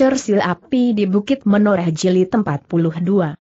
Cersil api di Bukit Menoreh Jili tempat puluh dua.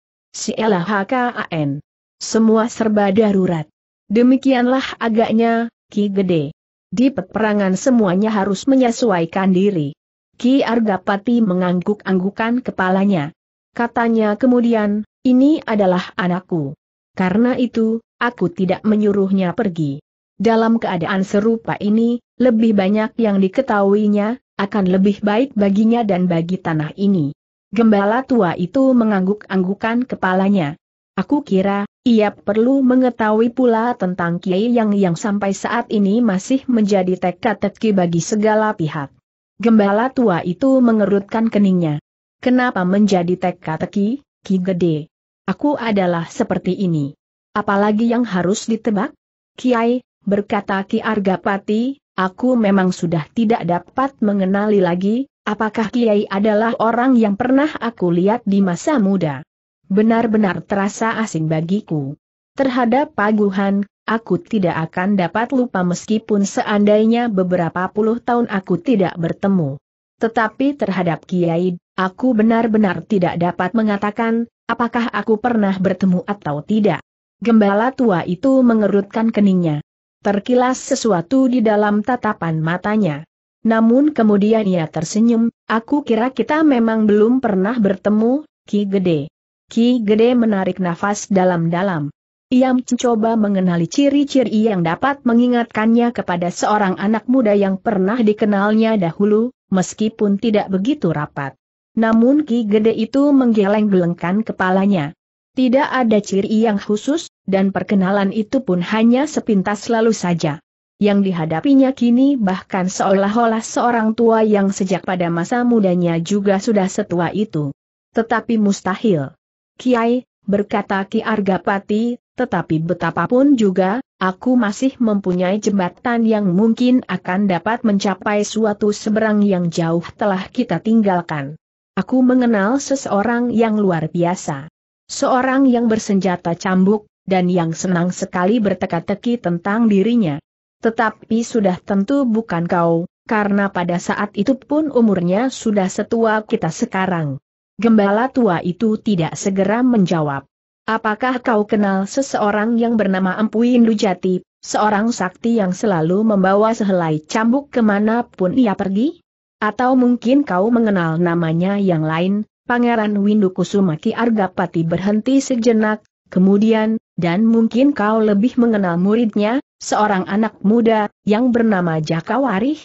Semua serba darurat. Demikianlah agaknya, Ki Gede. Di peperangan semuanya harus menyesuaikan diri. Ki Argapati mengangguk-anggukan kepalanya. Katanya kemudian, ini adalah anakku. Karena itu, aku tidak menyuruhnya pergi. Dalam keadaan serupa ini, lebih banyak yang diketahuinya, akan lebih baik baginya dan bagi tanah ini. Gembala tua itu mengangguk-anggukan kepalanya. Aku kira, ia perlu mengetahui pula tentang Kiai Yang yang sampai saat ini masih menjadi teka-teki bagi segala pihak. Gembala tua itu mengerutkan keningnya. Kenapa menjadi teka-teki, Ki Gede? Aku adalah seperti ini. Apalagi yang harus ditebak? Kiai, berkata Ki Argapati, Aku memang sudah tidak dapat mengenali lagi, apakah Kiai adalah orang yang pernah aku lihat di masa muda. Benar-benar terasa asing bagiku. Terhadap paguhan, aku tidak akan dapat lupa meskipun seandainya beberapa puluh tahun aku tidak bertemu. Tetapi terhadap Kiai, aku benar-benar tidak dapat mengatakan, apakah aku pernah bertemu atau tidak. Gembala tua itu mengerutkan keningnya. Terkilas sesuatu di dalam tatapan matanya. Namun kemudian ia tersenyum, aku kira kita memang belum pernah bertemu, Ki Gede. Ki Gede menarik nafas dalam-dalam. Ia mencoba mengenali ciri-ciri yang dapat mengingatkannya kepada seorang anak muda yang pernah dikenalnya dahulu, meskipun tidak begitu rapat. Namun Ki Gede itu menggeleng-gelengkan kepalanya. Tidak ada ciri yang khusus, dan perkenalan itu pun hanya sepintas lalu saja. Yang dihadapinya kini bahkan seolah-olah seorang tua yang sejak pada masa mudanya juga sudah setua itu. Tetapi mustahil. Kiai, berkata Ki Argapati, tetapi betapapun juga, aku masih mempunyai jembatan yang mungkin akan dapat mencapai suatu seberang yang jauh telah kita tinggalkan. Aku mengenal seseorang yang luar biasa. Seorang yang bersenjata cambuk, dan yang senang sekali berteka-teki tentang dirinya. Tetapi sudah tentu bukan kau, karena pada saat itu pun umurnya sudah setua kita sekarang. Gembala tua itu tidak segera menjawab. Apakah kau kenal seseorang yang bernama Empu Indujati, seorang sakti yang selalu membawa sehelai cambuk kemanapun ia pergi? Atau mungkin kau mengenal namanya yang lain, Pangeran Windu Kusumaki Argapati berhenti sejenak, kemudian, dan mungkin kau lebih mengenal muridnya, seorang anak muda, yang bernama Jaka Warih.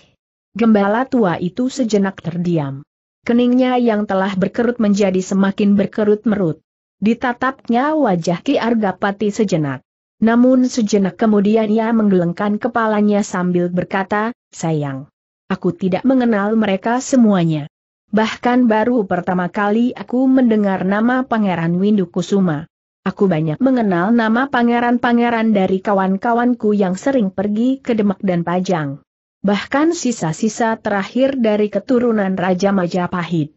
Gembala tua itu sejenak terdiam. Keningnya yang telah berkerut menjadi semakin berkerut merut. Ditatapnya wajah Ki Argapati sejenak. Namun sejenak kemudian ia menggelengkan kepalanya sambil berkata, sayang. Aku tidak mengenal mereka semuanya. Bahkan baru pertama kali aku mendengar nama Pangeran Windu Kusuma. Aku banyak mengenal nama pangeran-pangeran dari kawan-kawanku yang sering pergi ke Demak dan Pajang. Bahkan sisa-sisa terakhir dari keturunan Raja Majapahit.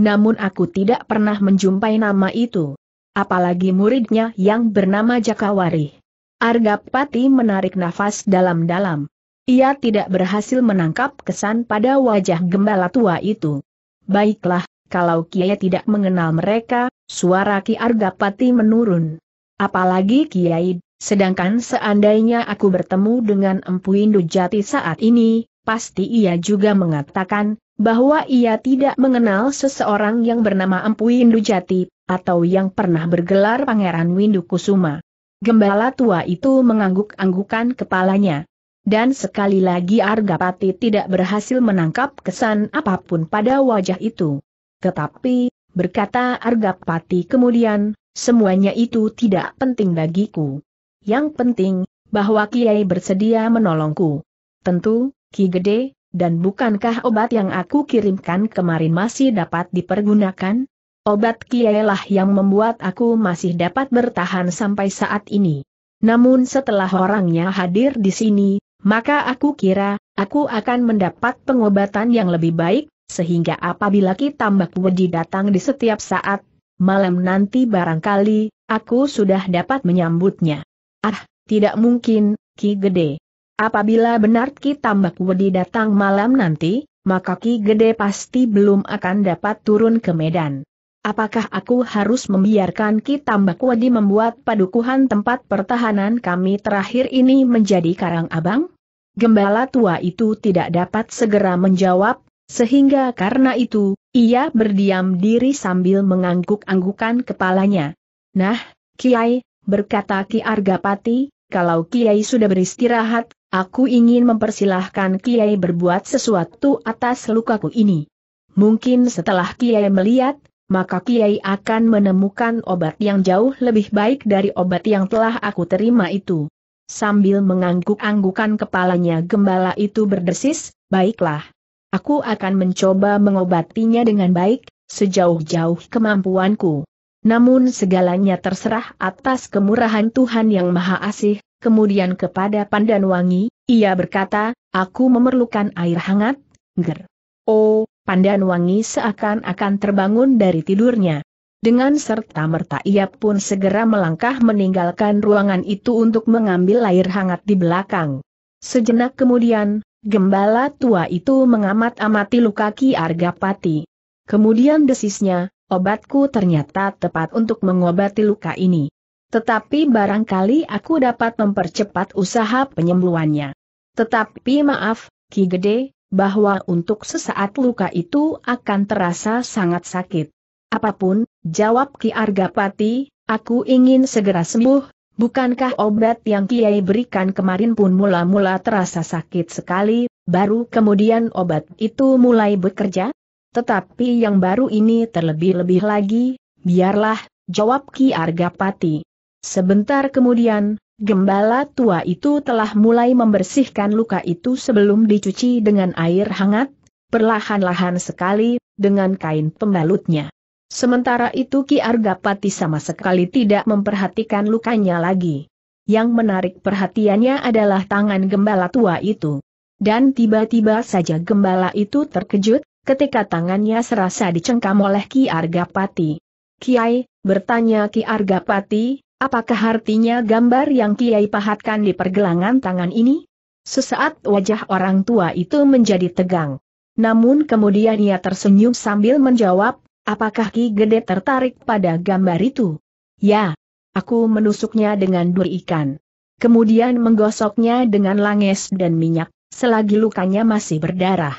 Namun aku tidak pernah menjumpai nama itu. Apalagi muridnya yang bernama Jakawari. Argapati menarik nafas dalam-dalam. Ia tidak berhasil menangkap kesan pada wajah gembala tua itu. Baiklah, kalau Kiai tidak mengenal mereka, Suara Ki Argapati menurun. Apalagi Kiai, sedangkan seandainya aku bertemu dengan Empu Jati saat ini, pasti ia juga mengatakan, bahwa ia tidak mengenal seseorang yang bernama Empu Jati, atau yang pernah bergelar Pangeran Windu Kusuma. Gembala tua itu mengangguk-anggukan kepalanya. Dan sekali lagi Argapati tidak berhasil menangkap kesan apapun pada wajah itu. Tetapi, berkata Argapati kemudian, semuanya itu tidak penting bagiku. Yang penting, bahwa Kiai bersedia menolongku. Tentu, Ki Gede, dan bukankah obat yang aku kirimkan kemarin masih dapat dipergunakan? Obat Kiai lah yang membuat aku masih dapat bertahan sampai saat ini. Namun setelah orangnya hadir di sini, maka aku kira, aku akan mendapat pengobatan yang lebih baik, sehingga apabila kita Mbak Wedi datang di setiap saat, malam nanti barangkali, aku sudah dapat menyambutnya. Ah, tidak mungkin, Ki Gede. Apabila benar Ki Tambak Wedi datang malam nanti, maka Ki Gede pasti belum akan dapat turun ke Medan. Apakah aku harus membiarkan Ki Tambak Wedi membuat padukuhan tempat pertahanan kami terakhir ini menjadi karang abang? Gembala tua itu tidak dapat segera menjawab, sehingga karena itu, ia berdiam diri sambil mengangguk-anggukan kepalanya. Nah, Kiai, berkata Ki Argapati, kalau Kiai sudah beristirahat, aku ingin mempersilahkan Kiai berbuat sesuatu atas lukaku ini. Mungkin setelah Kiai melihat, maka Kiai akan menemukan obat yang jauh lebih baik dari obat yang telah aku terima itu. Sambil mengangguk-anggukan kepalanya gembala itu berdesis, baiklah. Aku akan mencoba mengobatinya dengan baik, sejauh-jauh kemampuanku. Namun segalanya terserah atas kemurahan Tuhan Yang Maha Asih, kemudian kepada Wangi, ia berkata, aku memerlukan air hangat, ger. Oh, Wangi seakan-akan terbangun dari tidurnya. Dengan serta-merta ia pun segera melangkah meninggalkan ruangan itu untuk mengambil air hangat di belakang. Sejenak kemudian, Gembala tua itu mengamat-amati luka Ki Argapati. Kemudian desisnya, obatku ternyata tepat untuk mengobati luka ini. Tetapi barangkali aku dapat mempercepat usaha penyembuhannya. Tetapi maaf, Ki Gede, bahwa untuk sesaat luka itu akan terasa sangat sakit. Apapun, jawab Ki Argapati, aku ingin segera sembuh, Bukankah obat yang Kiai berikan kemarin pun mula-mula terasa sakit sekali, baru kemudian obat itu mulai bekerja? Tetapi yang baru ini terlebih-lebih lagi, biarlah, jawab Ki Argapati. Sebentar kemudian, gembala tua itu telah mulai membersihkan luka itu sebelum dicuci dengan air hangat, perlahan-lahan sekali, dengan kain pembalutnya. Sementara itu Ki Argapati sama sekali tidak memperhatikan lukanya lagi. Yang menarik perhatiannya adalah tangan gembala tua itu. Dan tiba-tiba saja gembala itu terkejut, ketika tangannya serasa dicengkam oleh Ki Argapati. Kiai, bertanya Ki Argapati, apakah artinya gambar yang Kiai pahatkan di pergelangan tangan ini? Sesaat wajah orang tua itu menjadi tegang. Namun kemudian ia tersenyum sambil menjawab, Apakah Ki Gede tertarik pada gambar itu? Ya. Aku menusuknya dengan duri ikan. Kemudian menggosoknya dengan langes dan minyak, selagi lukanya masih berdarah.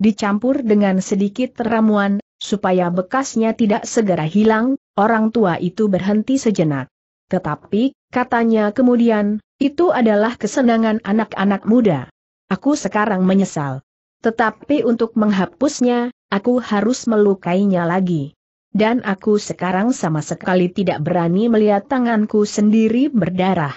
Dicampur dengan sedikit ramuan, supaya bekasnya tidak segera hilang, orang tua itu berhenti sejenak. Tetapi, katanya kemudian, itu adalah kesenangan anak-anak muda. Aku sekarang menyesal. Tetapi untuk menghapusnya, aku harus melukainya lagi. Dan aku sekarang sama sekali tidak berani melihat tanganku sendiri berdarah.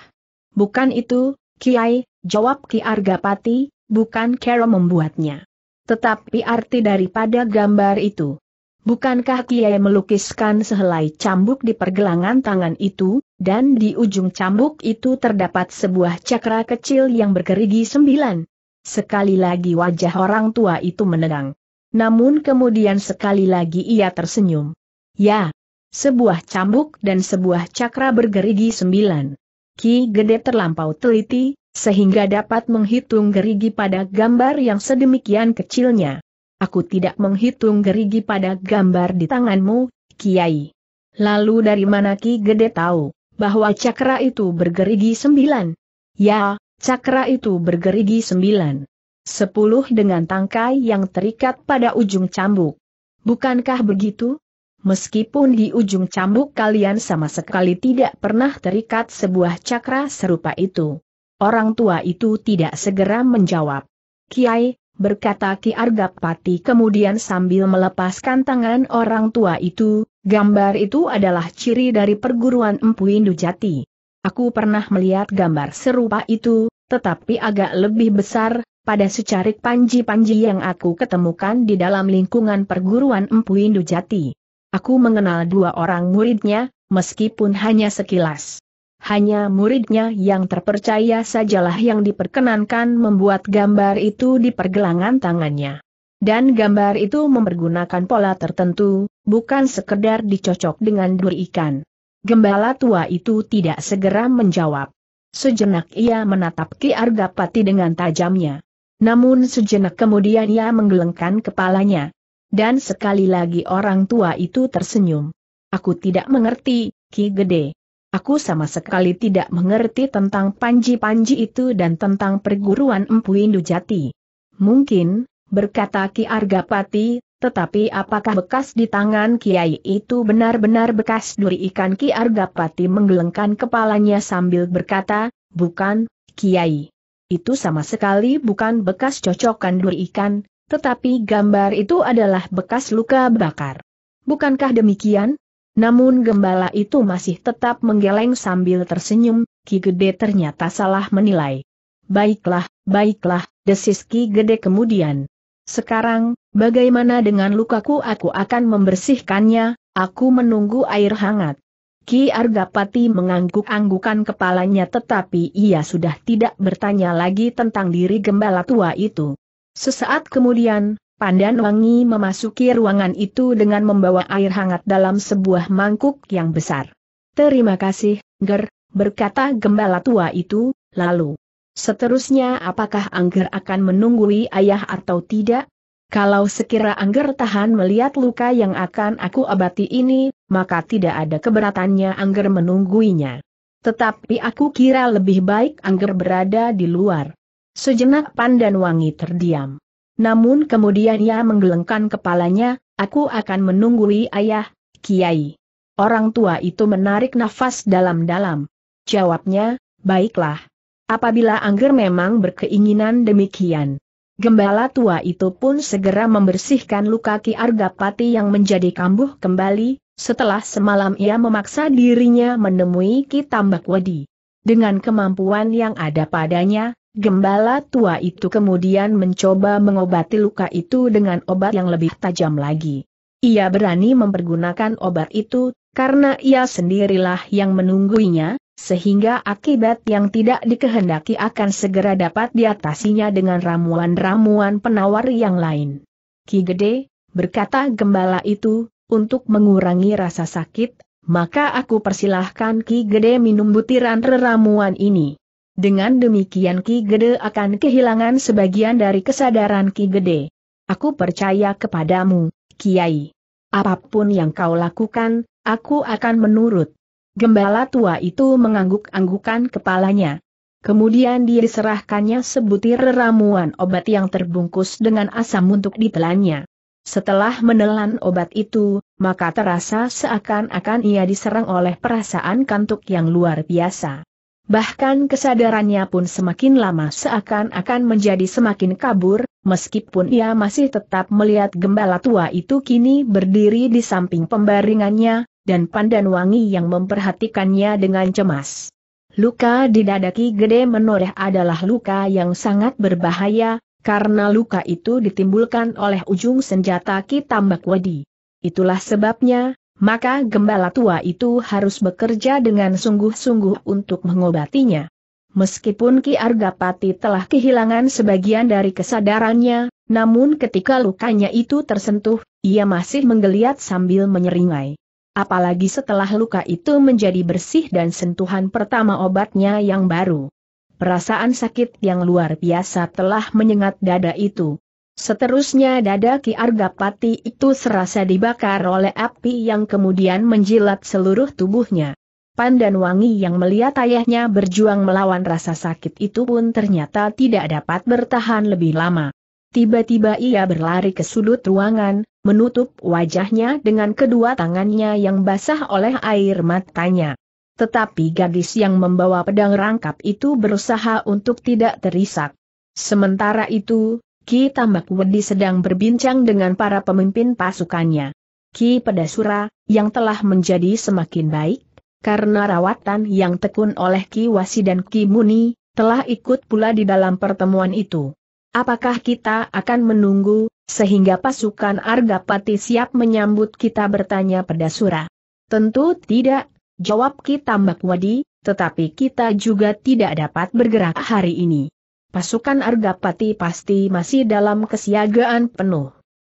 Bukan itu, Kiai, jawab Ki Argapati, bukan Kero membuatnya. Tetapi arti daripada gambar itu. Bukankah Kiai melukiskan sehelai cambuk di pergelangan tangan itu, dan di ujung cambuk itu terdapat sebuah cakra kecil yang bergerigi sembilan, Sekali lagi wajah orang tua itu menerang. Namun kemudian sekali lagi ia tersenyum. Ya, sebuah cambuk dan sebuah cakra bergerigi sembilan. Ki Gede terlampau teliti, sehingga dapat menghitung gerigi pada gambar yang sedemikian kecilnya. Aku tidak menghitung gerigi pada gambar di tanganmu, Kiai. Lalu dari mana Ki Gede tahu, bahwa cakra itu bergerigi sembilan? Ya, Cakra itu bergerigi sembilan. Sepuluh dengan tangkai yang terikat pada ujung cambuk. Bukankah begitu? Meskipun di ujung cambuk kalian sama sekali tidak pernah terikat sebuah cakra serupa itu. Orang tua itu tidak segera menjawab. Kiai, berkata Ki Argapati kemudian sambil melepaskan tangan orang tua itu, gambar itu adalah ciri dari perguruan Empu Jati. Aku pernah melihat gambar serupa itu, tetapi agak lebih besar, pada secarik panji-panji yang aku ketemukan di dalam lingkungan perguruan Empu Indu Jati. Aku mengenal dua orang muridnya, meskipun hanya sekilas. Hanya muridnya yang terpercaya sajalah yang diperkenankan membuat gambar itu di pergelangan tangannya. Dan gambar itu mempergunakan pola tertentu, bukan sekedar dicocok dengan duri ikan. Gembala tua itu tidak segera menjawab. Sejenak ia menatap Ki Argapati dengan tajamnya. Namun sejenak kemudian ia menggelengkan kepalanya. Dan sekali lagi orang tua itu tersenyum. Aku tidak mengerti, Ki Gede. Aku sama sekali tidak mengerti tentang panji-panji itu dan tentang perguruan Empu Indujati. Mungkin, berkata Ki Argapati, tetapi apakah bekas di tangan Kiai itu benar-benar bekas duri ikan Ki Argapati menggelengkan kepalanya sambil berkata, bukan, Kiai. Itu sama sekali bukan bekas cocokan duri ikan, tetapi gambar itu adalah bekas luka bakar. Bukankah demikian? Namun gembala itu masih tetap menggeleng sambil tersenyum, Ki Gede ternyata salah menilai. Baiklah, baiklah, desis Ki Gede kemudian. Sekarang, bagaimana dengan lukaku aku akan membersihkannya, aku menunggu air hangat. Ki Argapati mengangguk-anggukan kepalanya tetapi ia sudah tidak bertanya lagi tentang diri gembala tua itu. Sesaat kemudian, Pandan Wangi memasuki ruangan itu dengan membawa air hangat dalam sebuah mangkuk yang besar. Terima kasih, Ger, berkata gembala tua itu, lalu Seterusnya apakah Angger akan menunggui ayah atau tidak? Kalau sekira Angger tahan melihat luka yang akan aku abati ini, maka tidak ada keberatannya Angger menungguinya. Tetapi aku kira lebih baik Angger berada di luar. Sejenak Pandan Wangi terdiam. Namun kemudian ia menggelengkan kepalanya, aku akan menunggui ayah, Kiai. Orang tua itu menarik nafas dalam-dalam. Jawabnya, baiklah apabila Angger memang berkeinginan demikian. Gembala tua itu pun segera membersihkan luka Ki Argapati yang menjadi kambuh kembali, setelah semalam ia memaksa dirinya menemui Ki Tambak Wedi. Dengan kemampuan yang ada padanya, gembala tua itu kemudian mencoba mengobati luka itu dengan obat yang lebih tajam lagi. Ia berani mempergunakan obat itu, karena ia sendirilah yang menungguinya, sehingga akibat yang tidak dikehendaki akan segera dapat diatasinya dengan ramuan-ramuan penawar yang lain. Ki Gede, berkata gembala itu, untuk mengurangi rasa sakit, maka aku persilahkan Ki Gede minum butiran ramuan ini. Dengan demikian Ki Gede akan kehilangan sebagian dari kesadaran Ki Gede. Aku percaya kepadamu, Kiai. Apapun yang kau lakukan, Aku akan menurut. Gembala tua itu mengangguk-anggukan kepalanya. Kemudian diserahkannya sebutir ramuan obat yang terbungkus dengan asam untuk ditelannya. Setelah menelan obat itu, maka terasa seakan-akan ia diserang oleh perasaan kantuk yang luar biasa. Bahkan kesadarannya pun semakin lama seakan-akan menjadi semakin kabur, Meskipun ia masih tetap melihat gembala tua itu kini berdiri di samping pembaringannya, dan pandan wangi yang memperhatikannya dengan cemas. Luka di dada Gede menoreh adalah luka yang sangat berbahaya, karena luka itu ditimbulkan oleh ujung senjata Ki Tambak Wedi. Itulah sebabnya, maka gembala tua itu harus bekerja dengan sungguh-sungguh untuk mengobatinya. Meskipun Ki Argapati telah kehilangan sebagian dari kesadarannya, namun ketika lukanya itu tersentuh, ia masih menggeliat sambil menyeringai. Apalagi setelah luka itu menjadi bersih dan sentuhan pertama obatnya yang baru. Perasaan sakit yang luar biasa telah menyengat dada itu. Seterusnya dada Ki Argapati itu serasa dibakar oleh api yang kemudian menjilat seluruh tubuhnya. Pan dan Wangi yang melihat ayahnya berjuang melawan rasa sakit itu pun ternyata tidak dapat bertahan lebih lama. Tiba-tiba ia berlari ke sudut ruangan, menutup wajahnya dengan kedua tangannya yang basah oleh air matanya. Tetapi gadis yang membawa pedang rangkap itu berusaha untuk tidak terisak. Sementara itu, Ki Tambak Wedi sedang berbincang dengan para pemimpin pasukannya. Ki Pedasura, yang telah menjadi semakin baik, karena rawatan yang tekun oleh Ki Wasi dan Ki Muni, telah ikut pula di dalam pertemuan itu. Apakah kita akan menunggu, sehingga pasukan Argapati siap menyambut kita bertanya pada Sura? Tentu tidak, jawab Ki Tambak Wadi, tetapi kita juga tidak dapat bergerak hari ini. Pasukan Argapati pasti masih dalam kesiagaan penuh.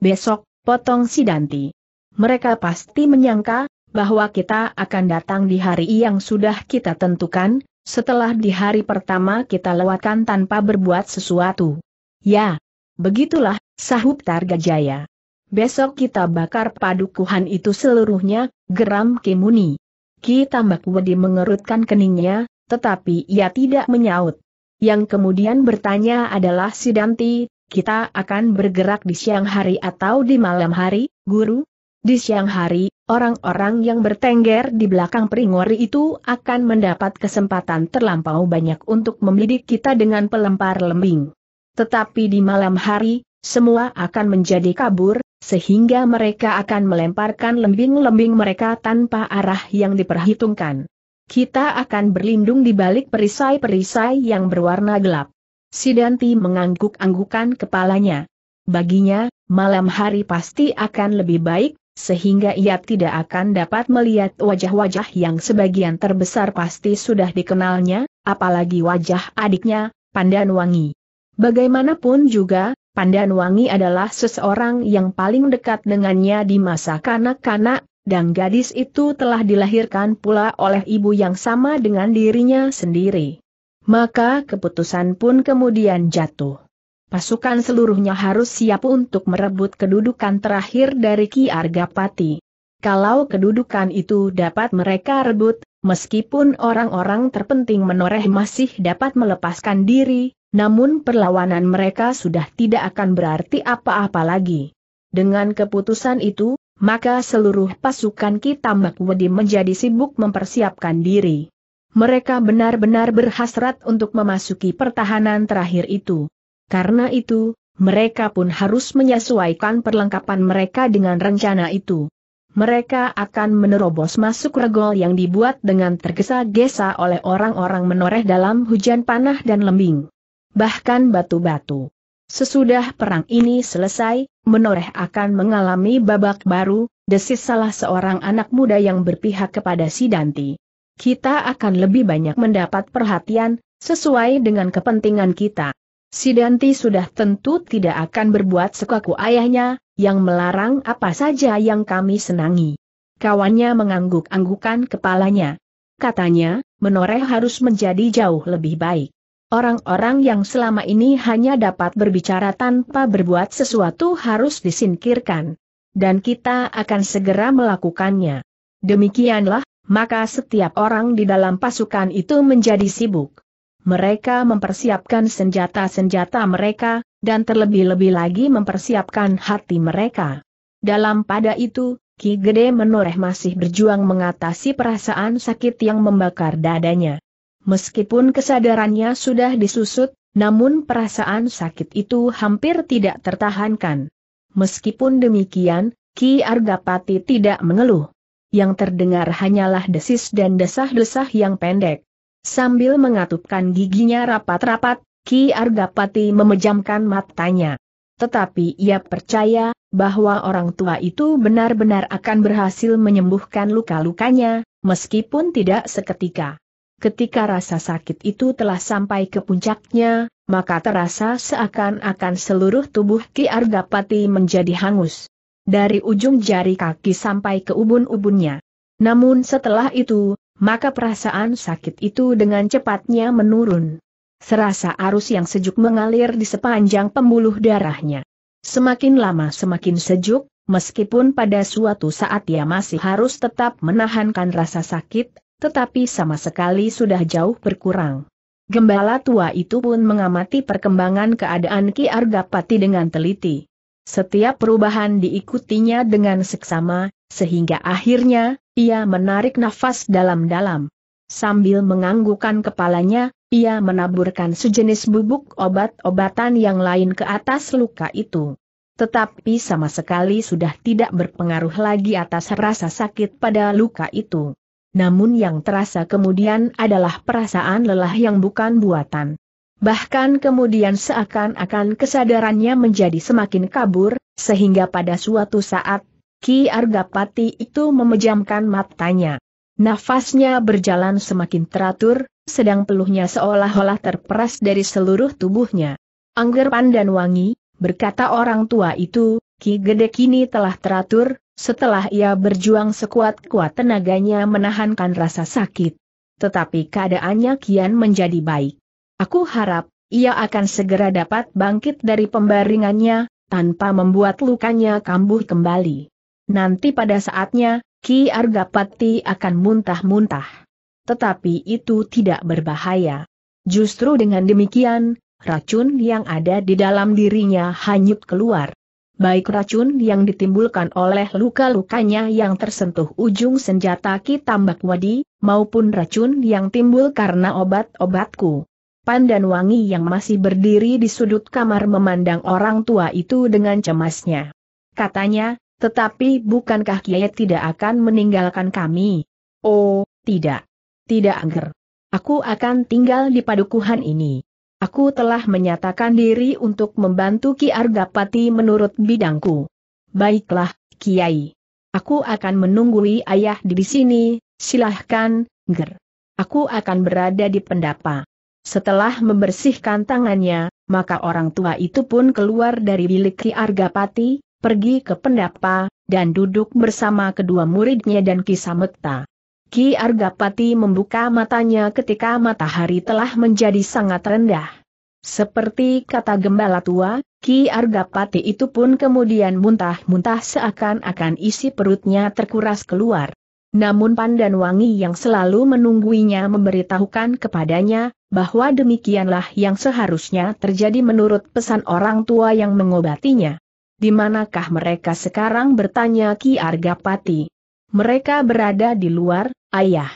Besok, potong Sidanti. Mereka pasti menyangka, bahwa kita akan datang di hari yang sudah kita tentukan, setelah di hari pertama kita lewatkan tanpa berbuat sesuatu. Ya, begitulah, sahut Targajaya. Besok kita bakar padukuhan itu seluruhnya, geram Kimuni. Ki Tambak Wedi mengerutkan keningnya, tetapi ia tidak menyaut. Yang kemudian bertanya adalah Sidanti, kita akan bergerak di siang hari atau di malam hari, guru? Di siang hari, orang-orang yang bertengger di belakang peringori itu akan mendapat kesempatan terlampau banyak untuk membidik kita dengan pelempar lembing. Tetapi di malam hari, semua akan menjadi kabur, sehingga mereka akan melemparkan lembing-lembing mereka tanpa arah yang diperhitungkan. Kita akan berlindung di balik perisai-perisai yang berwarna gelap. Sidanti mengangguk-anggukan kepalanya. Baginya, malam hari pasti akan lebih baik sehingga ia tidak akan dapat melihat wajah-wajah yang sebagian terbesar pasti sudah dikenalnya, apalagi wajah adiknya, Pandan Wangi. Bagaimanapun juga, Pandan Wangi adalah seseorang yang paling dekat dengannya di masa kanak-kanak, dan gadis itu telah dilahirkan pula oleh ibu yang sama dengan dirinya sendiri. Maka keputusan pun kemudian jatuh pasukan seluruhnya harus siap untuk merebut kedudukan terakhir dari Ki Argapati. Kalau kedudukan itu dapat mereka rebut, meskipun orang-orang terpenting menoreh masih dapat melepaskan diri, namun perlawanan mereka sudah tidak akan berarti apa-apa lagi. Dengan keputusan itu, maka seluruh pasukan Tambak Wedi menjadi sibuk mempersiapkan diri. Mereka benar-benar berhasrat untuk memasuki pertahanan terakhir itu. Karena itu, mereka pun harus menyesuaikan perlengkapan mereka dengan rencana itu. Mereka akan menerobos masuk regol yang dibuat dengan tergesa-gesa oleh orang-orang menoreh dalam hujan panah dan lembing. Bahkan batu-batu. Sesudah perang ini selesai, menoreh akan mengalami babak baru, desis salah seorang anak muda yang berpihak kepada Sidanti. Kita akan lebih banyak mendapat perhatian, sesuai dengan kepentingan kita. Si Danti sudah tentu tidak akan berbuat sekaku ayahnya, yang melarang apa saja yang kami senangi. Kawannya mengangguk-anggukan kepalanya. Katanya, menoreh harus menjadi jauh lebih baik. Orang-orang yang selama ini hanya dapat berbicara tanpa berbuat sesuatu harus disingkirkan. Dan kita akan segera melakukannya. Demikianlah, maka setiap orang di dalam pasukan itu menjadi sibuk. Mereka mempersiapkan senjata-senjata mereka, dan terlebih-lebih lagi mempersiapkan hati mereka. Dalam pada itu, Ki Gede Menoreh masih berjuang mengatasi perasaan sakit yang membakar dadanya. Meskipun kesadarannya sudah disusut, namun perasaan sakit itu hampir tidak tertahankan. Meskipun demikian, Ki Argapati tidak mengeluh. Yang terdengar hanyalah desis dan desah-desah yang pendek. Sambil mengatupkan giginya rapat-rapat, Ki Argapati memejamkan matanya. Tetapi ia percaya, bahwa orang tua itu benar-benar akan berhasil menyembuhkan luka-lukanya, meskipun tidak seketika. Ketika rasa sakit itu telah sampai ke puncaknya, maka terasa seakan-akan seluruh tubuh Ki Argapati menjadi hangus. Dari ujung jari kaki sampai ke ubun-ubunnya. Namun setelah itu, maka perasaan sakit itu dengan cepatnya menurun. Serasa arus yang sejuk mengalir di sepanjang pembuluh darahnya. Semakin lama semakin sejuk, meskipun pada suatu saat ia masih harus tetap menahankan rasa sakit, tetapi sama sekali sudah jauh berkurang. Gembala tua itu pun mengamati perkembangan keadaan Ki Argapati dengan teliti. Setiap perubahan diikutinya dengan seksama, sehingga akhirnya, ia menarik nafas dalam-dalam. Sambil menganggukan kepalanya, ia menaburkan sejenis bubuk obat-obatan yang lain ke atas luka itu. Tetapi sama sekali sudah tidak berpengaruh lagi atas rasa sakit pada luka itu. Namun yang terasa kemudian adalah perasaan lelah yang bukan buatan. Bahkan kemudian seakan-akan kesadarannya menjadi semakin kabur, sehingga pada suatu saat Ki Argapati itu memejamkan matanya. Nafasnya berjalan semakin teratur, sedang peluhnya seolah-olah terperas dari seluruh tubuhnya. Angger pandan wangi, berkata orang tua itu, Ki Gede kini telah teratur, setelah ia berjuang sekuat-kuat tenaganya menahankan rasa sakit. Tetapi keadaannya kian menjadi baik. Aku harap, ia akan segera dapat bangkit dari pembaringannya, tanpa membuat lukanya kambuh kembali. Nanti pada saatnya, Ki Argapati akan muntah-muntah. Tetapi itu tidak berbahaya. Justru dengan demikian, racun yang ada di dalam dirinya hanyut keluar. Baik racun yang ditimbulkan oleh luka-lukanya yang tersentuh ujung senjata Ki Tambak Wadi, maupun racun yang timbul karena obat-obatku. Pandan Wangi yang masih berdiri di sudut kamar memandang orang tua itu dengan cemasnya. Katanya, tetapi bukankah Kiai tidak akan meninggalkan kami? Oh, tidak. Tidak Angger. Aku akan tinggal di padukuhan ini. Aku telah menyatakan diri untuk membantu Ki Argapati menurut bidangku. Baiklah, Kiai. Aku akan menunggui ayah di sini, silahkan, ger. Aku akan berada di pendapa. Setelah membersihkan tangannya, maka orang tua itu pun keluar dari bilik Ki Argapati, pergi ke pendapa, dan duduk bersama kedua muridnya dan Kisamekta. Ki Argapati membuka matanya ketika matahari telah menjadi sangat rendah. Seperti kata gembala tua, Ki Argapati itu pun kemudian muntah-muntah seakan-akan isi perutnya terkuras keluar. Namun Pandan Wangi yang selalu menungguinya memberitahukan kepadanya, bahwa demikianlah yang seharusnya terjadi menurut pesan orang tua yang mengobatinya. Di manakah mereka sekarang bertanya Ki Argapati? Mereka berada di luar, ayah.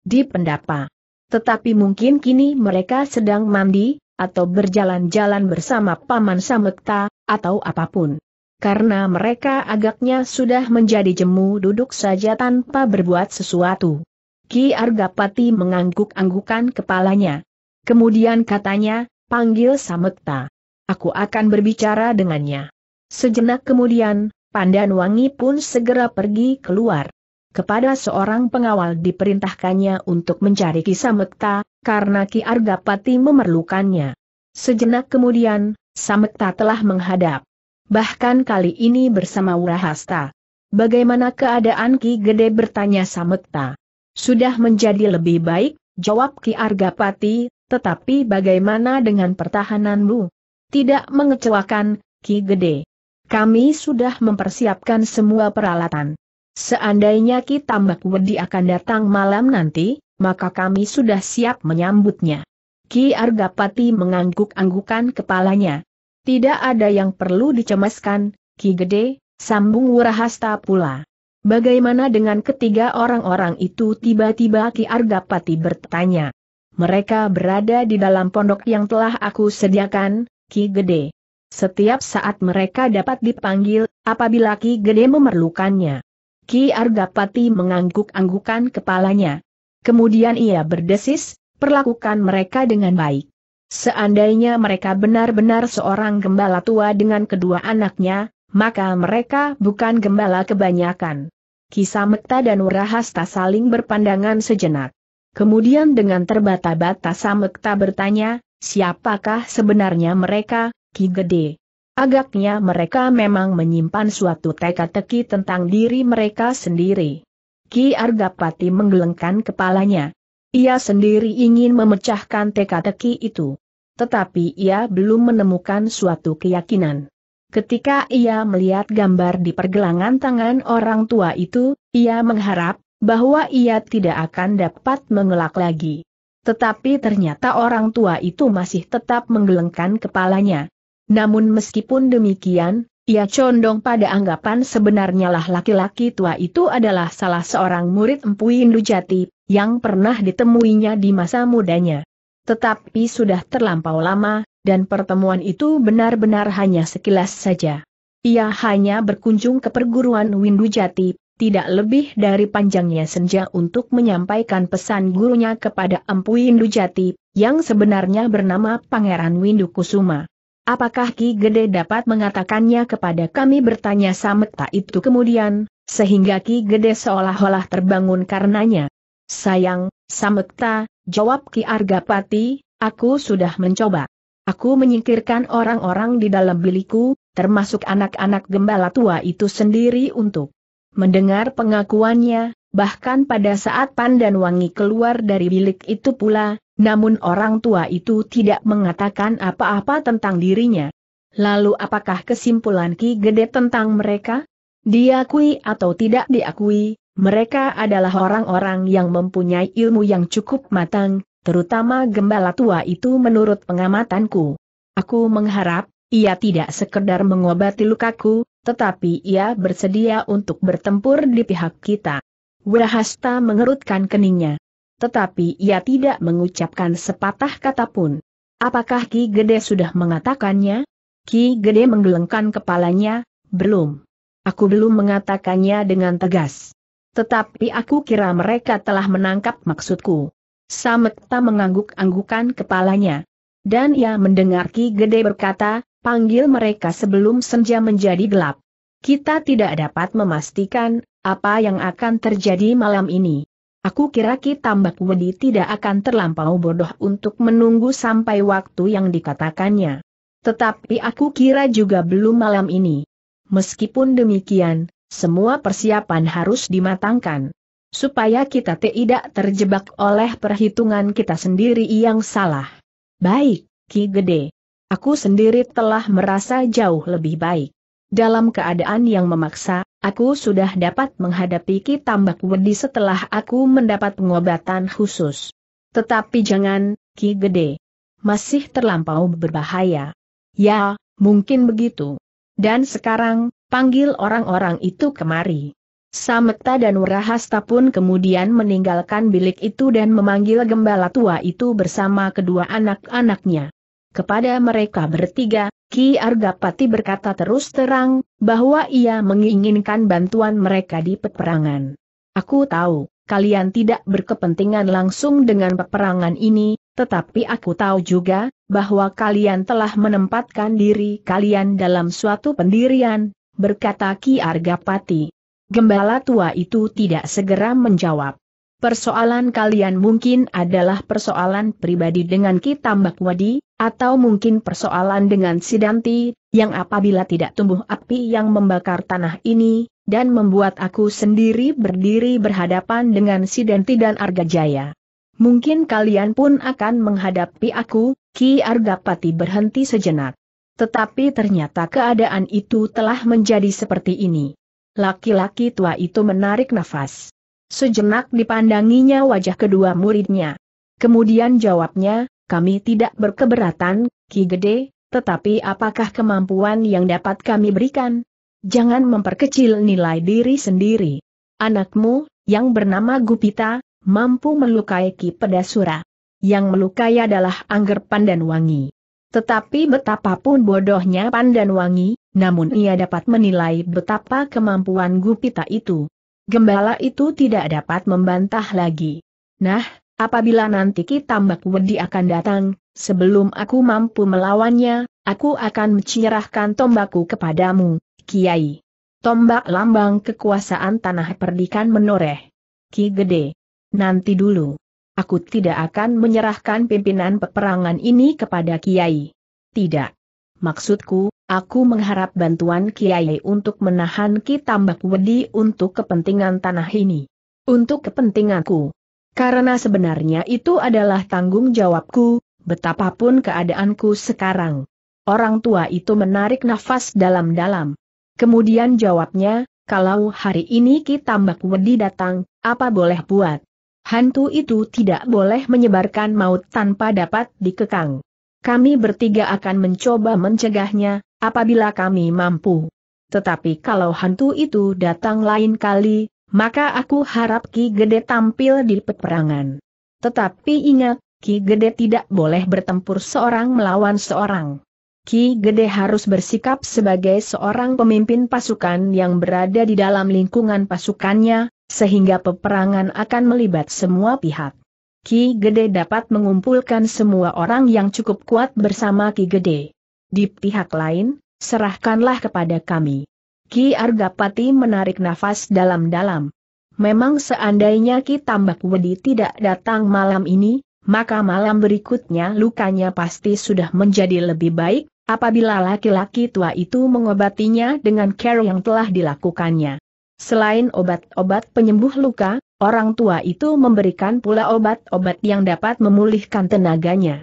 Di pendapa. Tetapi mungkin kini mereka sedang mandi, atau berjalan-jalan bersama Paman Samekta, atau apapun. Karena mereka agaknya sudah menjadi jemu duduk saja tanpa berbuat sesuatu. Ki Argapati mengangguk-anggukan kepalanya. Kemudian katanya, panggil Samekta. Aku akan berbicara dengannya. Sejenak kemudian, Pandan Wangi pun segera pergi keluar. Kepada seorang pengawal diperintahkannya untuk mencari Ki Kisamekta, karena Ki Argapati memerlukannya. Sejenak kemudian, Samekta telah menghadap. Bahkan kali ini bersama Wurahasta. Bagaimana keadaan Ki Gede bertanya Samekta. Sudah menjadi lebih baik, jawab Ki Argapati, tetapi bagaimana dengan pertahananmu? Tidak mengecewakan, Ki Gede. Kami sudah mempersiapkan semua peralatan. Seandainya kita Kitambak Wedi akan datang malam nanti, maka kami sudah siap menyambutnya. Ki Argapati mengangguk-anggukan kepalanya. Tidak ada yang perlu dicemaskan, Ki Gede, sambung Wurahasta pula. Bagaimana dengan ketiga orang-orang itu tiba-tiba Ki Argapati bertanya. Mereka berada di dalam pondok yang telah aku sediakan, Ki Gede. Setiap saat mereka dapat dipanggil, apabila Ki Gede memerlukannya. Ki Argapati mengangguk-anggukan kepalanya. Kemudian ia berdesis, perlakukan mereka dengan baik. Seandainya mereka benar-benar seorang gembala tua dengan kedua anaknya, maka mereka bukan gembala kebanyakan. Mekta dan Warahasta saling berpandangan sejenak. Kemudian dengan terbata-bata Samekta bertanya, siapakah sebenarnya mereka, Ki gede. Agaknya mereka memang menyimpan suatu teka-teki tentang diri mereka sendiri. Ki Argapati menggelengkan kepalanya. Ia sendiri ingin memecahkan teka-teki itu. Tetapi ia belum menemukan suatu keyakinan. Ketika ia melihat gambar di pergelangan tangan orang tua itu, ia mengharap bahwa ia tidak akan dapat mengelak lagi. Tetapi ternyata orang tua itu masih tetap menggelengkan kepalanya. Namun meskipun demikian, ia condong pada anggapan sebenarnya lah laki-laki tua itu adalah salah seorang murid Empu Indujati, yang pernah ditemuinya di masa mudanya. Tetapi sudah terlampau lama, dan pertemuan itu benar-benar hanya sekilas saja. Ia hanya berkunjung ke perguruan Windu Jati, tidak lebih dari panjangnya senja untuk menyampaikan pesan gurunya kepada Empu Windu Indujati, yang sebenarnya bernama Pangeran Windu Kusuma. Apakah Ki Gede dapat mengatakannya kepada kami bertanya Sameta itu kemudian, sehingga Ki Gede seolah-olah terbangun karenanya. Sayang, Sameta, jawab Ki Argapati, aku sudah mencoba. Aku menyingkirkan orang-orang di dalam bilikku, termasuk anak-anak gembala tua itu sendiri untuk mendengar pengakuannya, bahkan pada saat pandan Wangi keluar dari bilik itu pula, namun orang tua itu tidak mengatakan apa-apa tentang dirinya. Lalu apakah kesimpulan Ki Gede tentang mereka? Diakui atau tidak diakui, mereka adalah orang-orang yang mempunyai ilmu yang cukup matang, terutama gembala tua itu menurut pengamatanku. Aku mengharap, ia tidak sekedar mengobati lukaku, tetapi ia bersedia untuk bertempur di pihak kita. Wahasta mengerutkan keningnya tetapi ia tidak mengucapkan sepatah kata pun. Apakah Ki Gede sudah mengatakannya? Ki Gede menggelengkan kepalanya, belum. Aku belum mengatakannya dengan tegas. Tetapi aku kira mereka telah menangkap maksudku. Sametta mengangguk-anggukan kepalanya. Dan ia mendengar Ki Gede berkata, panggil mereka sebelum senja menjadi gelap. Kita tidak dapat memastikan, apa yang akan terjadi malam ini. Aku kira Ki Tambak Wedi tidak akan terlampau bodoh untuk menunggu sampai waktu yang dikatakannya. Tetapi aku kira juga belum malam ini. Meskipun demikian, semua persiapan harus dimatangkan. Supaya kita tidak terjebak oleh perhitungan kita sendiri yang salah. Baik, Ki Gede. Aku sendiri telah merasa jauh lebih baik. Dalam keadaan yang memaksa, Aku sudah dapat menghadapi Kitambak Wedi setelah aku mendapat pengobatan khusus. Tetapi jangan, Ki Gede. Masih terlampau berbahaya. Ya, mungkin begitu. Dan sekarang, panggil orang-orang itu kemari. Sameta dan Wrahasta pun kemudian meninggalkan bilik itu dan memanggil gembala tua itu bersama kedua anak-anaknya. Kepada mereka bertiga, Ki Argapati berkata terus terang, bahwa ia menginginkan bantuan mereka di peperangan. Aku tahu, kalian tidak berkepentingan langsung dengan peperangan ini, tetapi aku tahu juga, bahwa kalian telah menempatkan diri kalian dalam suatu pendirian, berkata Ki Argapati. Gembala tua itu tidak segera menjawab. Persoalan kalian mungkin adalah persoalan pribadi dengan Ki Tambak atau mungkin persoalan dengan Sidanti, yang apabila tidak tumbuh api yang membakar tanah ini, dan membuat aku sendiri berdiri berhadapan dengan Sidanti dan Argajaya. Mungkin kalian pun akan menghadapi aku, Ki Argapati berhenti sejenak. Tetapi ternyata keadaan itu telah menjadi seperti ini. Laki-laki tua itu menarik nafas. Sejenak dipandanginya wajah kedua muridnya. Kemudian jawabnya, kami tidak berkeberatan, Ki Gede, tetapi apakah kemampuan yang dapat kami berikan? Jangan memperkecil nilai diri sendiri. Anakmu, yang bernama Gupita, mampu melukai Ki Pedasura. Yang melukai adalah Angger Wangi. Tetapi betapapun bodohnya Wangi, namun ia dapat menilai betapa kemampuan Gupita itu. Gembala itu tidak dapat membantah lagi. Nah, Apabila nanti Kitambak Wedi akan datang, sebelum aku mampu melawannya, aku akan mencirahkan tombakku kepadamu, Kiai. Tombak lambang kekuasaan tanah perdikan menoreh. Ki Gede. Nanti dulu. Aku tidak akan menyerahkan pimpinan peperangan ini kepada Kiai. Tidak. Maksudku, aku mengharap bantuan Kiai untuk menahan Kitambak Wedi untuk kepentingan tanah ini. Untuk kepentinganku. Karena sebenarnya itu adalah tanggung jawabku, betapapun keadaanku sekarang. Orang tua itu menarik nafas dalam-dalam. Kemudian jawabnya, kalau hari ini kita Mbak Wedi datang, apa boleh buat? Hantu itu tidak boleh menyebarkan maut tanpa dapat dikekang. Kami bertiga akan mencoba mencegahnya, apabila kami mampu. Tetapi kalau hantu itu datang lain kali, maka aku harap Ki Gede tampil di peperangan. Tetapi ingat, Ki Gede tidak boleh bertempur seorang melawan seorang. Ki Gede harus bersikap sebagai seorang pemimpin pasukan yang berada di dalam lingkungan pasukannya, sehingga peperangan akan melibat semua pihak. Ki Gede dapat mengumpulkan semua orang yang cukup kuat bersama Ki Gede. Di pihak lain, serahkanlah kepada kami. Ki Argapati menarik nafas dalam-dalam. Memang seandainya Ki Tambak Wedi tidak datang malam ini, maka malam berikutnya lukanya pasti sudah menjadi lebih baik, apabila laki-laki tua itu mengobatinya dengan care yang telah dilakukannya. Selain obat-obat penyembuh luka, orang tua itu memberikan pula obat-obat yang dapat memulihkan tenaganya.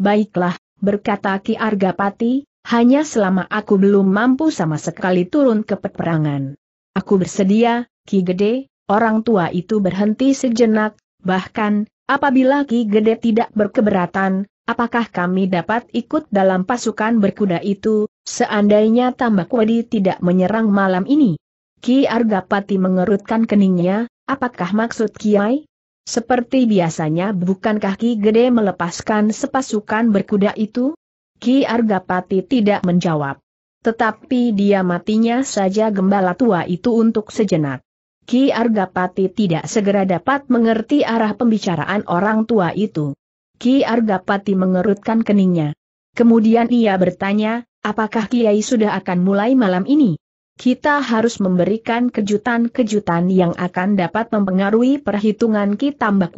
Baiklah, berkata Ki Argapati, hanya selama aku belum mampu sama sekali turun ke peperangan. Aku bersedia, Ki Gede, orang tua itu berhenti sejenak, bahkan, apabila Ki Gede tidak berkeberatan, apakah kami dapat ikut dalam pasukan berkuda itu, seandainya tambak Wadi tidak menyerang malam ini? Ki Argapati mengerutkan keningnya, apakah maksud Kiai? Seperti biasanya bukankah Ki Gede melepaskan sepasukan berkuda itu? Ki Argapati tidak menjawab. Tetapi dia matinya saja gembala tua itu untuk sejenak. Ki Argapati tidak segera dapat mengerti arah pembicaraan orang tua itu. Ki Argapati mengerutkan keningnya. Kemudian ia bertanya, apakah Kiai sudah akan mulai malam ini? Kita harus memberikan kejutan-kejutan yang akan dapat mempengaruhi perhitungan Ki Tambak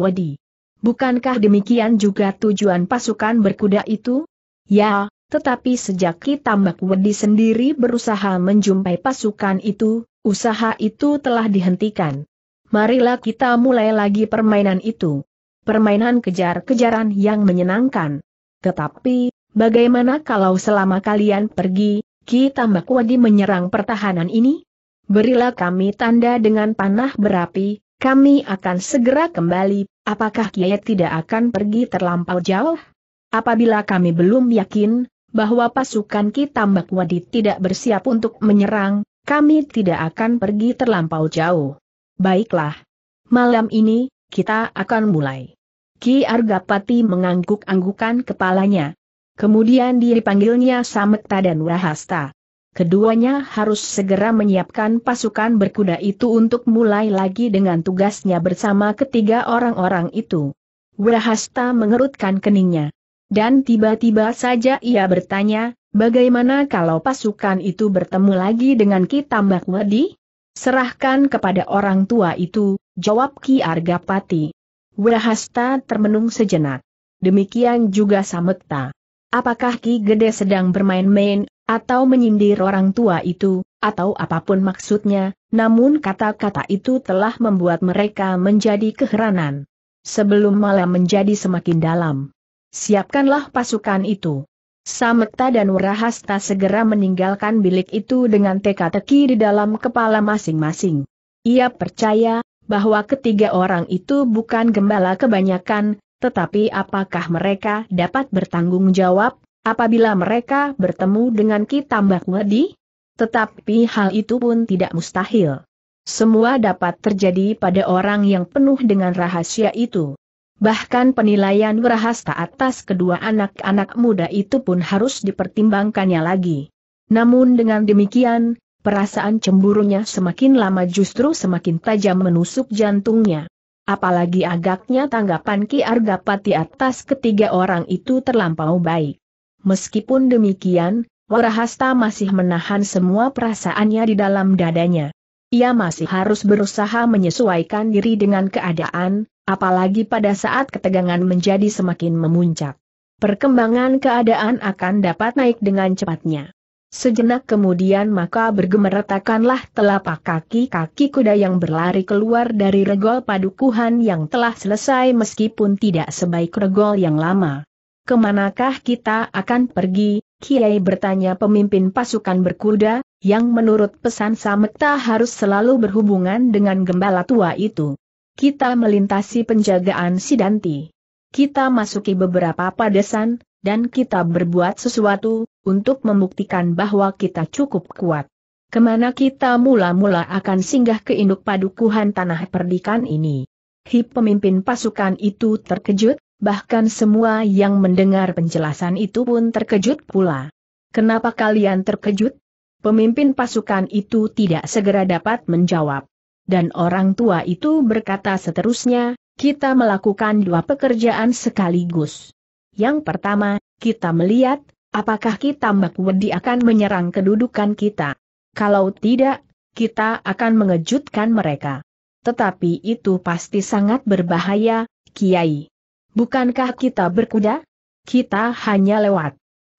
Bukankah demikian juga tujuan pasukan berkuda itu? Ya, tetapi sejak kita Wedi sendiri berusaha menjumpai pasukan itu, usaha itu telah dihentikan. Marilah kita mulai lagi permainan itu. Permainan kejar-kejaran yang menyenangkan. Tetapi, bagaimana kalau selama kalian pergi, kita Wedi menyerang pertahanan ini? Berilah kami tanda dengan panah berapi, kami akan segera kembali, apakah Kiai tidak akan pergi terlampau jauh? Apabila kami belum yakin bahwa pasukan kita Mbak Wadi tidak bersiap untuk menyerang, kami tidak akan pergi terlampau jauh. Baiklah. Malam ini, kita akan mulai. Ki Argapati mengangguk-anggukan kepalanya. Kemudian dipanggilnya Samekta dan Wahasta. Keduanya harus segera menyiapkan pasukan berkuda itu untuk mulai lagi dengan tugasnya bersama ketiga orang-orang itu. Wahasta mengerutkan keningnya. Dan tiba-tiba saja ia bertanya, bagaimana kalau pasukan itu bertemu lagi dengan kita, Tambak Wedi? Serahkan kepada orang tua itu, jawab Ki Argapati. Wahasta termenung sejenak. Demikian juga Samekta. Apakah Ki Gede sedang bermain-main, atau menyindir orang tua itu, atau apapun maksudnya, namun kata-kata itu telah membuat mereka menjadi keheranan. Sebelum malam menjadi semakin dalam siapkanlah pasukan itu. Samerta dan Warahasta segera meninggalkan bilik itu dengan teka-teki di dalam kepala masing-masing. Ia percaya, bahwa ketiga orang itu bukan gembala kebanyakan, tetapi apakah mereka dapat bertanggung jawab, apabila mereka bertemu dengan Kitambak Wedi? Tetapi hal itu pun tidak mustahil. Semua dapat terjadi pada orang yang penuh dengan rahasia itu. Bahkan penilaian Rahasta atas kedua anak-anak muda itu pun harus dipertimbangkannya lagi. Namun dengan demikian, perasaan cemburunya semakin lama justru semakin tajam menusuk jantungnya. Apalagi agaknya tanggapan Ki Argapati atas ketiga orang itu terlampau baik. Meskipun demikian, Warahasta masih menahan semua perasaannya di dalam dadanya. Ia masih harus berusaha menyesuaikan diri dengan keadaan, Apalagi pada saat ketegangan menjadi semakin memuncak. Perkembangan keadaan akan dapat naik dengan cepatnya. Sejenak kemudian maka bergemeretakanlah telapak kaki-kaki kuda yang berlari keluar dari regol padukuhan yang telah selesai meskipun tidak sebaik regol yang lama. Kemanakah kita akan pergi? Kiai bertanya pemimpin pasukan berkuda, yang menurut pesan Samekta harus selalu berhubungan dengan gembala tua itu. Kita melintasi penjagaan Sidanti. Kita masuki beberapa padesan, dan kita berbuat sesuatu, untuk membuktikan bahwa kita cukup kuat. Kemana kita mula-mula akan singgah ke induk padukuhan tanah perdikan ini. Hip pemimpin pasukan itu terkejut, bahkan semua yang mendengar penjelasan itu pun terkejut pula. Kenapa kalian terkejut? Pemimpin pasukan itu tidak segera dapat menjawab dan orang tua itu berkata seterusnya, kita melakukan dua pekerjaan sekaligus. Yang pertama, kita melihat, apakah kita Wedi akan menyerang kedudukan kita. Kalau tidak, kita akan mengejutkan mereka. Tetapi itu pasti sangat berbahaya, Kiai. Bukankah kita berkuda? Kita hanya lewat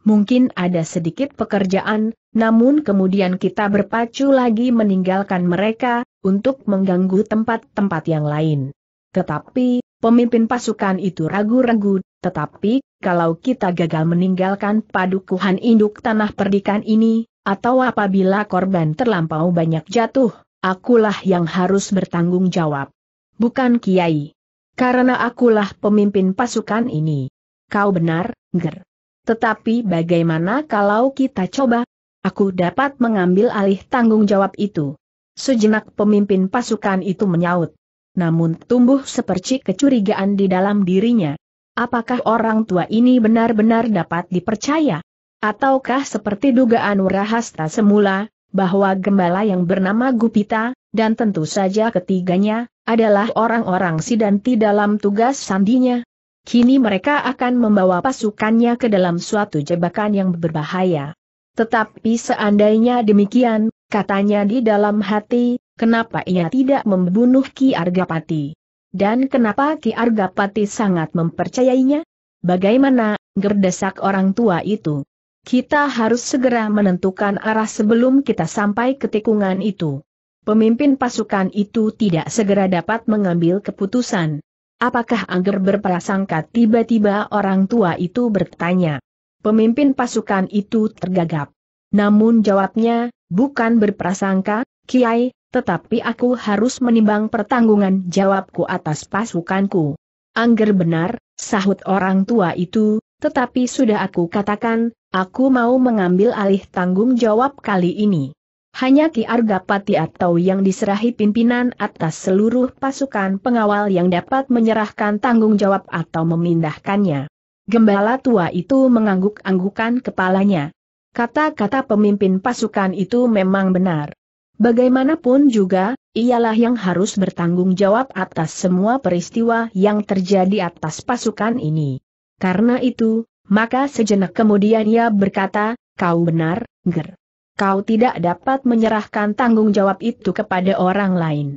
mungkin ada sedikit pekerjaan, namun kemudian kita berpacu lagi meninggalkan mereka, untuk mengganggu tempat-tempat yang lain. Tetapi, pemimpin pasukan itu ragu-ragu, tetapi, kalau kita gagal meninggalkan padukuhan induk tanah perdikan ini, atau apabila korban terlampau banyak jatuh, akulah yang harus bertanggung jawab. Bukan Kiai. Karena akulah pemimpin pasukan ini. Kau benar, Ger. Tetapi bagaimana kalau kita coba? Aku dapat mengambil alih tanggung jawab itu. Sejenak pemimpin pasukan itu menyaut. Namun tumbuh sepercik kecurigaan di dalam dirinya. Apakah orang tua ini benar-benar dapat dipercaya? Ataukah seperti dugaan Wrahasta semula, bahwa gembala yang bernama Gupita, dan tentu saja ketiganya, adalah orang-orang sidanti dalam tugas sandinya, Kini mereka akan membawa pasukannya ke dalam suatu jebakan yang berbahaya. Tetapi seandainya demikian, katanya di dalam hati, kenapa ia tidak membunuh Ki Argapati? Dan kenapa Ki Argapati sangat mempercayainya? Bagaimana, gerdesak orang tua itu? Kita harus segera menentukan arah sebelum kita sampai ke tikungan itu. Pemimpin pasukan itu tidak segera dapat mengambil keputusan. Apakah Angger berprasangka tiba-tiba orang tua itu bertanya. Pemimpin pasukan itu tergagap. Namun jawabnya, bukan berprasangka, Kiai, tetapi aku harus menimbang pertanggungan jawabku atas pasukanku. Angger benar, sahut orang tua itu, tetapi sudah aku katakan, aku mau mengambil alih tanggung jawab kali ini hanya Ki Argapati atau yang diserahi pimpinan atas seluruh pasukan pengawal yang dapat menyerahkan tanggung jawab atau memindahkannya. Gembala tua itu mengangguk-anggukan kepalanya. Kata-kata pemimpin pasukan itu memang benar. Bagaimanapun juga, ialah yang harus bertanggung jawab atas semua peristiwa yang terjadi atas pasukan ini. Karena itu, maka sejenak kemudian ia berkata, kau benar, Ger kau tidak dapat menyerahkan tanggung jawab itu kepada orang lain.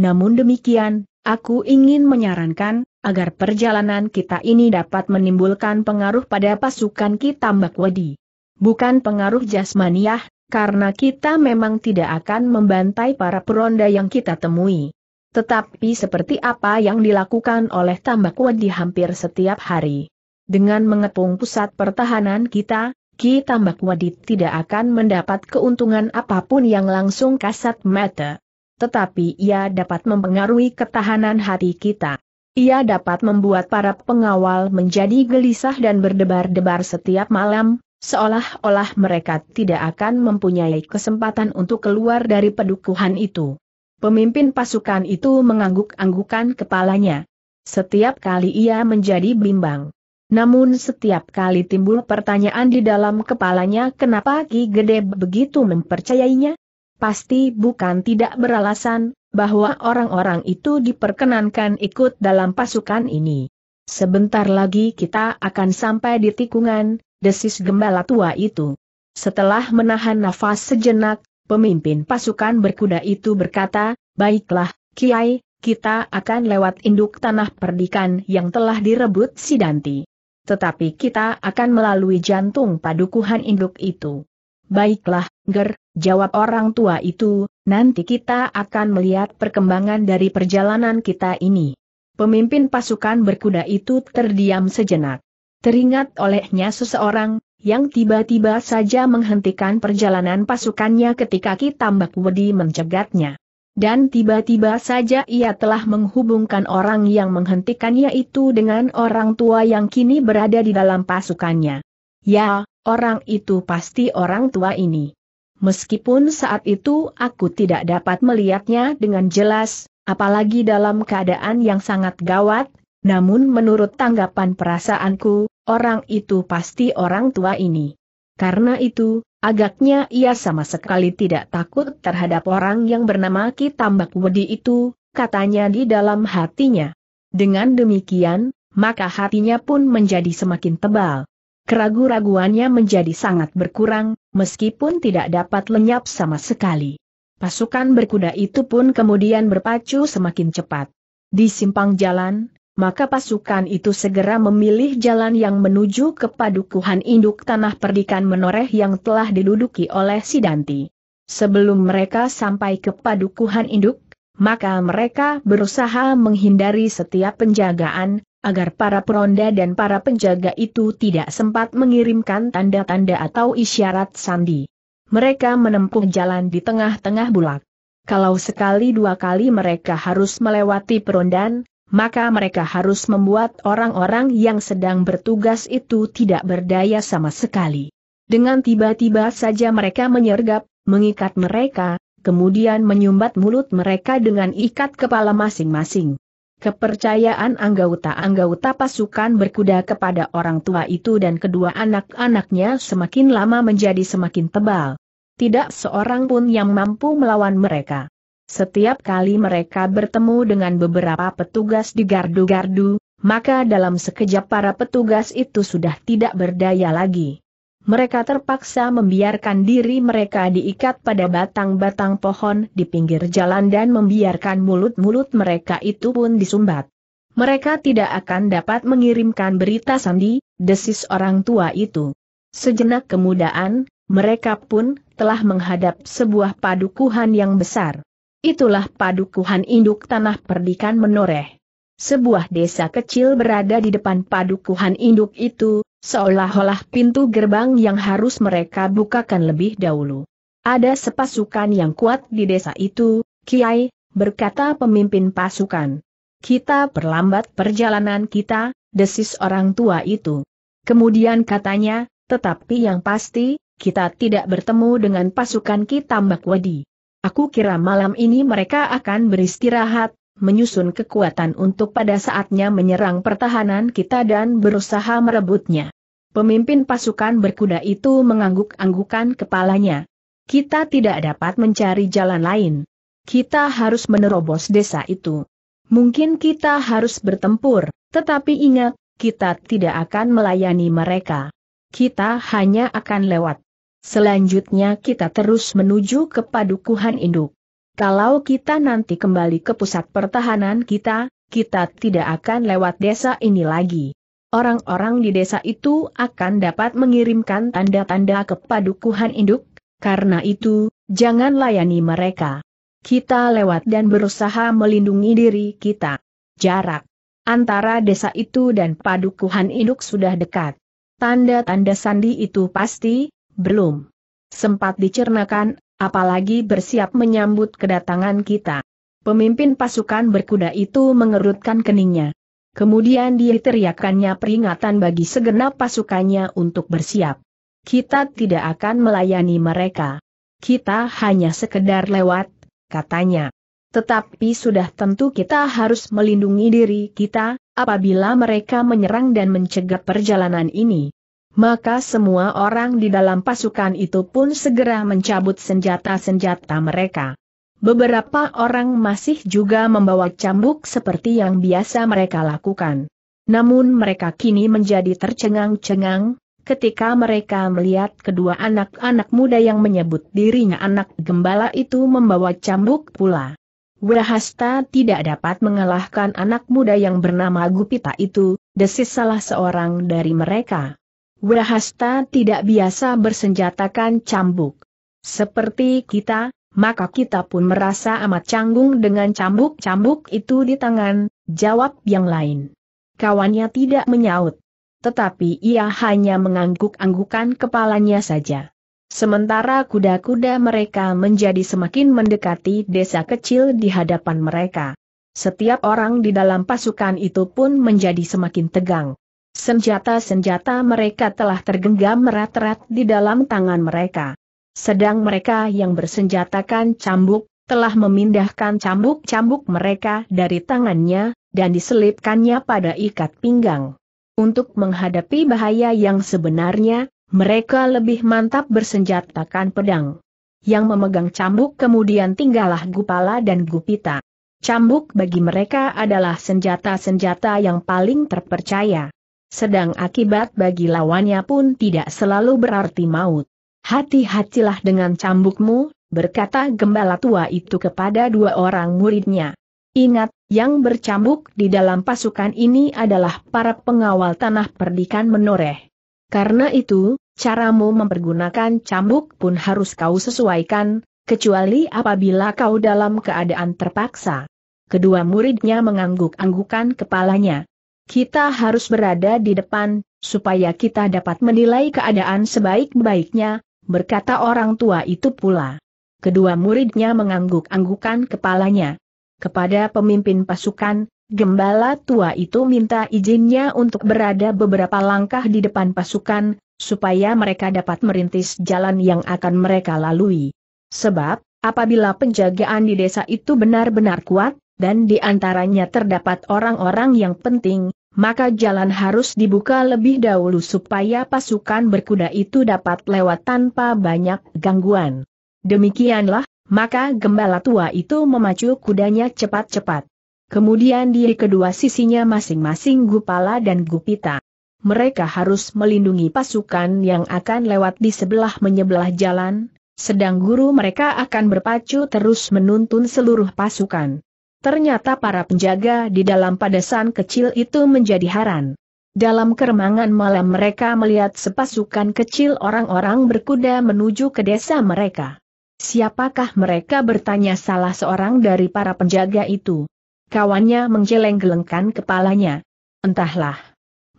Namun demikian, aku ingin menyarankan, agar perjalanan kita ini dapat menimbulkan pengaruh pada pasukan kita Wadi. Bukan pengaruh jasmaniah, karena kita memang tidak akan membantai para peronda yang kita temui. Tetapi seperti apa yang dilakukan oleh Tambakwadi hampir setiap hari. Dengan mengepung pusat pertahanan kita, Ki Tambak Wadid tidak akan mendapat keuntungan apapun yang langsung kasat mata. Tetapi ia dapat mempengaruhi ketahanan hati kita. Ia dapat membuat para pengawal menjadi gelisah dan berdebar-debar setiap malam, seolah-olah mereka tidak akan mempunyai kesempatan untuk keluar dari pedukuhan itu. Pemimpin pasukan itu mengangguk-anggukan kepalanya. Setiap kali ia menjadi bimbang. Namun setiap kali timbul pertanyaan di dalam kepalanya kenapa Ki Gede begitu mempercayainya? Pasti bukan tidak beralasan, bahwa orang-orang itu diperkenankan ikut dalam pasukan ini. Sebentar lagi kita akan sampai di tikungan, desis gembala tua itu. Setelah menahan nafas sejenak, pemimpin pasukan berkuda itu berkata, Baiklah, Kiai, kita akan lewat induk tanah perdikan yang telah direbut si Danti. Tetapi kita akan melalui jantung padukuhan induk itu. Baiklah, Ger, jawab orang tua itu, nanti kita akan melihat perkembangan dari perjalanan kita ini. Pemimpin pasukan berkuda itu terdiam sejenak. Teringat olehnya seseorang, yang tiba-tiba saja menghentikan perjalanan pasukannya ketika Kitambak Wedi mencegatnya. Dan tiba-tiba saja ia telah menghubungkan orang yang menghentikannya itu dengan orang tua yang kini berada di dalam pasukannya. Ya, orang itu pasti orang tua ini. Meskipun saat itu aku tidak dapat melihatnya dengan jelas, apalagi dalam keadaan yang sangat gawat, namun menurut tanggapan perasaanku, orang itu pasti orang tua ini. Karena itu, Agaknya ia sama sekali tidak takut terhadap orang yang bernama Ki Tambak Wedi itu, katanya di dalam hatinya. Dengan demikian, maka hatinya pun menjadi semakin tebal. Keragu-raguannya menjadi sangat berkurang, meskipun tidak dapat lenyap sama sekali. Pasukan berkuda itu pun kemudian berpacu semakin cepat. Di simpang jalan, maka pasukan itu segera memilih jalan yang menuju ke padukuhan induk tanah perdikan menoreh yang telah diduduki oleh Sidanti. Sebelum mereka sampai ke padukuhan induk, maka mereka berusaha menghindari setiap penjagaan, agar para peronda dan para penjaga itu tidak sempat mengirimkan tanda-tanda atau isyarat sandi. Mereka menempuh jalan di tengah-tengah bulak. Kalau sekali dua kali mereka harus melewati perondan, maka mereka harus membuat orang-orang yang sedang bertugas itu tidak berdaya sama sekali. Dengan tiba-tiba saja mereka menyergap, mengikat mereka, kemudian menyumbat mulut mereka dengan ikat kepala masing-masing. Kepercayaan anggota-anggota pasukan berkuda kepada orang tua itu dan kedua anak-anaknya semakin lama menjadi semakin tebal. Tidak seorang pun yang mampu melawan mereka. Setiap kali mereka bertemu dengan beberapa petugas di gardu-gardu, maka dalam sekejap para petugas itu sudah tidak berdaya lagi. Mereka terpaksa membiarkan diri mereka diikat pada batang-batang pohon di pinggir jalan dan membiarkan mulut-mulut mereka itu pun disumbat. Mereka tidak akan dapat mengirimkan berita sandi, desis orang tua itu. Sejenak kemudian, mereka pun telah menghadap sebuah padukuhan yang besar. Itulah padukuhan induk tanah perdikan menoreh. Sebuah desa kecil berada di depan padukuhan induk itu, seolah-olah pintu gerbang yang harus mereka bukakan lebih dahulu. Ada sepasukan yang kuat di desa itu, Kiai, berkata pemimpin pasukan. Kita perlambat perjalanan kita, desis orang tua itu. Kemudian katanya, tetapi yang pasti, kita tidak bertemu dengan pasukan kita Mbak Wadi. Aku kira malam ini mereka akan beristirahat, menyusun kekuatan untuk pada saatnya menyerang pertahanan kita dan berusaha merebutnya. Pemimpin pasukan berkuda itu mengangguk-anggukan kepalanya. Kita tidak dapat mencari jalan lain. Kita harus menerobos desa itu. Mungkin kita harus bertempur, tetapi ingat, kita tidak akan melayani mereka. Kita hanya akan lewat Selanjutnya kita terus menuju ke padukuhan induk. Kalau kita nanti kembali ke pusat pertahanan kita, kita tidak akan lewat desa ini lagi. Orang-orang di desa itu akan dapat mengirimkan tanda-tanda ke padukuhan induk, karena itu, jangan layani mereka. Kita lewat dan berusaha melindungi diri kita. Jarak antara desa itu dan padukuhan induk sudah dekat. Tanda-tanda sandi itu pasti, belum sempat dicernakan, apalagi bersiap menyambut kedatangan kita. Pemimpin pasukan berkuda itu mengerutkan keningnya. Kemudian dia teriakannya peringatan bagi segenap pasukannya untuk bersiap. Kita tidak akan melayani mereka. Kita hanya sekedar lewat, katanya. Tetapi sudah tentu kita harus melindungi diri kita, apabila mereka menyerang dan mencegah perjalanan ini maka semua orang di dalam pasukan itu pun segera mencabut senjata-senjata mereka. Beberapa orang masih juga membawa cambuk seperti yang biasa mereka lakukan. Namun mereka kini menjadi tercengang-cengang, ketika mereka melihat kedua anak-anak muda yang menyebut dirinya anak gembala itu membawa cambuk pula. Wahasta tidak dapat mengalahkan anak muda yang bernama Gupita itu, desis salah seorang dari mereka. Wahasta tidak biasa bersenjatakan cambuk. Seperti kita, maka kita pun merasa amat canggung dengan cambuk-cambuk itu di tangan, jawab yang lain. Kawannya tidak menyaut. Tetapi ia hanya mengangguk-anggukan kepalanya saja. Sementara kuda-kuda mereka menjadi semakin mendekati desa kecil di hadapan mereka. Setiap orang di dalam pasukan itu pun menjadi semakin tegang. Senjata-senjata mereka telah tergenggam merat-rat di dalam tangan mereka. Sedang mereka yang bersenjatakan cambuk, telah memindahkan cambuk-cambuk mereka dari tangannya, dan diselipkannya pada ikat pinggang. Untuk menghadapi bahaya yang sebenarnya, mereka lebih mantap bersenjatakan pedang. Yang memegang cambuk kemudian tinggallah Gupala dan Gupita. Cambuk bagi mereka adalah senjata-senjata yang paling terpercaya sedang akibat bagi lawannya pun tidak selalu berarti maut. Hati-hatilah dengan cambukmu, berkata gembala tua itu kepada dua orang muridnya. Ingat, yang bercambuk di dalam pasukan ini adalah para pengawal tanah perdikan menoreh. Karena itu, caramu mempergunakan cambuk pun harus kau sesuaikan, kecuali apabila kau dalam keadaan terpaksa. Kedua muridnya mengangguk-anggukan kepalanya. Kita harus berada di depan, supaya kita dapat menilai keadaan sebaik-baiknya, berkata orang tua itu pula. Kedua muridnya mengangguk-anggukan kepalanya. Kepada pemimpin pasukan, gembala tua itu minta izinnya untuk berada beberapa langkah di depan pasukan, supaya mereka dapat merintis jalan yang akan mereka lalui. Sebab, apabila penjagaan di desa itu benar-benar kuat, dan di antaranya terdapat orang-orang yang penting, maka jalan harus dibuka lebih dahulu supaya pasukan berkuda itu dapat lewat tanpa banyak gangguan. Demikianlah, maka gembala tua itu memacu kudanya cepat-cepat. Kemudian di kedua sisinya masing-masing Gupala dan Gupita. Mereka harus melindungi pasukan yang akan lewat di sebelah menyebelah jalan, sedang guru mereka akan berpacu terus menuntun seluruh pasukan. Ternyata para penjaga di dalam padesan kecil itu menjadi haran. Dalam keremangan malam mereka melihat sepasukan kecil orang-orang berkuda menuju ke desa mereka. Siapakah mereka bertanya salah seorang dari para penjaga itu? Kawannya menggeleng-gelengkan kepalanya. Entahlah.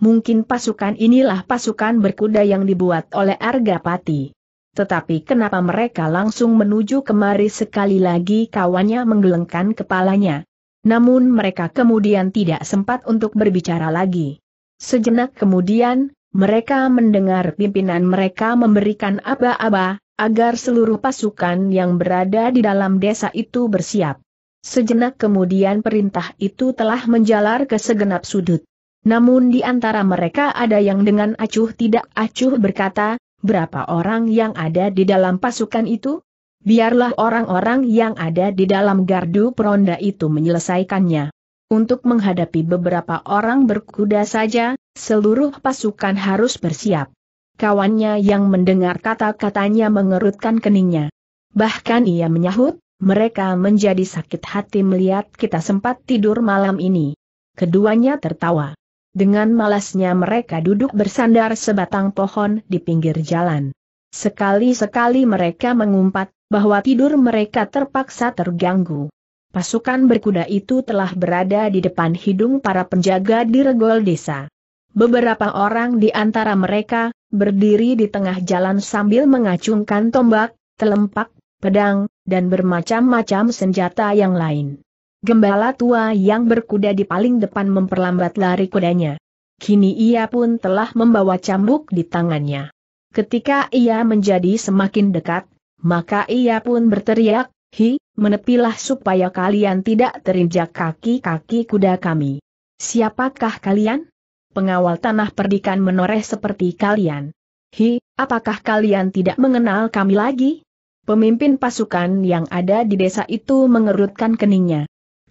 Mungkin pasukan inilah pasukan berkuda yang dibuat oleh Argapati. Tetapi kenapa mereka langsung menuju kemari sekali lagi kawannya menggelengkan kepalanya. Namun mereka kemudian tidak sempat untuk berbicara lagi. Sejenak kemudian, mereka mendengar pimpinan mereka memberikan aba-aba, agar seluruh pasukan yang berada di dalam desa itu bersiap. Sejenak kemudian perintah itu telah menjalar ke segenap sudut. Namun di antara mereka ada yang dengan acuh tidak acuh berkata, berapa orang yang ada di dalam pasukan itu? Biarlah orang-orang yang ada di dalam gardu peronda itu menyelesaikannya. Untuk menghadapi beberapa orang berkuda saja, seluruh pasukan harus bersiap. Kawannya yang mendengar kata-katanya mengerutkan keningnya. Bahkan ia menyahut, mereka menjadi sakit hati melihat kita sempat tidur malam ini. Keduanya tertawa. Dengan malasnya mereka duduk bersandar sebatang pohon di pinggir jalan. Sekali-sekali mereka mengumpat bahwa tidur mereka terpaksa terganggu. Pasukan berkuda itu telah berada di depan hidung para penjaga di regol desa. Beberapa orang di antara mereka, berdiri di tengah jalan sambil mengacungkan tombak, telempak, pedang, dan bermacam-macam senjata yang lain. Gembala tua yang berkuda di paling depan memperlambat lari kudanya. Kini ia pun telah membawa cambuk di tangannya. Ketika ia menjadi semakin dekat, maka ia pun berteriak, Hi, menepilah supaya kalian tidak terinjak kaki-kaki kuda kami. Siapakah kalian? Pengawal tanah perdikan menoreh seperti kalian. Hi, apakah kalian tidak mengenal kami lagi? Pemimpin pasukan yang ada di desa itu mengerutkan keningnya.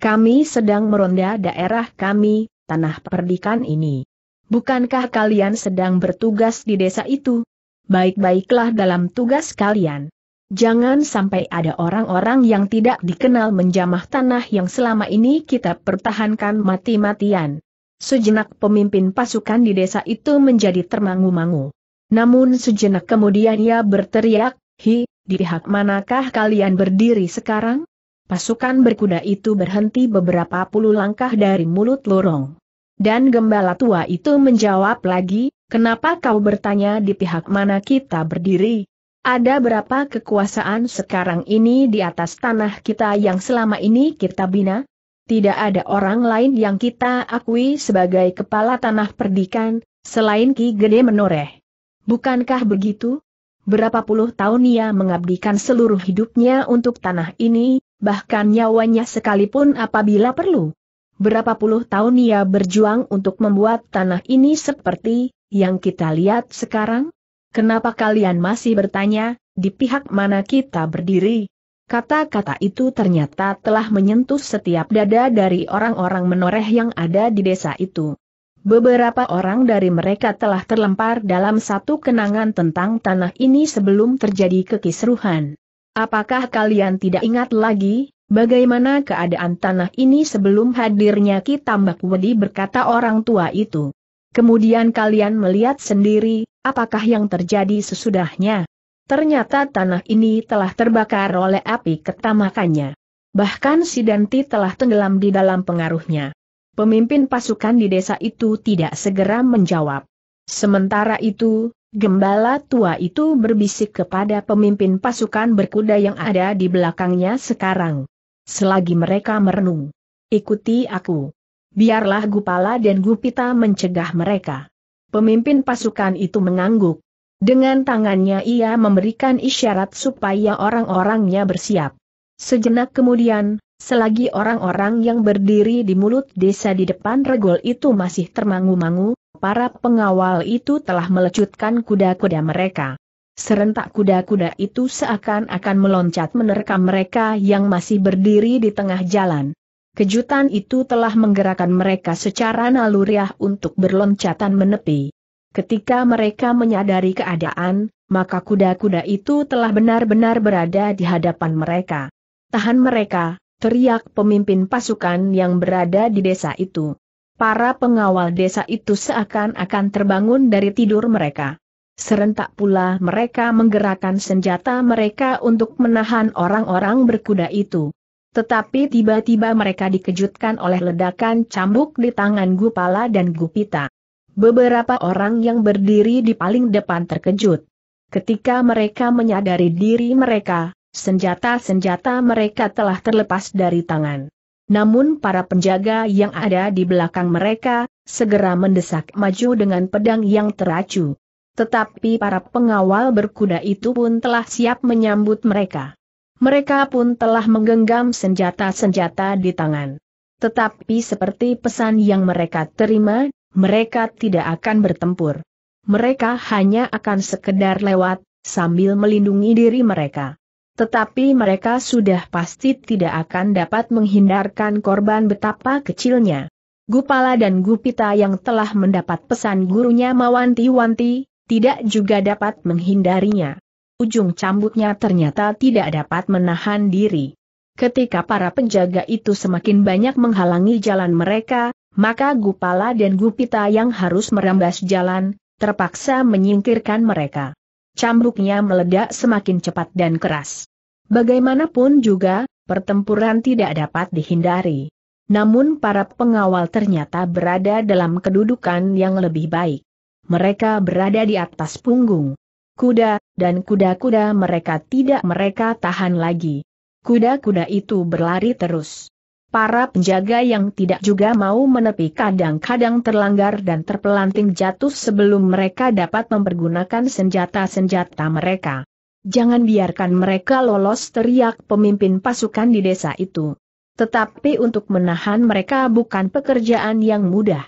Kami sedang meronda daerah kami, tanah perdikan ini. Bukankah kalian sedang bertugas di desa itu? Baik-baiklah dalam tugas kalian. Jangan sampai ada orang-orang yang tidak dikenal menjamah tanah yang selama ini kita pertahankan mati-matian. Sejenak pemimpin pasukan di desa itu menjadi termangu-mangu. Namun sejenak kemudian ia berteriak, Hi, di pihak manakah kalian berdiri sekarang? Pasukan berkuda itu berhenti beberapa puluh langkah dari mulut lorong. Dan gembala tua itu menjawab lagi, kenapa kau bertanya di pihak mana kita berdiri? Ada berapa kekuasaan sekarang ini di atas tanah kita yang selama ini kita bina? Tidak ada orang lain yang kita akui sebagai kepala tanah perdikan, selain Ki Gede Menoreh. Bukankah begitu? Berapa puluh tahun ia mengabdikan seluruh hidupnya untuk tanah ini, bahkan nyawanya sekalipun apabila perlu. Berapa puluh tahun ia berjuang untuk membuat tanah ini seperti yang kita lihat sekarang? Kenapa kalian masih bertanya, di pihak mana kita berdiri? Kata-kata itu ternyata telah menyentuh setiap dada dari orang-orang menoreh yang ada di desa itu. Beberapa orang dari mereka telah terlempar dalam satu kenangan tentang tanah ini sebelum terjadi kekisruhan. Apakah kalian tidak ingat lagi, bagaimana keadaan tanah ini sebelum hadirnya Ki Tambak Wedi berkata orang tua itu? Kemudian kalian melihat sendiri, apakah yang terjadi sesudahnya? Ternyata tanah ini telah terbakar oleh api ketamakannya. Bahkan si Danti telah tenggelam di dalam pengaruhnya. Pemimpin pasukan di desa itu tidak segera menjawab. Sementara itu, Gembala tua itu berbisik kepada pemimpin pasukan berkuda yang ada di belakangnya sekarang. Selagi mereka merenung, ikuti aku. Biarlah Gupala dan Gupita mencegah mereka. Pemimpin pasukan itu mengangguk. Dengan tangannya ia memberikan isyarat supaya orang-orangnya bersiap. Sejenak kemudian, Selagi orang-orang yang berdiri di mulut desa di depan regol itu masih termangu-mangu, para pengawal itu telah melecutkan kuda-kuda mereka. Serentak kuda-kuda itu seakan-akan meloncat menerkam mereka yang masih berdiri di tengah jalan. Kejutan itu telah menggerakkan mereka secara naluriah untuk berloncatan menepi. Ketika mereka menyadari keadaan, maka kuda-kuda itu telah benar-benar berada di hadapan mereka. Tahan mereka, teriak pemimpin pasukan yang berada di desa itu. Para pengawal desa itu seakan-akan terbangun dari tidur mereka. Serentak pula mereka menggerakkan senjata mereka untuk menahan orang-orang berkuda itu. Tetapi tiba-tiba mereka dikejutkan oleh ledakan cambuk di tangan Gupala dan Gupita. Beberapa orang yang berdiri di paling depan terkejut. Ketika mereka menyadari diri mereka, Senjata-senjata mereka telah terlepas dari tangan. Namun para penjaga yang ada di belakang mereka, segera mendesak maju dengan pedang yang teracu. Tetapi para pengawal berkuda itu pun telah siap menyambut mereka. Mereka pun telah menggenggam senjata-senjata di tangan. Tetapi seperti pesan yang mereka terima, mereka tidak akan bertempur. Mereka hanya akan sekedar lewat, sambil melindungi diri mereka. Tetapi mereka sudah pasti tidak akan dapat menghindarkan korban betapa kecilnya. Gupala dan Gupita yang telah mendapat pesan gurunya Mawanti-Wanti, tidak juga dapat menghindarinya. Ujung cambuknya ternyata tidak dapat menahan diri. Ketika para penjaga itu semakin banyak menghalangi jalan mereka, maka Gupala dan Gupita yang harus merambas jalan, terpaksa menyingkirkan mereka cambuknya meledak semakin cepat dan keras. Bagaimanapun juga, pertempuran tidak dapat dihindari. Namun para pengawal ternyata berada dalam kedudukan yang lebih baik. Mereka berada di atas punggung. Kuda, dan kuda-kuda mereka tidak mereka tahan lagi. Kuda-kuda itu berlari terus para penjaga yang tidak juga mau menepi kadang-kadang terlanggar dan terpelanting jatuh sebelum mereka dapat mempergunakan senjata-senjata mereka. Jangan biarkan mereka lolos teriak pemimpin pasukan di desa itu. Tetapi untuk menahan mereka bukan pekerjaan yang mudah.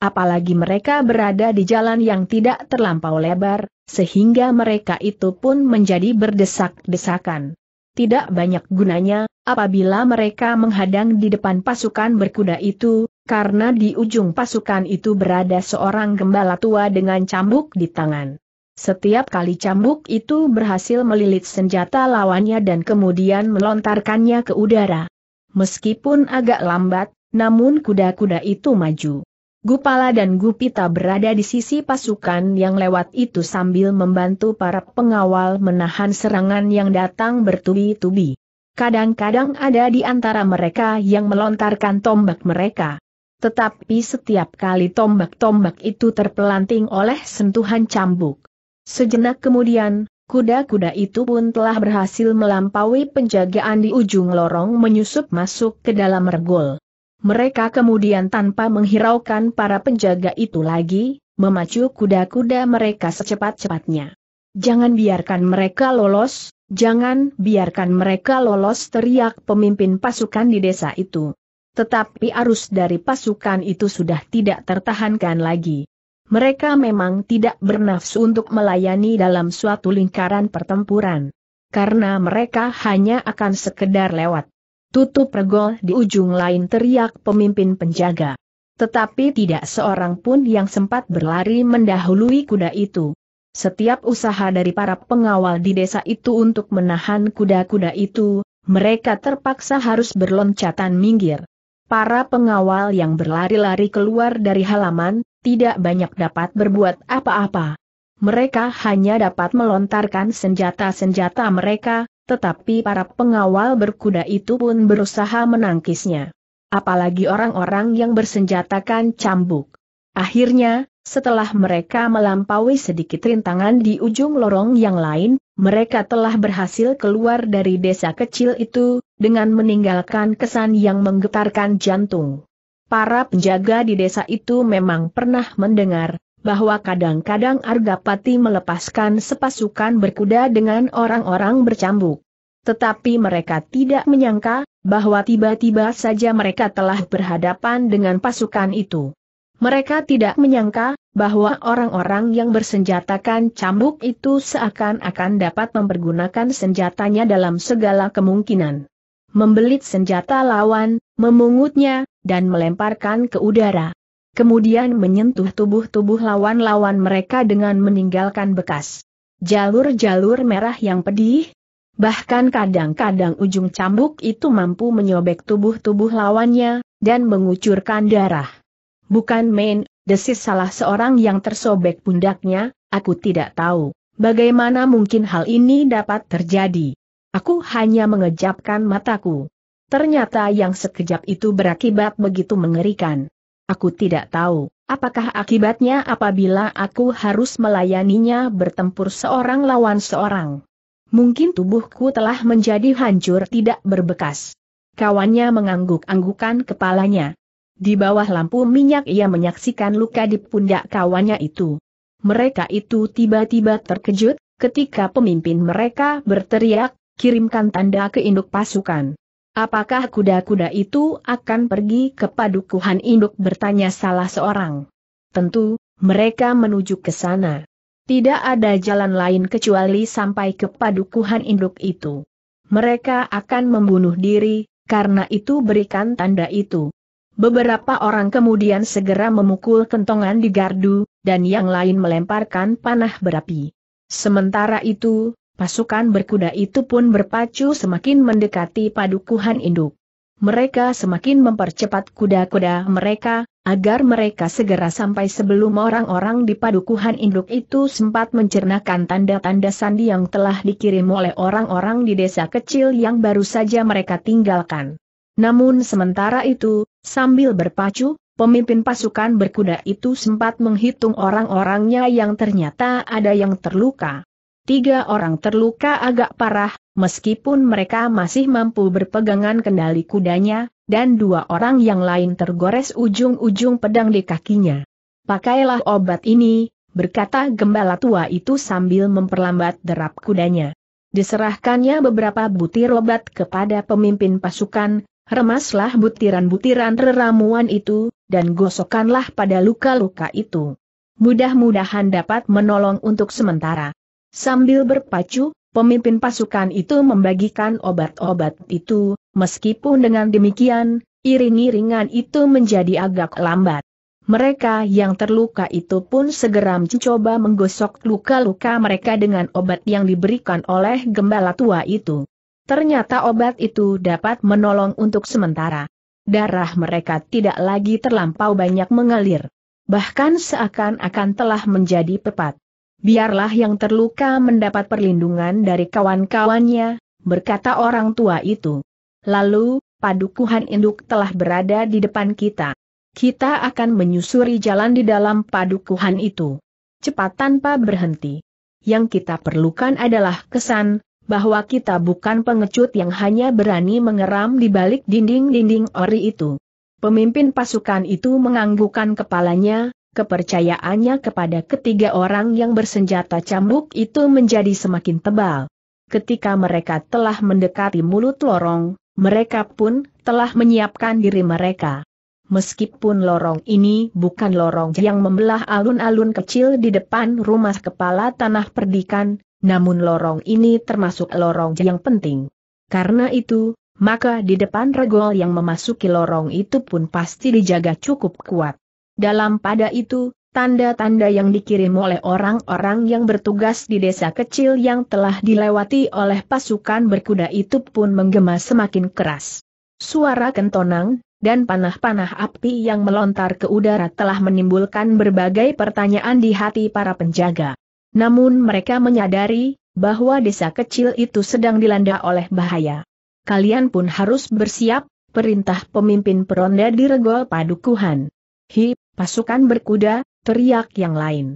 Apalagi mereka berada di jalan yang tidak terlampau lebar, sehingga mereka itu pun menjadi berdesak-desakan. Tidak banyak gunanya, apabila mereka menghadang di depan pasukan berkuda itu, karena di ujung pasukan itu berada seorang gembala tua dengan cambuk di tangan. Setiap kali cambuk itu berhasil melilit senjata lawannya dan kemudian melontarkannya ke udara. Meskipun agak lambat, namun kuda-kuda itu maju. Gupala dan Gupita berada di sisi pasukan yang lewat itu sambil membantu para pengawal menahan serangan yang datang bertubi-tubi. Kadang-kadang ada di antara mereka yang melontarkan tombak mereka. Tetapi setiap kali tombak-tombak itu terpelanting oleh sentuhan cambuk. Sejenak kemudian, kuda-kuda itu pun telah berhasil melampaui penjagaan di ujung lorong menyusup masuk ke dalam regol. Mereka kemudian tanpa menghiraukan para penjaga itu lagi, memacu kuda-kuda mereka secepat-cepatnya. Jangan biarkan mereka lolos, Jangan biarkan mereka lolos teriak pemimpin pasukan di desa itu. Tetapi arus dari pasukan itu sudah tidak tertahankan lagi. Mereka memang tidak bernafsu untuk melayani dalam suatu lingkaran pertempuran. Karena mereka hanya akan sekedar lewat. Tutup regol di ujung lain teriak pemimpin penjaga. Tetapi tidak seorang pun yang sempat berlari mendahului kuda itu. Setiap usaha dari para pengawal di desa itu untuk menahan kuda-kuda itu, mereka terpaksa harus berloncatan minggir. Para pengawal yang berlari-lari keluar dari halaman, tidak banyak dapat berbuat apa-apa. Mereka hanya dapat melontarkan senjata-senjata mereka, tetapi para pengawal berkuda itu pun berusaha menangkisnya. Apalagi orang-orang yang bersenjatakan cambuk. Akhirnya, setelah mereka melampaui sedikit rintangan di ujung lorong yang lain, mereka telah berhasil keluar dari desa kecil itu, dengan meninggalkan kesan yang menggetarkan jantung. Para penjaga di desa itu memang pernah mendengar, bahwa kadang-kadang Argapati melepaskan sepasukan berkuda dengan orang-orang bercambuk. Tetapi mereka tidak menyangka, bahwa tiba-tiba saja mereka telah berhadapan dengan pasukan itu. Mereka tidak menyangka bahwa orang-orang yang bersenjatakan cambuk itu seakan-akan dapat mempergunakan senjatanya dalam segala kemungkinan. Membelit senjata lawan, memungutnya, dan melemparkan ke udara. Kemudian menyentuh tubuh-tubuh lawan-lawan mereka dengan meninggalkan bekas. Jalur-jalur merah yang pedih, bahkan kadang-kadang ujung cambuk itu mampu menyobek tubuh-tubuh lawannya, dan mengucurkan darah. Bukan main, desis salah seorang yang tersobek pundaknya, aku tidak tahu, bagaimana mungkin hal ini dapat terjadi. Aku hanya mengejapkan mataku. Ternyata yang sekejap itu berakibat begitu mengerikan. Aku tidak tahu, apakah akibatnya apabila aku harus melayaninya bertempur seorang lawan seorang. Mungkin tubuhku telah menjadi hancur tidak berbekas. Kawannya mengangguk-anggukan kepalanya. Di bawah lampu minyak ia menyaksikan luka di pundak kawannya itu. Mereka itu tiba-tiba terkejut, ketika pemimpin mereka berteriak, kirimkan tanda ke induk pasukan. Apakah kuda-kuda itu akan pergi ke padukuhan induk bertanya salah seorang. Tentu, mereka menuju ke sana. Tidak ada jalan lain kecuali sampai ke padukuhan induk itu. Mereka akan membunuh diri, karena itu berikan tanda itu. Beberapa orang kemudian segera memukul kentongan di gardu, dan yang lain melemparkan panah berapi. Sementara itu, pasukan berkuda itu pun berpacu semakin mendekati padukuhan induk. Mereka semakin mempercepat kuda-kuda mereka, agar mereka segera sampai sebelum orang-orang di padukuhan induk itu sempat mencernakan tanda-tanda sandi yang telah dikirim oleh orang-orang di desa kecil yang baru saja mereka tinggalkan. Namun sementara itu, Sambil berpacu, pemimpin pasukan berkuda itu sempat menghitung orang-orangnya yang ternyata ada yang terluka. Tiga orang terluka agak parah, meskipun mereka masih mampu berpegangan kendali kudanya, dan dua orang yang lain tergores ujung-ujung pedang di kakinya. Pakailah obat ini, berkata gembala tua itu sambil memperlambat derap kudanya. Diserahkannya beberapa butir obat kepada pemimpin pasukan, Remaslah butiran-butiran reramuan itu, dan gosokkanlah pada luka-luka itu. Mudah-mudahan dapat menolong untuk sementara. Sambil berpacu, pemimpin pasukan itu membagikan obat-obat itu, meskipun dengan demikian, iring-iringan itu menjadi agak lambat. Mereka yang terluka itu pun segera mencoba menggosok luka-luka mereka dengan obat yang diberikan oleh gembala tua itu. Ternyata obat itu dapat menolong untuk sementara. Darah mereka tidak lagi terlampau banyak mengalir. Bahkan seakan-akan telah menjadi pepat. Biarlah yang terluka mendapat perlindungan dari kawan-kawannya, berkata orang tua itu. Lalu, padukuhan induk telah berada di depan kita. Kita akan menyusuri jalan di dalam padukuhan itu. Cepat tanpa berhenti. Yang kita perlukan adalah kesan, bahwa kita bukan pengecut yang hanya berani mengeram di balik dinding-dinding ori itu. Pemimpin pasukan itu menganggukkan kepalanya, kepercayaannya kepada ketiga orang yang bersenjata cambuk itu menjadi semakin tebal. Ketika mereka telah mendekati mulut lorong, mereka pun telah menyiapkan diri mereka. Meskipun lorong ini bukan lorong yang membelah alun-alun kecil di depan rumah kepala tanah perdikan, namun lorong ini termasuk lorong yang penting. Karena itu, maka di depan regol yang memasuki lorong itu pun pasti dijaga cukup kuat. Dalam pada itu, tanda-tanda yang dikirim oleh orang-orang yang bertugas di desa kecil yang telah dilewati oleh pasukan berkuda itu pun menggema semakin keras. Suara kentonang, dan panah-panah api yang melontar ke udara telah menimbulkan berbagai pertanyaan di hati para penjaga. Namun mereka menyadari, bahwa desa kecil itu sedang dilanda oleh bahaya. Kalian pun harus bersiap, perintah pemimpin peronda diregol padukuhan. Hi, pasukan berkuda, teriak yang lain.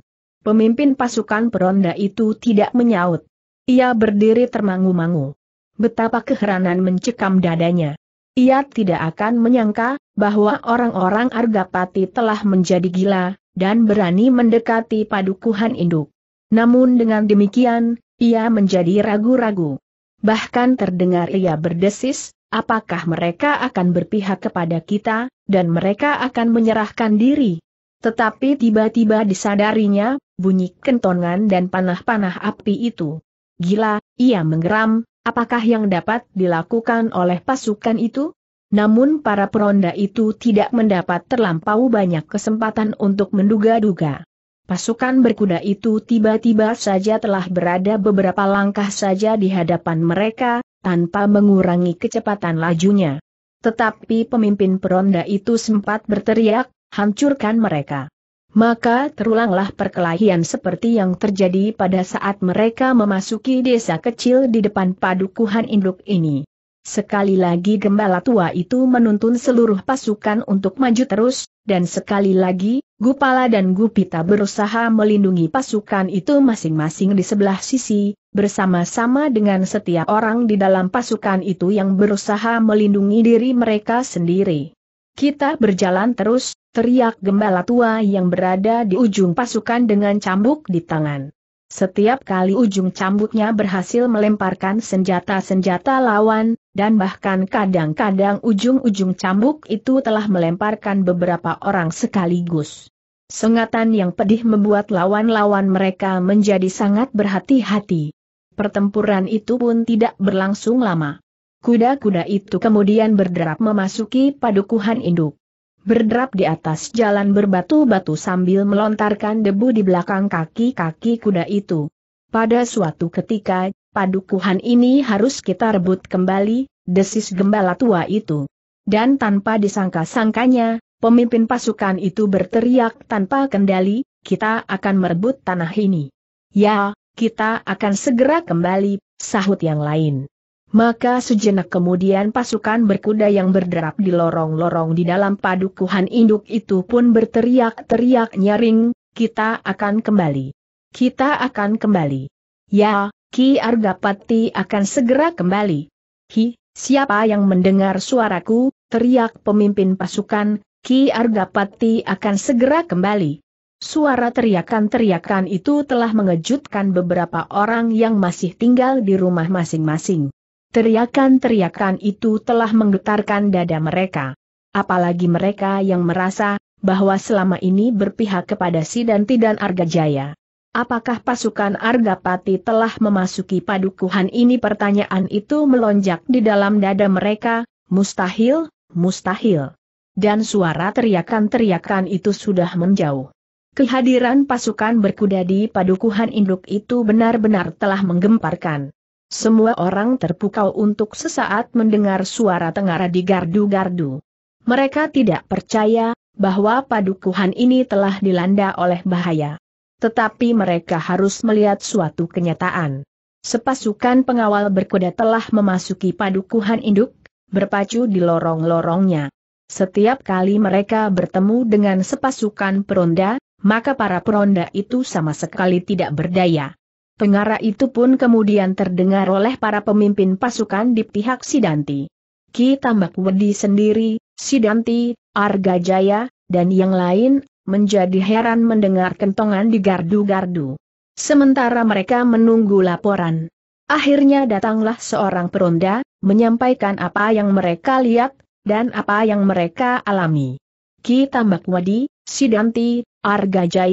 Pemimpin pasukan peronda itu tidak menyaut. Ia berdiri termangu-mangu. Betapa keheranan mencekam dadanya. Ia tidak akan menyangka, bahwa orang-orang Argapati telah menjadi gila, dan berani mendekati padukuhan induk. Namun dengan demikian, ia menjadi ragu-ragu. Bahkan terdengar ia berdesis, apakah mereka akan berpihak kepada kita, dan mereka akan menyerahkan diri. Tetapi tiba-tiba disadarinya, bunyi kentongan dan panah-panah api itu. Gila, ia menggeram, apakah yang dapat dilakukan oleh pasukan itu? Namun para peronda itu tidak mendapat terlampau banyak kesempatan untuk menduga-duga. Pasukan berkuda itu tiba-tiba saja telah berada beberapa langkah saja di hadapan mereka, tanpa mengurangi kecepatan lajunya. Tetapi pemimpin peronda itu sempat berteriak, hancurkan mereka. Maka terulanglah perkelahian seperti yang terjadi pada saat mereka memasuki desa kecil di depan padukuhan induk ini. Sekali lagi gembala tua itu menuntun seluruh pasukan untuk maju terus, dan sekali lagi, Gupala dan Gupita berusaha melindungi pasukan itu masing-masing di sebelah sisi, bersama-sama dengan setiap orang di dalam pasukan itu yang berusaha melindungi diri mereka sendiri. Kita berjalan terus, teriak gembala tua yang berada di ujung pasukan dengan cambuk di tangan. Setiap kali ujung cambuknya berhasil melemparkan senjata-senjata lawan, dan bahkan kadang-kadang ujung-ujung cambuk itu telah melemparkan beberapa orang sekaligus. Sengatan yang pedih membuat lawan-lawan mereka menjadi sangat berhati-hati. Pertempuran itu pun tidak berlangsung lama. Kuda-kuda itu kemudian berderap memasuki padukuhan induk. Berderap di atas jalan berbatu-batu sambil melontarkan debu di belakang kaki-kaki kuda itu. Pada suatu ketika, padukuhan ini harus kita rebut kembali, desis gembala tua itu. Dan tanpa disangka-sangkanya, pemimpin pasukan itu berteriak tanpa kendali, kita akan merebut tanah ini. Ya, kita akan segera kembali, sahut yang lain. Maka sejenak kemudian pasukan berkuda yang berderap di lorong-lorong di dalam padukuhan induk itu pun berteriak-teriak nyaring, kita akan kembali. Kita akan kembali. Ya, Ki Argapati akan segera kembali. Hi, siapa yang mendengar suaraku, teriak pemimpin pasukan, Ki Argapati akan segera kembali. Suara teriakan-teriakan itu telah mengejutkan beberapa orang yang masih tinggal di rumah masing-masing. Teriakan-teriakan itu telah menggetarkan dada mereka. Apalagi mereka yang merasa bahwa selama ini berpihak kepada Sidanti dan Argajaya. Apakah pasukan Argapati telah memasuki padukuhan ini? Pertanyaan itu melonjak di dalam dada mereka, mustahil, mustahil. Dan suara teriakan-teriakan itu sudah menjauh. Kehadiran pasukan berkuda di padukuhan induk itu benar-benar telah menggemparkan. Semua orang terpukau untuk sesaat mendengar suara tengara di gardu-gardu. Mereka tidak percaya bahwa padukuhan ini telah dilanda oleh bahaya. Tetapi mereka harus melihat suatu kenyataan. Sepasukan pengawal berkuda telah memasuki padukuhan induk, berpacu di lorong-lorongnya. Setiap kali mereka bertemu dengan sepasukan peronda, maka para peronda itu sama sekali tidak berdaya. Pengara itu pun kemudian terdengar oleh para pemimpin pasukan di pihak Sidanti. Ki Tambak Wedi sendiri, Sidanti, Arga Jaya, dan yang lain menjadi heran mendengar kentongan di gardu-gardu. Sementara mereka menunggu laporan. Akhirnya datanglah seorang peronda, menyampaikan apa yang mereka lihat, dan apa yang mereka alami. Ki Tambak Wadi, Sidanti, Ki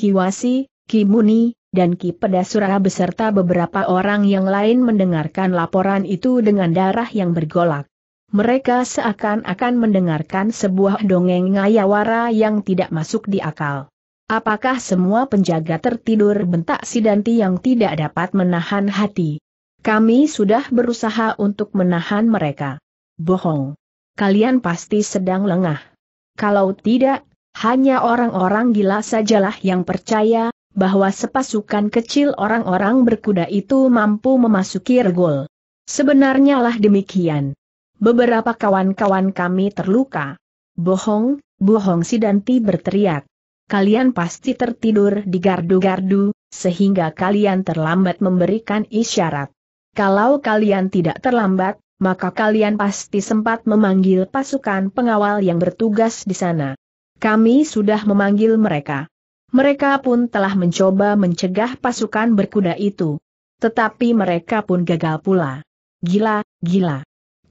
Kiwasi, Ki Muni, dan Ki Pedasura beserta beberapa orang yang lain mendengarkan laporan itu dengan darah yang bergolak mereka seakan-akan mendengarkan sebuah dongeng ngayawara yang tidak masuk di akal. Apakah semua penjaga tertidur bentak Sidanti yang tidak dapat menahan hati? Kami sudah berusaha untuk menahan mereka. Bohong. Kalian pasti sedang lengah. Kalau tidak, hanya orang-orang gila sajalah yang percaya bahwa sepasukan kecil orang-orang berkuda itu mampu memasuki regol. Sebenarnya lah demikian. Beberapa kawan-kawan kami terluka. Bohong, bohong si Danti berteriak. Kalian pasti tertidur di gardu-gardu, sehingga kalian terlambat memberikan isyarat. Kalau kalian tidak terlambat, maka kalian pasti sempat memanggil pasukan pengawal yang bertugas di sana. Kami sudah memanggil mereka. Mereka pun telah mencoba mencegah pasukan berkuda itu. Tetapi mereka pun gagal pula. Gila, gila.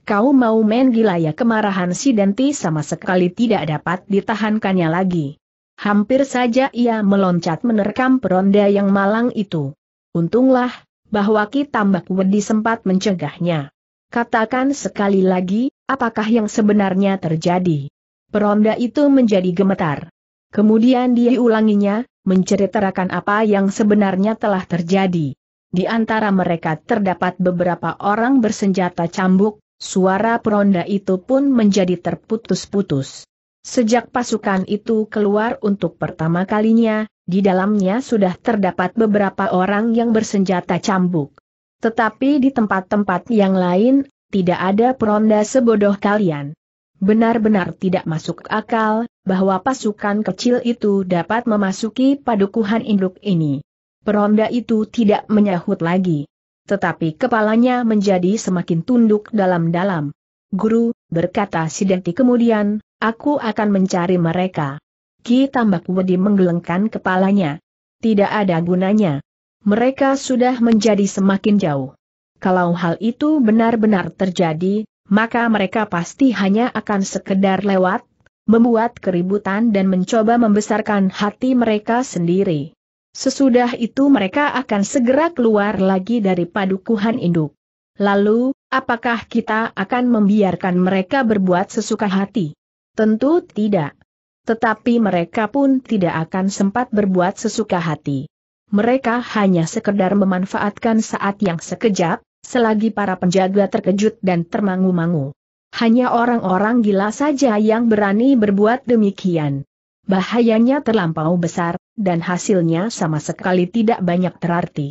Kau mau main gila ya kemarahan si Denti sama sekali tidak dapat ditahankannya lagi. Hampir saja ia meloncat menerkam peronda yang malang itu. Untunglah, bahwa Ki Tambak Wedi sempat mencegahnya. Katakan sekali lagi, apakah yang sebenarnya terjadi? Peronda itu menjadi gemetar. Kemudian dia ulanginya, menceritakan apa yang sebenarnya telah terjadi. Di antara mereka terdapat beberapa orang bersenjata cambuk, Suara peronda itu pun menjadi terputus-putus. Sejak pasukan itu keluar untuk pertama kalinya, di dalamnya sudah terdapat beberapa orang yang bersenjata cambuk. Tetapi di tempat-tempat yang lain, tidak ada peronda sebodoh kalian. Benar-benar tidak masuk akal, bahwa pasukan kecil itu dapat memasuki padukuhan induk ini. Peronda itu tidak menyahut lagi. Tetapi kepalanya menjadi semakin tunduk dalam-dalam. Guru, berkata Sidenti kemudian, aku akan mencari mereka. Ki Tambak Wedi menggelengkan kepalanya. Tidak ada gunanya. Mereka sudah menjadi semakin jauh. Kalau hal itu benar-benar terjadi, maka mereka pasti hanya akan sekedar lewat, membuat keributan dan mencoba membesarkan hati mereka sendiri. Sesudah itu mereka akan segera keluar lagi dari padukuhan induk. Lalu, apakah kita akan membiarkan mereka berbuat sesuka hati? Tentu tidak. Tetapi mereka pun tidak akan sempat berbuat sesuka hati. Mereka hanya sekedar memanfaatkan saat yang sekejap, selagi para penjaga terkejut dan termangu-mangu. Hanya orang-orang gila saja yang berani berbuat demikian bahayanya terlampau besar, dan hasilnya sama sekali tidak banyak terarti.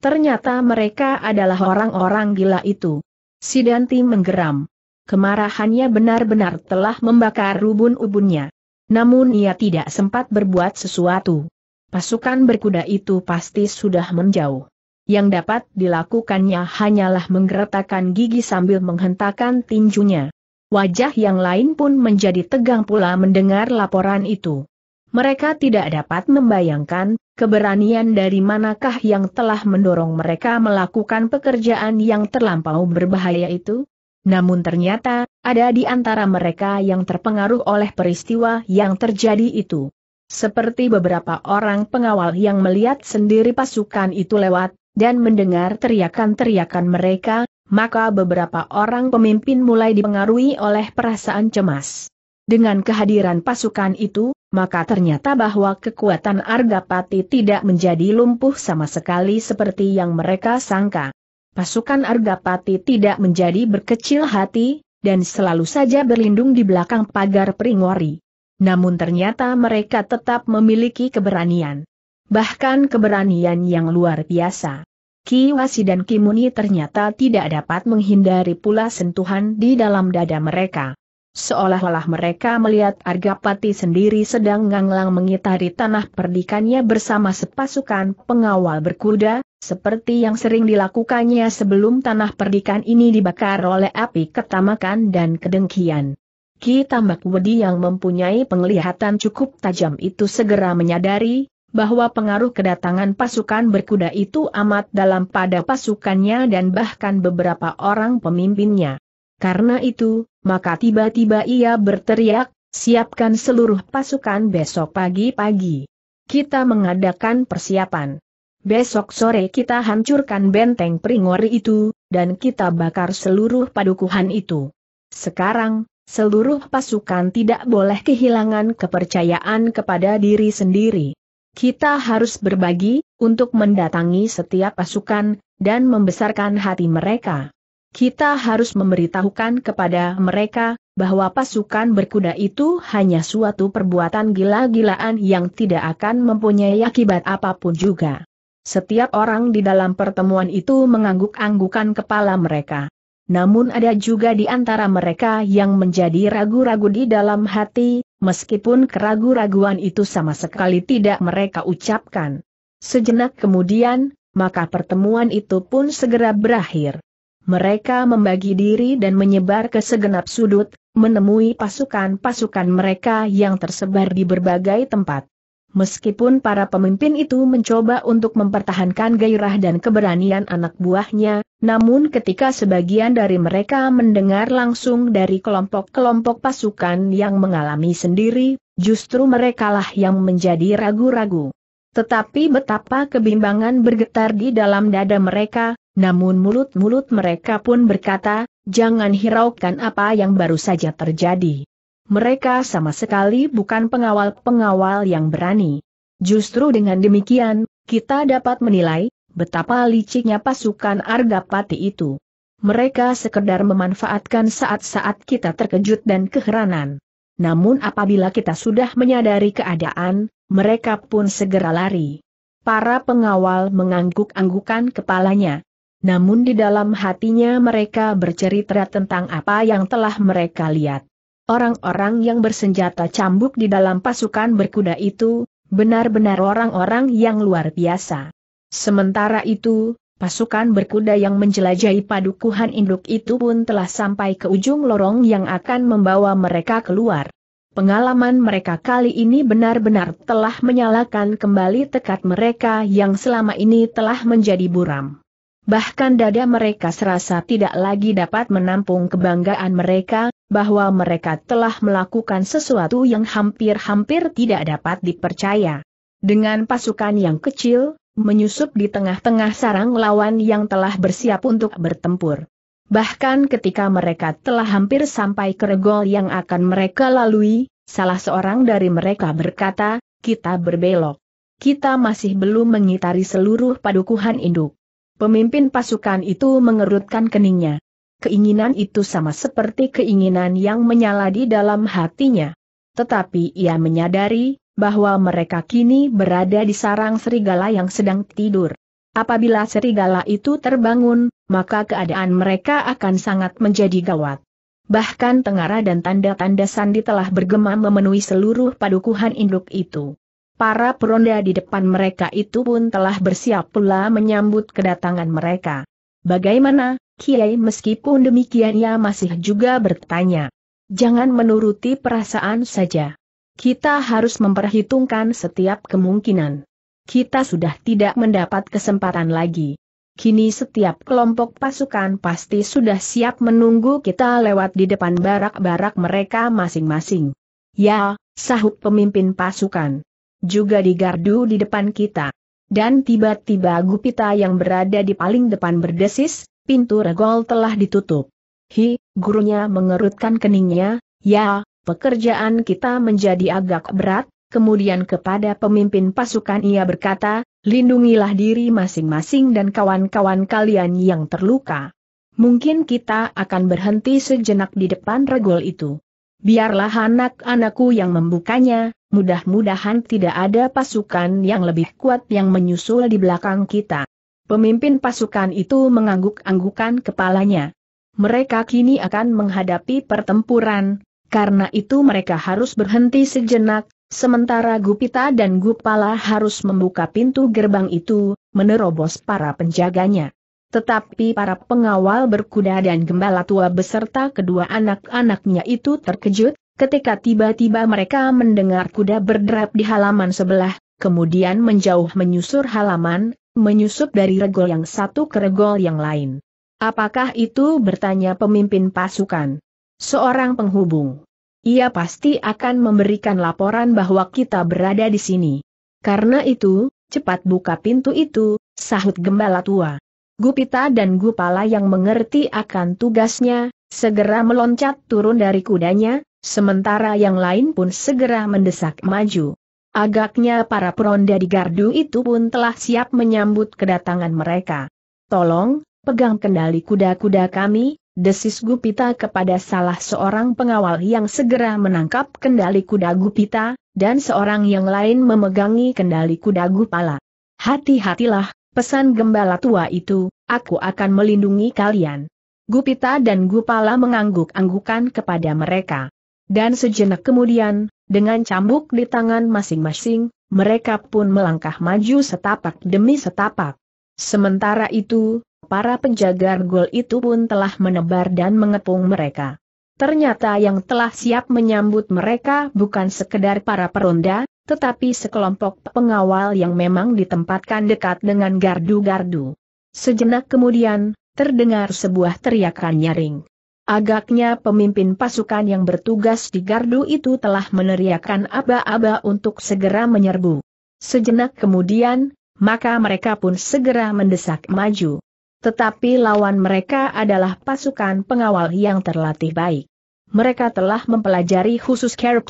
Ternyata mereka adalah orang-orang gila itu. Sidanti menggeram. Kemarahannya benar-benar telah membakar rubun ubunnya Namun ia tidak sempat berbuat sesuatu. Pasukan berkuda itu pasti sudah menjauh. Yang dapat dilakukannya hanyalah menggeretakkan gigi sambil menghentakkan tinjunya. Wajah yang lain pun menjadi tegang pula mendengar laporan itu. Mereka tidak dapat membayangkan, keberanian dari manakah yang telah mendorong mereka melakukan pekerjaan yang terlampau berbahaya itu? Namun ternyata, ada di antara mereka yang terpengaruh oleh peristiwa yang terjadi itu. Seperti beberapa orang pengawal yang melihat sendiri pasukan itu lewat, dan mendengar teriakan-teriakan mereka, maka beberapa orang pemimpin mulai dipengaruhi oleh perasaan cemas. Dengan kehadiran pasukan itu, maka ternyata bahwa kekuatan Argapati tidak menjadi lumpuh sama sekali seperti yang mereka sangka. Pasukan Argapati tidak menjadi berkecil hati, dan selalu saja berlindung di belakang pagar Pringwari. Namun ternyata mereka tetap memiliki keberanian. Bahkan keberanian yang luar biasa. Kiwasi dan Kimuni ternyata tidak dapat menghindari pula sentuhan di dalam dada mereka. Seolah-olah mereka melihat Argapati sendiri sedang nganglang mengitari tanah perdikannya bersama sepasukan pengawal berkuda, seperti yang sering dilakukannya sebelum tanah perdikan ini dibakar oleh api ketamakan dan kedengkian. Ki Tambak Wedi yang mempunyai penglihatan cukup tajam itu segera menyadari, bahwa pengaruh kedatangan pasukan berkuda itu amat dalam pada pasukannya dan bahkan beberapa orang pemimpinnya. Karena itu, maka tiba-tiba ia berteriak, siapkan seluruh pasukan besok pagi-pagi. Kita mengadakan persiapan. Besok sore kita hancurkan benteng Pringori itu, dan kita bakar seluruh padukuhan itu. Sekarang, seluruh pasukan tidak boleh kehilangan kepercayaan kepada diri sendiri kita harus berbagi, untuk mendatangi setiap pasukan, dan membesarkan hati mereka. Kita harus memberitahukan kepada mereka, bahwa pasukan berkuda itu hanya suatu perbuatan gila-gilaan yang tidak akan mempunyai akibat apapun juga. Setiap orang di dalam pertemuan itu mengangguk-anggukan kepala mereka. Namun ada juga di antara mereka yang menjadi ragu-ragu di dalam hati, meskipun keragu-raguan itu sama sekali tidak mereka ucapkan. Sejenak kemudian, maka pertemuan itu pun segera berakhir. Mereka membagi diri dan menyebar ke segenap sudut, menemui pasukan-pasukan mereka yang tersebar di berbagai tempat. Meskipun para pemimpin itu mencoba untuk mempertahankan gairah dan keberanian anak buahnya, namun ketika sebagian dari mereka mendengar langsung dari kelompok-kelompok pasukan yang mengalami sendiri, justru merekalah yang menjadi ragu-ragu. Tetapi betapa kebimbangan bergetar di dalam dada mereka, namun mulut-mulut mereka pun berkata, jangan hiraukan apa yang baru saja terjadi. Mereka sama sekali bukan pengawal-pengawal yang berani. Justru dengan demikian, kita dapat menilai betapa liciknya pasukan Argapati itu. Mereka sekedar memanfaatkan saat-saat kita terkejut dan keheranan. Namun apabila kita sudah menyadari keadaan, mereka pun segera lari. Para pengawal mengangguk-anggukan kepalanya. Namun di dalam hatinya mereka bercerita tentang apa yang telah mereka lihat. Orang-orang yang bersenjata cambuk di dalam pasukan berkuda itu, benar-benar orang-orang yang luar biasa. Sementara itu, pasukan berkuda yang menjelajahi padukuhan induk itu pun telah sampai ke ujung lorong yang akan membawa mereka keluar. Pengalaman mereka kali ini benar-benar telah menyalakan kembali tekad mereka yang selama ini telah menjadi buram. Bahkan dada mereka serasa tidak lagi dapat menampung kebanggaan mereka, bahwa mereka telah melakukan sesuatu yang hampir-hampir tidak dapat dipercaya. Dengan pasukan yang kecil, menyusup di tengah-tengah sarang lawan yang telah bersiap untuk bertempur. Bahkan ketika mereka telah hampir sampai ke regol yang akan mereka lalui, salah seorang dari mereka berkata, kita berbelok. Kita masih belum mengitari seluruh padukuhan induk. Pemimpin pasukan itu mengerutkan keningnya. Keinginan itu sama seperti keinginan yang menyala di dalam hatinya. Tetapi ia menyadari bahwa mereka kini berada di sarang serigala yang sedang tidur. Apabila serigala itu terbangun, maka keadaan mereka akan sangat menjadi gawat. Bahkan tengara dan tanda-tanda sandi telah bergema memenuhi seluruh padukuhan induk itu. Para peronda di depan mereka itu pun telah bersiap pula menyambut kedatangan mereka. Bagaimana, Kiai meskipun demikian ia masih juga bertanya. Jangan menuruti perasaan saja. Kita harus memperhitungkan setiap kemungkinan. Kita sudah tidak mendapat kesempatan lagi. Kini setiap kelompok pasukan pasti sudah siap menunggu kita lewat di depan barak-barak mereka masing-masing. Ya, sahut pemimpin pasukan juga digardu di depan kita. Dan tiba-tiba Gupita yang berada di paling depan berdesis, pintu regol telah ditutup. Hi, gurunya mengerutkan keningnya, ya, pekerjaan kita menjadi agak berat, kemudian kepada pemimpin pasukan ia berkata, lindungilah diri masing-masing dan kawan-kawan kalian yang terluka. Mungkin kita akan berhenti sejenak di depan regol itu. Biarlah anak-anakku yang membukanya, Mudah-mudahan tidak ada pasukan yang lebih kuat yang menyusul di belakang kita. Pemimpin pasukan itu mengangguk-anggukan kepalanya. Mereka kini akan menghadapi pertempuran, karena itu mereka harus berhenti sejenak, sementara Gupita dan Gupala harus membuka pintu gerbang itu, menerobos para penjaganya. Tetapi para pengawal berkuda dan gembala tua beserta kedua anak-anaknya itu terkejut, Ketika tiba-tiba mereka mendengar kuda berderap di halaman sebelah, kemudian menjauh menyusur halaman, menyusup dari regol yang satu ke regol yang lain. Apakah itu bertanya pemimpin pasukan? Seorang penghubung. Ia pasti akan memberikan laporan bahwa kita berada di sini. Karena itu, cepat buka pintu itu, sahut gembala tua. Gupita dan Gupala yang mengerti akan tugasnya, segera meloncat turun dari kudanya, sementara yang lain pun segera mendesak maju. Agaknya para peronda di gardu itu pun telah siap menyambut kedatangan mereka. Tolong, pegang kendali kuda-kuda kami, desis Gupita kepada salah seorang pengawal yang segera menangkap kendali kuda Gupita, dan seorang yang lain memegangi kendali kuda Gupala. Hati-hatilah, pesan gembala tua itu, aku akan melindungi kalian. Gupita dan Gupala mengangguk-anggukan kepada mereka. Dan sejenak kemudian, dengan cambuk di tangan masing-masing, mereka pun melangkah maju setapak demi setapak. Sementara itu, para penjaga gol itu pun telah menebar dan mengepung mereka. Ternyata yang telah siap menyambut mereka bukan sekedar para peronda, tetapi sekelompok pengawal yang memang ditempatkan dekat dengan gardu-gardu. Sejenak kemudian, terdengar sebuah teriakan nyaring. Agaknya pemimpin pasukan yang bertugas di gardu itu telah meneriakkan aba-aba untuk segera menyerbu. Sejenak kemudian, maka mereka pun segera mendesak maju. Tetapi lawan mereka adalah pasukan pengawal yang terlatih baik. Mereka telah mempelajari khusus care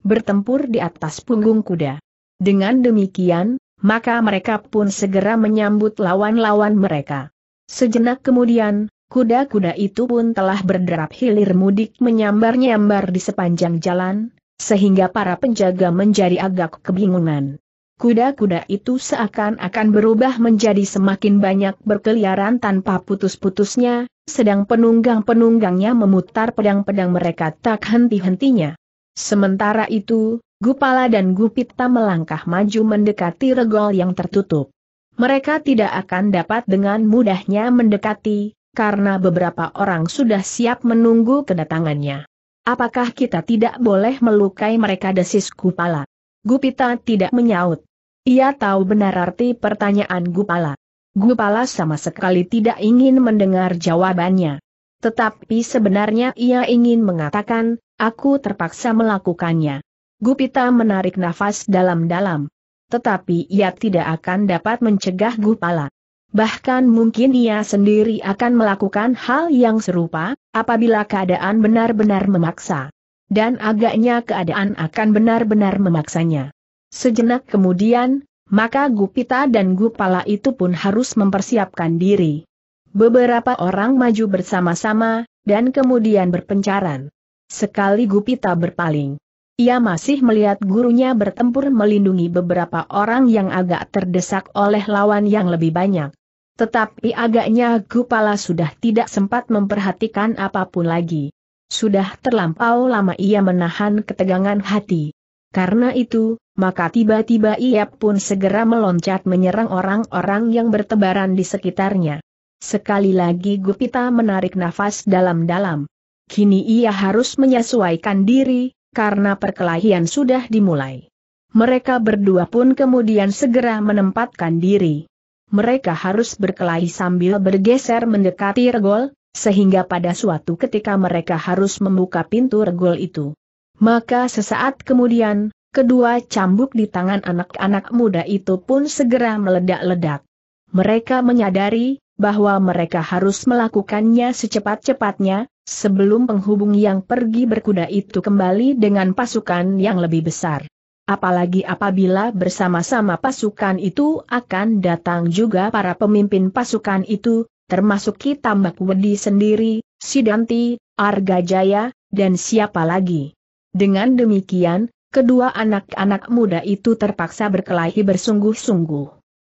Bertempur di atas punggung kuda. Dengan demikian, maka mereka pun segera menyambut lawan-lawan mereka. Sejenak kemudian, Kuda-kuda itu pun telah berderap hilir mudik menyambar-nyambar di sepanjang jalan, sehingga para penjaga menjadi agak kebingungan. Kuda-kuda itu seakan-akan berubah menjadi semakin banyak berkeliaran tanpa putus-putusnya, sedang penunggang-penunggangnya memutar pedang-pedang mereka tak henti-hentinya. Sementara itu, Gupala dan Gupita melangkah maju mendekati regol yang tertutup. Mereka tidak akan dapat dengan mudahnya mendekati, karena beberapa orang sudah siap menunggu kedatangannya. Apakah kita tidak boleh melukai mereka desis Gupala? Gupita tidak menyaut. Ia tahu benar arti pertanyaan Gupala. Gupala sama sekali tidak ingin mendengar jawabannya. Tetapi sebenarnya ia ingin mengatakan, aku terpaksa melakukannya. Gupita menarik nafas dalam-dalam. Tetapi ia tidak akan dapat mencegah Gupala. Bahkan mungkin ia sendiri akan melakukan hal yang serupa, apabila keadaan benar-benar memaksa. Dan agaknya keadaan akan benar-benar memaksanya. Sejenak kemudian, maka Gupita dan Gupala itu pun harus mempersiapkan diri. Beberapa orang maju bersama-sama, dan kemudian berpencaran. Sekali Gupita berpaling. Ia masih melihat gurunya bertempur melindungi beberapa orang yang agak terdesak oleh lawan yang lebih banyak. Tetapi agaknya Gupala sudah tidak sempat memperhatikan apapun lagi. Sudah terlampau lama ia menahan ketegangan hati. Karena itu, maka tiba-tiba ia pun segera meloncat menyerang orang-orang yang bertebaran di sekitarnya. Sekali lagi Gupita menarik nafas dalam-dalam. Kini ia harus menyesuaikan diri, karena perkelahian sudah dimulai. Mereka berdua pun kemudian segera menempatkan diri. Mereka harus berkelahi sambil bergeser mendekati regol, sehingga pada suatu ketika mereka harus membuka pintu regol itu. Maka sesaat kemudian, kedua cambuk di tangan anak-anak muda itu pun segera meledak-ledak. Mereka menyadari bahwa mereka harus melakukannya secepat-cepatnya, sebelum penghubung yang pergi berkuda itu kembali dengan pasukan yang lebih besar. Apalagi apabila bersama-sama pasukan itu akan datang juga para pemimpin pasukan itu, termasuk Kitambak Wedi sendiri, Sidanti, Arga Jaya, dan siapa lagi. Dengan demikian, kedua anak-anak muda itu terpaksa berkelahi bersungguh-sungguh.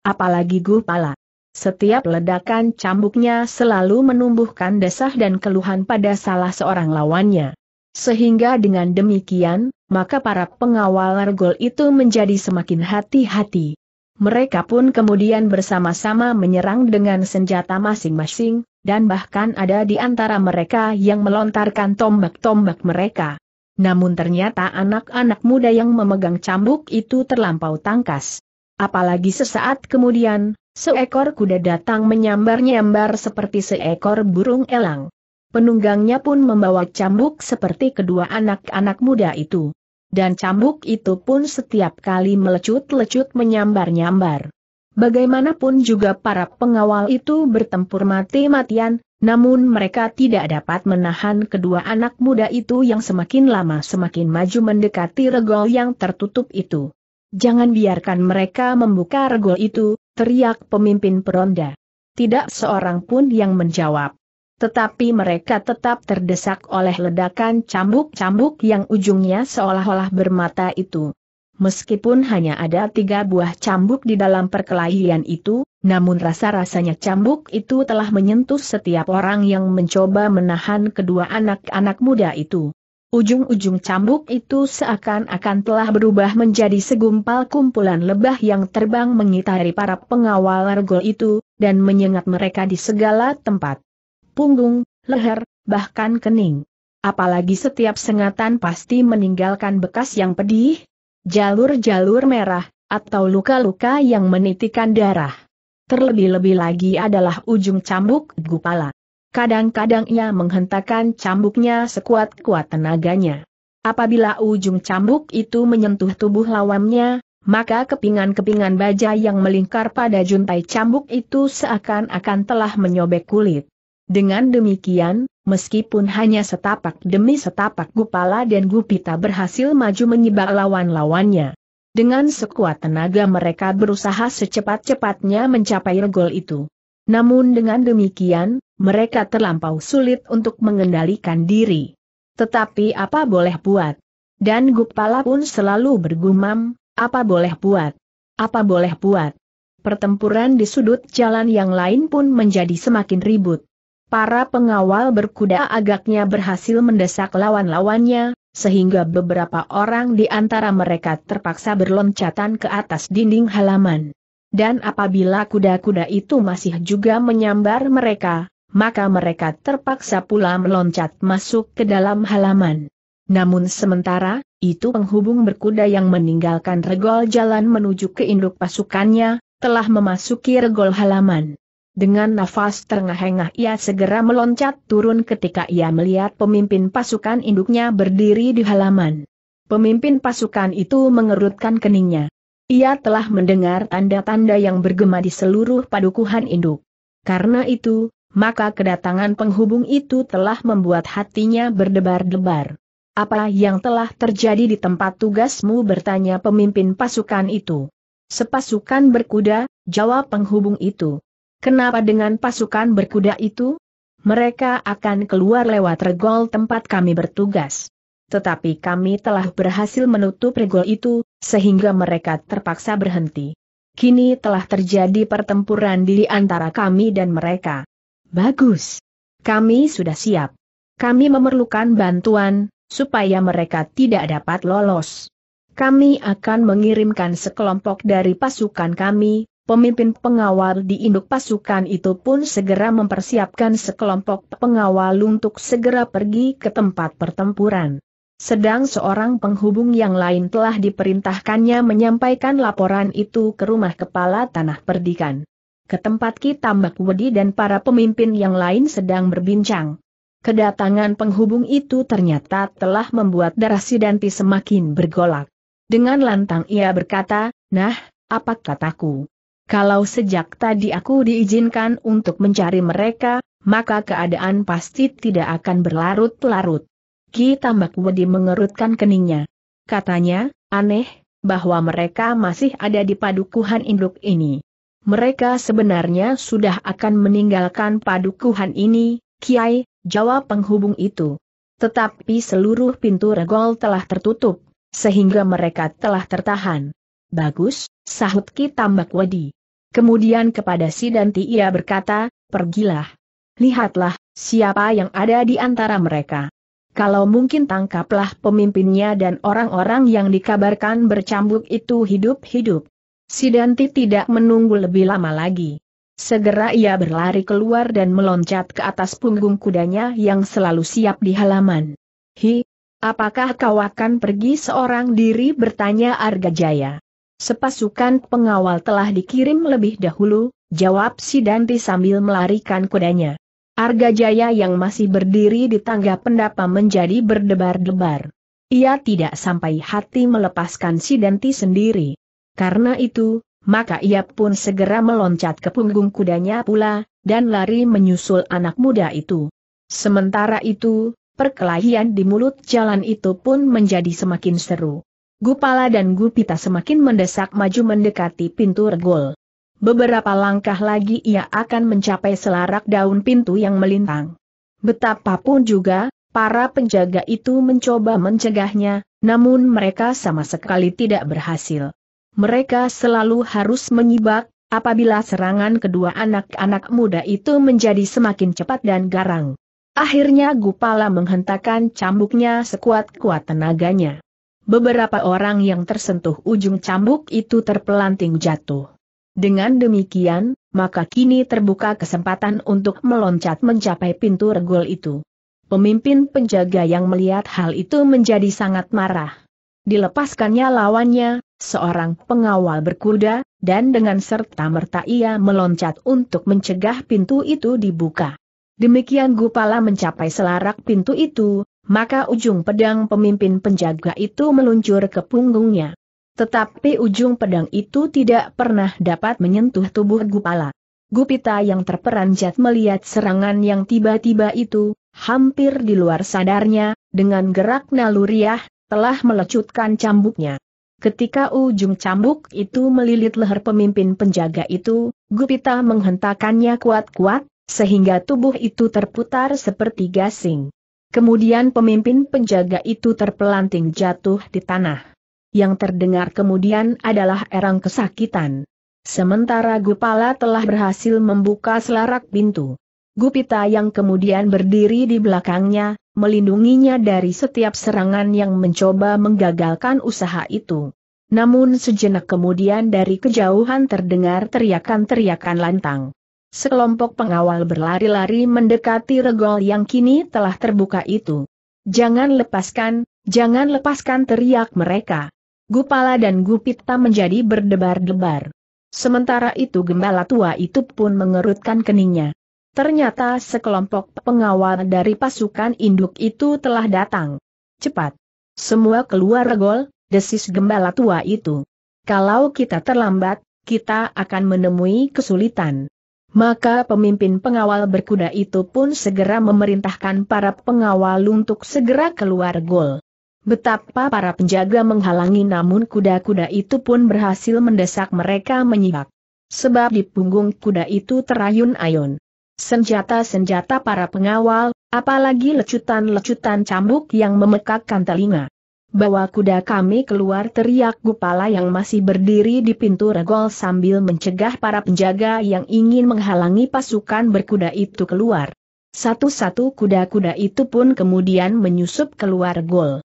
Apalagi Gupala, setiap ledakan cambuknya selalu menumbuhkan desah dan keluhan pada salah seorang lawannya. Sehingga dengan demikian, maka para pengawal argol itu menjadi semakin hati-hati. Mereka pun kemudian bersama-sama menyerang dengan senjata masing-masing, dan bahkan ada di antara mereka yang melontarkan tombak-tombak mereka. Namun ternyata anak-anak muda yang memegang cambuk itu terlampau tangkas. Apalagi sesaat kemudian, Seekor kuda datang menyambar-nyambar seperti seekor burung elang. Penunggangnya pun membawa cambuk seperti kedua anak-anak muda itu. Dan cambuk itu pun setiap kali melecut-lecut menyambar-nyambar. Bagaimanapun juga para pengawal itu bertempur mati-matian, namun mereka tidak dapat menahan kedua anak muda itu yang semakin lama semakin maju mendekati regol yang tertutup itu. Jangan biarkan mereka membuka regol itu, teriak pemimpin peronda. Tidak seorang pun yang menjawab. Tetapi mereka tetap terdesak oleh ledakan cambuk-cambuk yang ujungnya seolah-olah bermata itu. Meskipun hanya ada tiga buah cambuk di dalam perkelahian itu, namun rasa-rasanya cambuk itu telah menyentuh setiap orang yang mencoba menahan kedua anak-anak muda itu. Ujung-ujung cambuk itu seakan-akan telah berubah menjadi segumpal kumpulan lebah yang terbang mengitari para pengawal argol itu, dan menyengat mereka di segala tempat. Punggung, leher, bahkan kening. Apalagi setiap sengatan pasti meninggalkan bekas yang pedih, jalur-jalur merah, atau luka-luka yang menitikan darah. Terlebih-lebih lagi adalah ujung cambuk gupala. Kadang-kadang ia menghentakkan cambuknya sekuat-kuat tenaganya. Apabila ujung cambuk itu menyentuh tubuh lawannya, maka kepingan-kepingan baja yang melingkar pada juntai cambuk itu seakan-akan telah menyobek kulit. Dengan demikian, meskipun hanya setapak demi setapak Gupala dan Gupita berhasil maju menyebak lawan-lawannya. Dengan sekuat tenaga mereka berusaha secepat-cepatnya mencapai gol itu. Namun dengan demikian, mereka terlampau sulit untuk mengendalikan diri. Tetapi apa boleh buat? Dan Gupala pun selalu bergumam, apa boleh buat? Apa boleh buat? Pertempuran di sudut jalan yang lain pun menjadi semakin ribut. Para pengawal berkuda agaknya berhasil mendesak lawan-lawannya, sehingga beberapa orang di antara mereka terpaksa berloncatan ke atas dinding halaman. Dan apabila kuda-kuda itu masih juga menyambar mereka, maka mereka terpaksa pula meloncat masuk ke dalam halaman. Namun sementara, itu penghubung berkuda yang meninggalkan regol jalan menuju ke induk pasukannya, telah memasuki regol halaman. Dengan nafas terengah-engah ia segera meloncat turun ketika ia melihat pemimpin pasukan induknya berdiri di halaman. Pemimpin pasukan itu mengerutkan keningnya. Ia telah mendengar tanda-tanda yang bergema di seluruh padukuhan induk. Karena itu, maka kedatangan penghubung itu telah membuat hatinya berdebar-debar. Apa yang telah terjadi di tempat tugasmu bertanya pemimpin pasukan itu. Sepasukan berkuda, jawab penghubung itu. Kenapa dengan pasukan berkuda itu? Mereka akan keluar lewat regol tempat kami bertugas tetapi kami telah berhasil menutup regol itu, sehingga mereka terpaksa berhenti. Kini telah terjadi pertempuran di antara kami dan mereka. Bagus. Kami sudah siap. Kami memerlukan bantuan, supaya mereka tidak dapat lolos. Kami akan mengirimkan sekelompok dari pasukan kami, pemimpin pengawal di induk pasukan itu pun segera mempersiapkan sekelompok pengawal untuk segera pergi ke tempat pertempuran. Sedang seorang penghubung yang lain telah diperintahkannya menyampaikan laporan itu ke rumah kepala tanah perdikan. Ke tempat Ki Tambak Wedi dan para pemimpin yang lain sedang berbincang. Kedatangan penghubung itu ternyata telah membuat darah Sidanti semakin bergolak. Dengan lantang ia berkata, Nah, apa kataku? Kalau sejak tadi aku diizinkan untuk mencari mereka, maka keadaan pasti tidak akan berlarut-larut. Ki Tambak Wedi mengerutkan keningnya. Katanya, aneh, bahwa mereka masih ada di padukuhan induk ini. Mereka sebenarnya sudah akan meninggalkan padukuhan ini, Kiai, jawab penghubung itu. Tetapi seluruh pintu regol telah tertutup, sehingga mereka telah tertahan. Bagus, sahut Ki Tambak Wedi. Kemudian kepada si Danti ia berkata, pergilah. Lihatlah, siapa yang ada di antara mereka kalau mungkin tangkaplah pemimpinnya dan orang-orang yang dikabarkan bercambuk itu hidup-hidup. Sidanti tidak menunggu lebih lama lagi. Segera ia berlari keluar dan meloncat ke atas punggung kudanya yang selalu siap di halaman. Hi, apakah kau akan pergi seorang diri bertanya Arga Jaya. Sepasukan pengawal telah dikirim lebih dahulu, jawab Sidanti sambil melarikan kudanya. Arga Jaya yang masih berdiri di tangga pendapa menjadi berdebar-debar. Ia tidak sampai hati melepaskan si Denti sendiri. Karena itu, maka ia pun segera meloncat ke punggung kudanya pula, dan lari menyusul anak muda itu. Sementara itu, perkelahian di mulut jalan itu pun menjadi semakin seru. Gupala dan Gupita semakin mendesak maju mendekati pintu regol. Beberapa langkah lagi ia akan mencapai selarak daun pintu yang melintang. Betapapun juga, para penjaga itu mencoba mencegahnya, namun mereka sama sekali tidak berhasil. Mereka selalu harus menyibak, apabila serangan kedua anak-anak muda itu menjadi semakin cepat dan garang. Akhirnya Gupala menghentakkan cambuknya sekuat-kuat tenaganya. Beberapa orang yang tersentuh ujung cambuk itu terpelanting jatuh. Dengan demikian, maka kini terbuka kesempatan untuk meloncat mencapai pintu regol itu. Pemimpin penjaga yang melihat hal itu menjadi sangat marah. Dilepaskannya lawannya, seorang pengawal berkuda, dan dengan serta-merta ia meloncat untuk mencegah pintu itu dibuka. Demikian Gupala mencapai selarak pintu itu, maka ujung pedang pemimpin penjaga itu meluncur ke punggungnya. Tetapi ujung pedang itu tidak pernah dapat menyentuh tubuh Gupala. Gupita yang terperanjat melihat serangan yang tiba-tiba itu, hampir di luar sadarnya, dengan gerak naluriah, telah melecutkan cambuknya. Ketika ujung cambuk itu melilit leher pemimpin penjaga itu, Gupita menghentakannya kuat-kuat, sehingga tubuh itu terputar seperti gasing. Kemudian pemimpin penjaga itu terpelanting jatuh di tanah yang terdengar kemudian adalah erang kesakitan. Sementara Gupala telah berhasil membuka selarak pintu. Gupita yang kemudian berdiri di belakangnya, melindunginya dari setiap serangan yang mencoba menggagalkan usaha itu. Namun sejenak kemudian dari kejauhan terdengar teriakan-teriakan lantang. Sekelompok pengawal berlari-lari mendekati regol yang kini telah terbuka itu. Jangan lepaskan, jangan lepaskan teriak mereka. Gupala dan Gupita menjadi berdebar-debar. Sementara itu gembala tua itu pun mengerutkan keningnya. Ternyata sekelompok pengawal dari pasukan induk itu telah datang. Cepat. Semua keluar regol, desis gembala tua itu. Kalau kita terlambat, kita akan menemui kesulitan. Maka pemimpin pengawal berkuda itu pun segera memerintahkan para pengawal untuk segera keluar gol. Betapa para penjaga menghalangi namun kuda-kuda itu pun berhasil mendesak mereka menyibak. Sebab di punggung kuda itu terayun-ayun. Senjata-senjata para pengawal, apalagi lecutan-lecutan cambuk yang memekakkan telinga. Bawa kuda kami keluar teriak Gupala yang masih berdiri di pintu regol sambil mencegah para penjaga yang ingin menghalangi pasukan berkuda itu keluar. Satu-satu kuda-kuda itu pun kemudian menyusup keluar gol.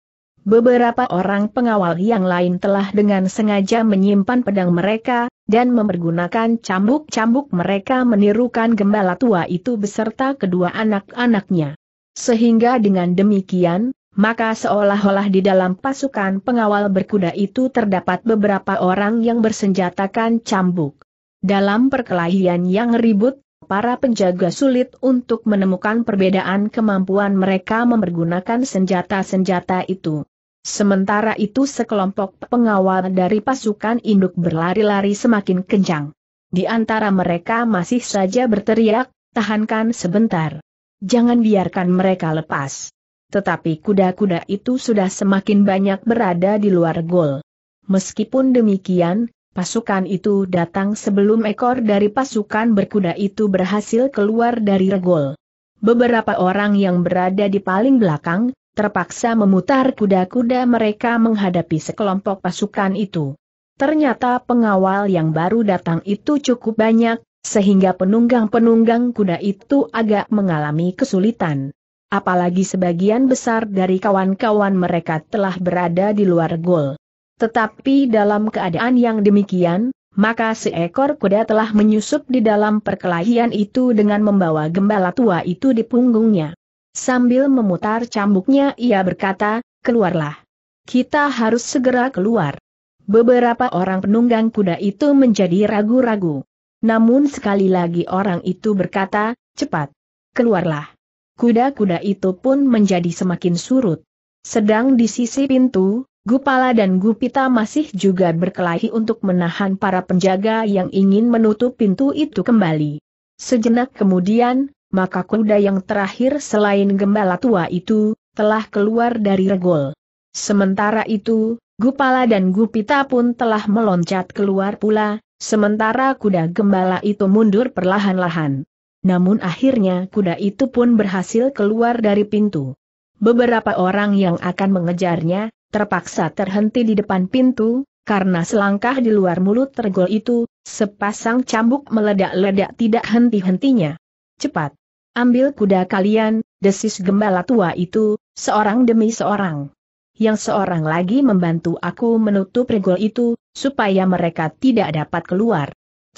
Beberapa orang pengawal yang lain telah dengan sengaja menyimpan pedang mereka, dan mempergunakan cambuk-cambuk mereka menirukan gembala tua itu beserta kedua anak-anaknya. Sehingga dengan demikian, maka seolah-olah di dalam pasukan pengawal berkuda itu terdapat beberapa orang yang bersenjatakan cambuk. Dalam perkelahian yang ribut, para penjaga sulit untuk menemukan perbedaan kemampuan mereka mempergunakan senjata-senjata itu. Sementara itu sekelompok pengawal dari pasukan induk berlari-lari semakin kencang. Di antara mereka masih saja berteriak, tahankan sebentar. Jangan biarkan mereka lepas. Tetapi kuda-kuda itu sudah semakin banyak berada di luar gol. Meskipun demikian, pasukan itu datang sebelum ekor dari pasukan berkuda itu berhasil keluar dari regol. Beberapa orang yang berada di paling belakang, terpaksa memutar kuda-kuda mereka menghadapi sekelompok pasukan itu. Ternyata pengawal yang baru datang itu cukup banyak, sehingga penunggang-penunggang kuda itu agak mengalami kesulitan. Apalagi sebagian besar dari kawan-kawan mereka telah berada di luar gol. Tetapi dalam keadaan yang demikian, maka seekor kuda telah menyusup di dalam perkelahian itu dengan membawa gembala tua itu di punggungnya. Sambil memutar cambuknya ia berkata, keluarlah. Kita harus segera keluar. Beberapa orang penunggang kuda itu menjadi ragu-ragu. Namun sekali lagi orang itu berkata, cepat. Keluarlah. Kuda-kuda itu pun menjadi semakin surut. Sedang di sisi pintu, Gupala dan Gupita masih juga berkelahi untuk menahan para penjaga yang ingin menutup pintu itu kembali. Sejenak kemudian, maka kuda yang terakhir selain gembala tua itu, telah keluar dari regol. Sementara itu, Gupala dan Gupita pun telah meloncat keluar pula, sementara kuda gembala itu mundur perlahan-lahan. Namun akhirnya kuda itu pun berhasil keluar dari pintu. Beberapa orang yang akan mengejarnya, terpaksa terhenti di depan pintu, karena selangkah di luar mulut regol itu, sepasang cambuk meledak-ledak tidak henti-hentinya. Cepat! Ambil kuda kalian, desis gembala tua itu, seorang demi seorang. Yang seorang lagi membantu aku menutup regol itu, supaya mereka tidak dapat keluar.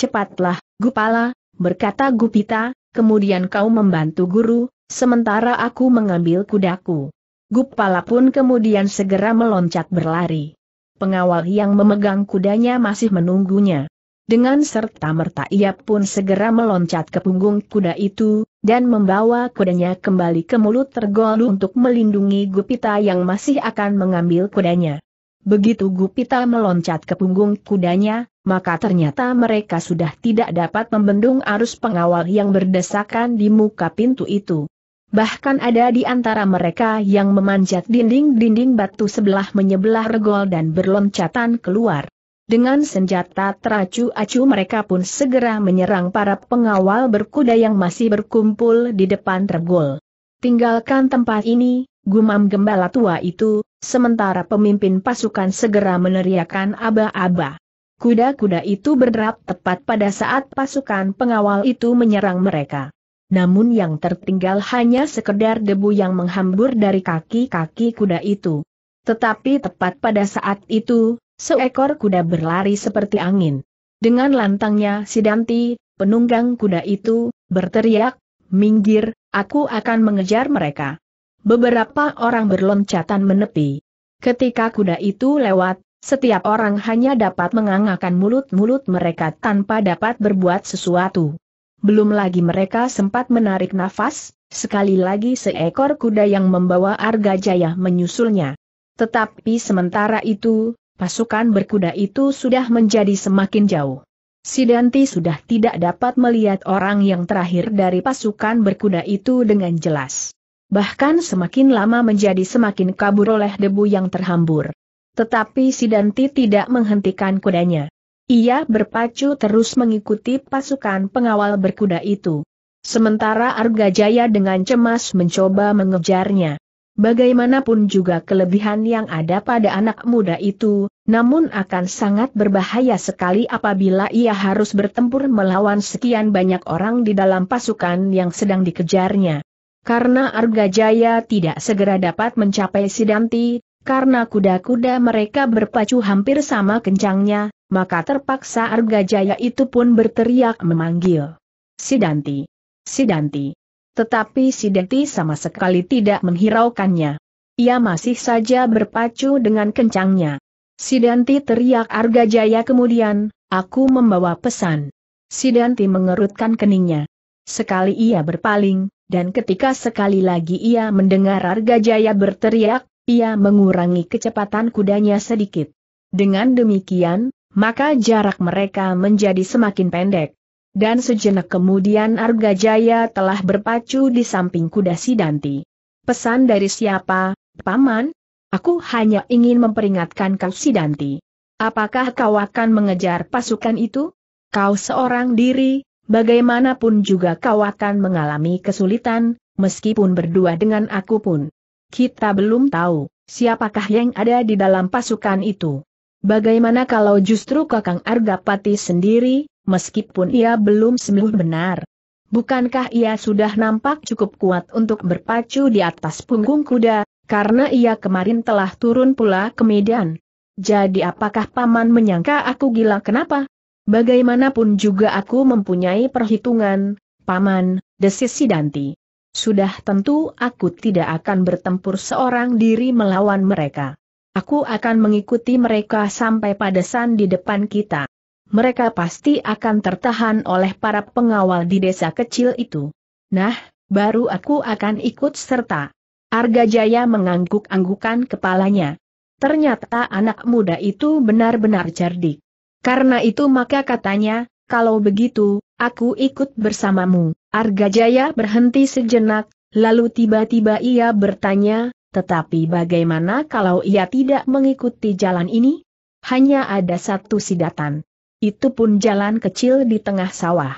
Cepatlah, Gupala, berkata Gupita, kemudian kau membantu guru, sementara aku mengambil kudaku. Gupala pun kemudian segera meloncat berlari. Pengawal yang memegang kudanya masih menunggunya. Dengan serta-merta ia pun segera meloncat ke punggung kuda itu, dan membawa kudanya kembali ke mulut tergol untuk melindungi Gupita yang masih akan mengambil kudanya. Begitu Gupita meloncat ke punggung kudanya, maka ternyata mereka sudah tidak dapat membendung arus pengawal yang berdesakan di muka pintu itu. Bahkan ada di antara mereka yang memanjat dinding-dinding batu sebelah menyebelah regol dan berloncatan keluar. Dengan senjata teracu-acu mereka pun segera menyerang para pengawal berkuda yang masih berkumpul di depan tergol. Tinggalkan tempat ini, gumam gembala tua itu, sementara pemimpin pasukan segera meneriakan aba-aba. Kuda-kuda itu berderap tepat pada saat pasukan pengawal itu menyerang mereka. Namun yang tertinggal hanya sekedar debu yang menghambur dari kaki-kaki kuda itu. Tetapi tepat pada saat itu, Seekor kuda berlari seperti angin. Dengan lantangnya Sidanti, penunggang kuda itu, berteriak, minggir, aku akan mengejar mereka. Beberapa orang berloncatan menepi. Ketika kuda itu lewat, setiap orang hanya dapat mengangakan mulut-mulut mereka tanpa dapat berbuat sesuatu. Belum lagi mereka sempat menarik nafas, sekali lagi seekor kuda yang membawa Arga Jaya menyusulnya. Tetapi sementara itu, pasukan berkuda itu sudah menjadi semakin jauh. Sidanti sudah tidak dapat melihat orang yang terakhir dari pasukan berkuda itu dengan jelas. Bahkan semakin lama menjadi semakin kabur oleh debu yang terhambur. Tetapi Sidanti tidak menghentikan kudanya. Ia berpacu terus mengikuti pasukan pengawal berkuda itu. Sementara Arga Jaya dengan cemas mencoba mengejarnya. Bagaimanapun juga kelebihan yang ada pada anak muda itu, namun akan sangat berbahaya sekali apabila ia harus bertempur melawan sekian banyak orang di dalam pasukan yang sedang dikejarnya. Karena Arga Jaya tidak segera dapat mencapai Sidanti, karena kuda-kuda mereka berpacu hampir sama kencangnya, maka terpaksa Arga Jaya itu pun berteriak memanggil. Sidanti! Sidanti! Tetapi si Deti sama sekali tidak menghiraukannya. Ia masih saja berpacu dengan kencangnya. Sidanti teriak Arga Jaya kemudian, aku membawa pesan. Sidanti mengerutkan keningnya. Sekali ia berpaling, dan ketika sekali lagi ia mendengar Arga Jaya berteriak, ia mengurangi kecepatan kudanya sedikit. Dengan demikian, maka jarak mereka menjadi semakin pendek dan sejenak kemudian Arga Jaya telah berpacu di samping kuda Sidanti. Pesan dari siapa, Paman? Aku hanya ingin memperingatkan kau Sidanti. Apakah kau akan mengejar pasukan itu? Kau seorang diri, bagaimanapun juga kau akan mengalami kesulitan, meskipun berdua dengan aku pun. Kita belum tahu, siapakah yang ada di dalam pasukan itu. Bagaimana kalau justru Kakang Argapati sendiri, meskipun ia belum sembuh benar. Bukankah ia sudah nampak cukup kuat untuk berpacu di atas punggung kuda, karena ia kemarin telah turun pula ke Medan? Jadi apakah paman menyangka aku gila kenapa? Bagaimanapun juga aku mempunyai perhitungan, paman, desis Sidanti. Sudah tentu aku tidak akan bertempur seorang diri melawan mereka. Aku akan mengikuti mereka sampai pada san di depan kita mereka pasti akan tertahan oleh para pengawal di desa kecil itu. Nah, baru aku akan ikut serta. Arga Jaya mengangguk-anggukan kepalanya. Ternyata anak muda itu benar-benar cerdik. Karena itu maka katanya, kalau begitu, aku ikut bersamamu. Arga Jaya berhenti sejenak, lalu tiba-tiba ia bertanya, tetapi bagaimana kalau ia tidak mengikuti jalan ini? Hanya ada satu sidatan. Itu pun jalan kecil di tengah sawah.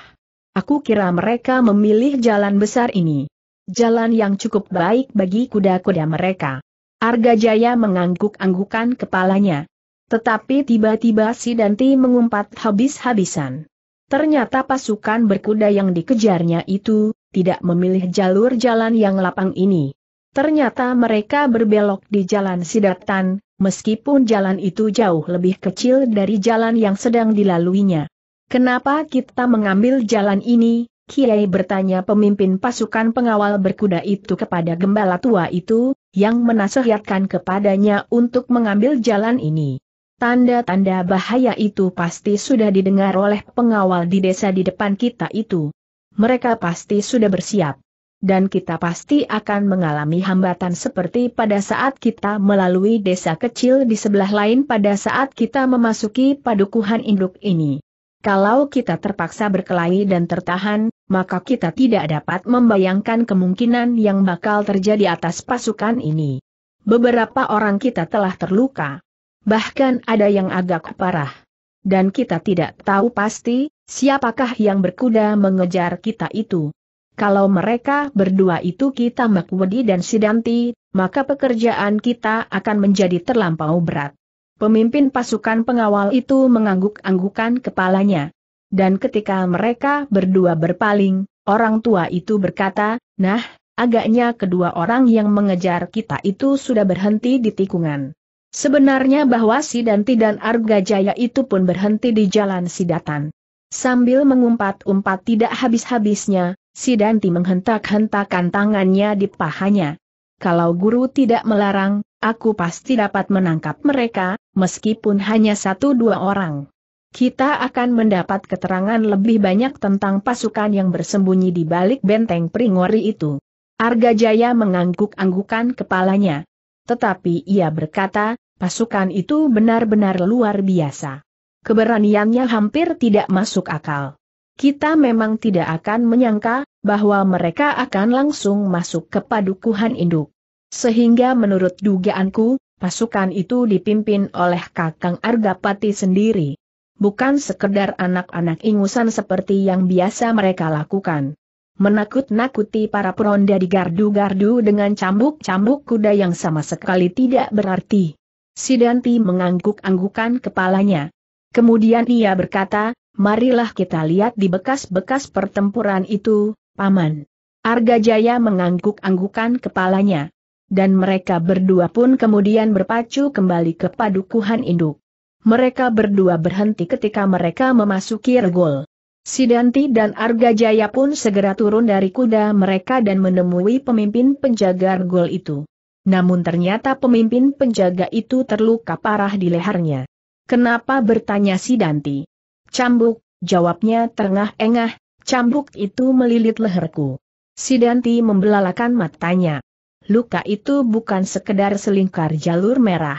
Aku kira mereka memilih jalan besar ini. Jalan yang cukup baik bagi kuda-kuda mereka. Arga Jaya mengangguk-anggukan kepalanya. Tetapi tiba-tiba si Danti mengumpat habis-habisan. Ternyata pasukan berkuda yang dikejarnya itu, tidak memilih jalur jalan yang lapang ini. Ternyata mereka berbelok di jalan Sidatan, meskipun jalan itu jauh lebih kecil dari jalan yang sedang dilaluinya. Kenapa kita mengambil jalan ini? Kiai bertanya pemimpin pasukan pengawal berkuda itu kepada gembala tua itu, yang menasihatkan kepadanya untuk mengambil jalan ini. Tanda-tanda bahaya itu pasti sudah didengar oleh pengawal di desa di depan kita itu. Mereka pasti sudah bersiap dan kita pasti akan mengalami hambatan seperti pada saat kita melalui desa kecil di sebelah lain pada saat kita memasuki padukuhan induk ini. Kalau kita terpaksa berkelahi dan tertahan, maka kita tidak dapat membayangkan kemungkinan yang bakal terjadi atas pasukan ini. Beberapa orang kita telah terluka. Bahkan ada yang agak parah. Dan kita tidak tahu pasti, siapakah yang berkuda mengejar kita itu. Kalau mereka berdua itu kita Makwedi dan Sidanti, maka pekerjaan kita akan menjadi terlampau berat. Pemimpin pasukan pengawal itu mengangguk-anggukan kepalanya. Dan ketika mereka berdua berpaling, orang tua itu berkata, Nah, agaknya kedua orang yang mengejar kita itu sudah berhenti di tikungan. Sebenarnya bahwa Sidanti dan Arga Jaya itu pun berhenti di jalan Sidatan. Sambil mengumpat-umpat tidak habis-habisnya, Si Danti menghentak-hentakan tangannya di pahanya. Kalau guru tidak melarang, aku pasti dapat menangkap mereka, meskipun hanya satu dua orang. Kita akan mendapat keterangan lebih banyak tentang pasukan yang bersembunyi di balik benteng Pringori itu. Arga Jaya mengangguk-anggukan kepalanya. Tetapi ia berkata, pasukan itu benar-benar luar biasa. Keberaniannya hampir tidak masuk akal kita memang tidak akan menyangka bahwa mereka akan langsung masuk ke padukuhan induk. Sehingga menurut dugaanku, pasukan itu dipimpin oleh Kakang Argapati sendiri. Bukan sekedar anak-anak ingusan seperti yang biasa mereka lakukan. Menakut-nakuti para peronda di gardu-gardu dengan cambuk-cambuk kuda yang sama sekali tidak berarti. Sidanti mengangguk-anggukan kepalanya. Kemudian ia berkata, marilah kita lihat di bekas-bekas pertempuran itu, Paman. Arga Jaya mengangguk-anggukan kepalanya. Dan mereka berdua pun kemudian berpacu kembali ke padukuhan induk. Mereka berdua berhenti ketika mereka memasuki regol. Sidanti dan Arga Jaya pun segera turun dari kuda mereka dan menemui pemimpin penjaga regol itu. Namun ternyata pemimpin penjaga itu terluka parah di lehernya. Kenapa bertanya Sidanti? Cambuk, jawabnya terengah-engah, cambuk itu melilit leherku. Sidanti membelalakan matanya. Luka itu bukan sekedar selingkar jalur merah.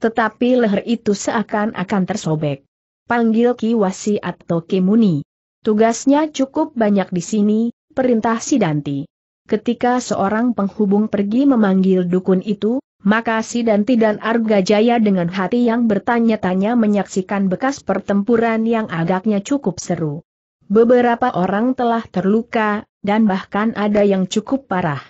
Tetapi leher itu seakan-akan tersobek. Panggil Ki Wasi atau Ki Muni. Tugasnya cukup banyak di sini, perintah Sidanti. Ketika seorang penghubung pergi memanggil dukun itu, maka Sidanti dan Arga Jaya dengan hati yang bertanya-tanya menyaksikan bekas pertempuran yang agaknya cukup seru. Beberapa orang telah terluka, dan bahkan ada yang cukup parah.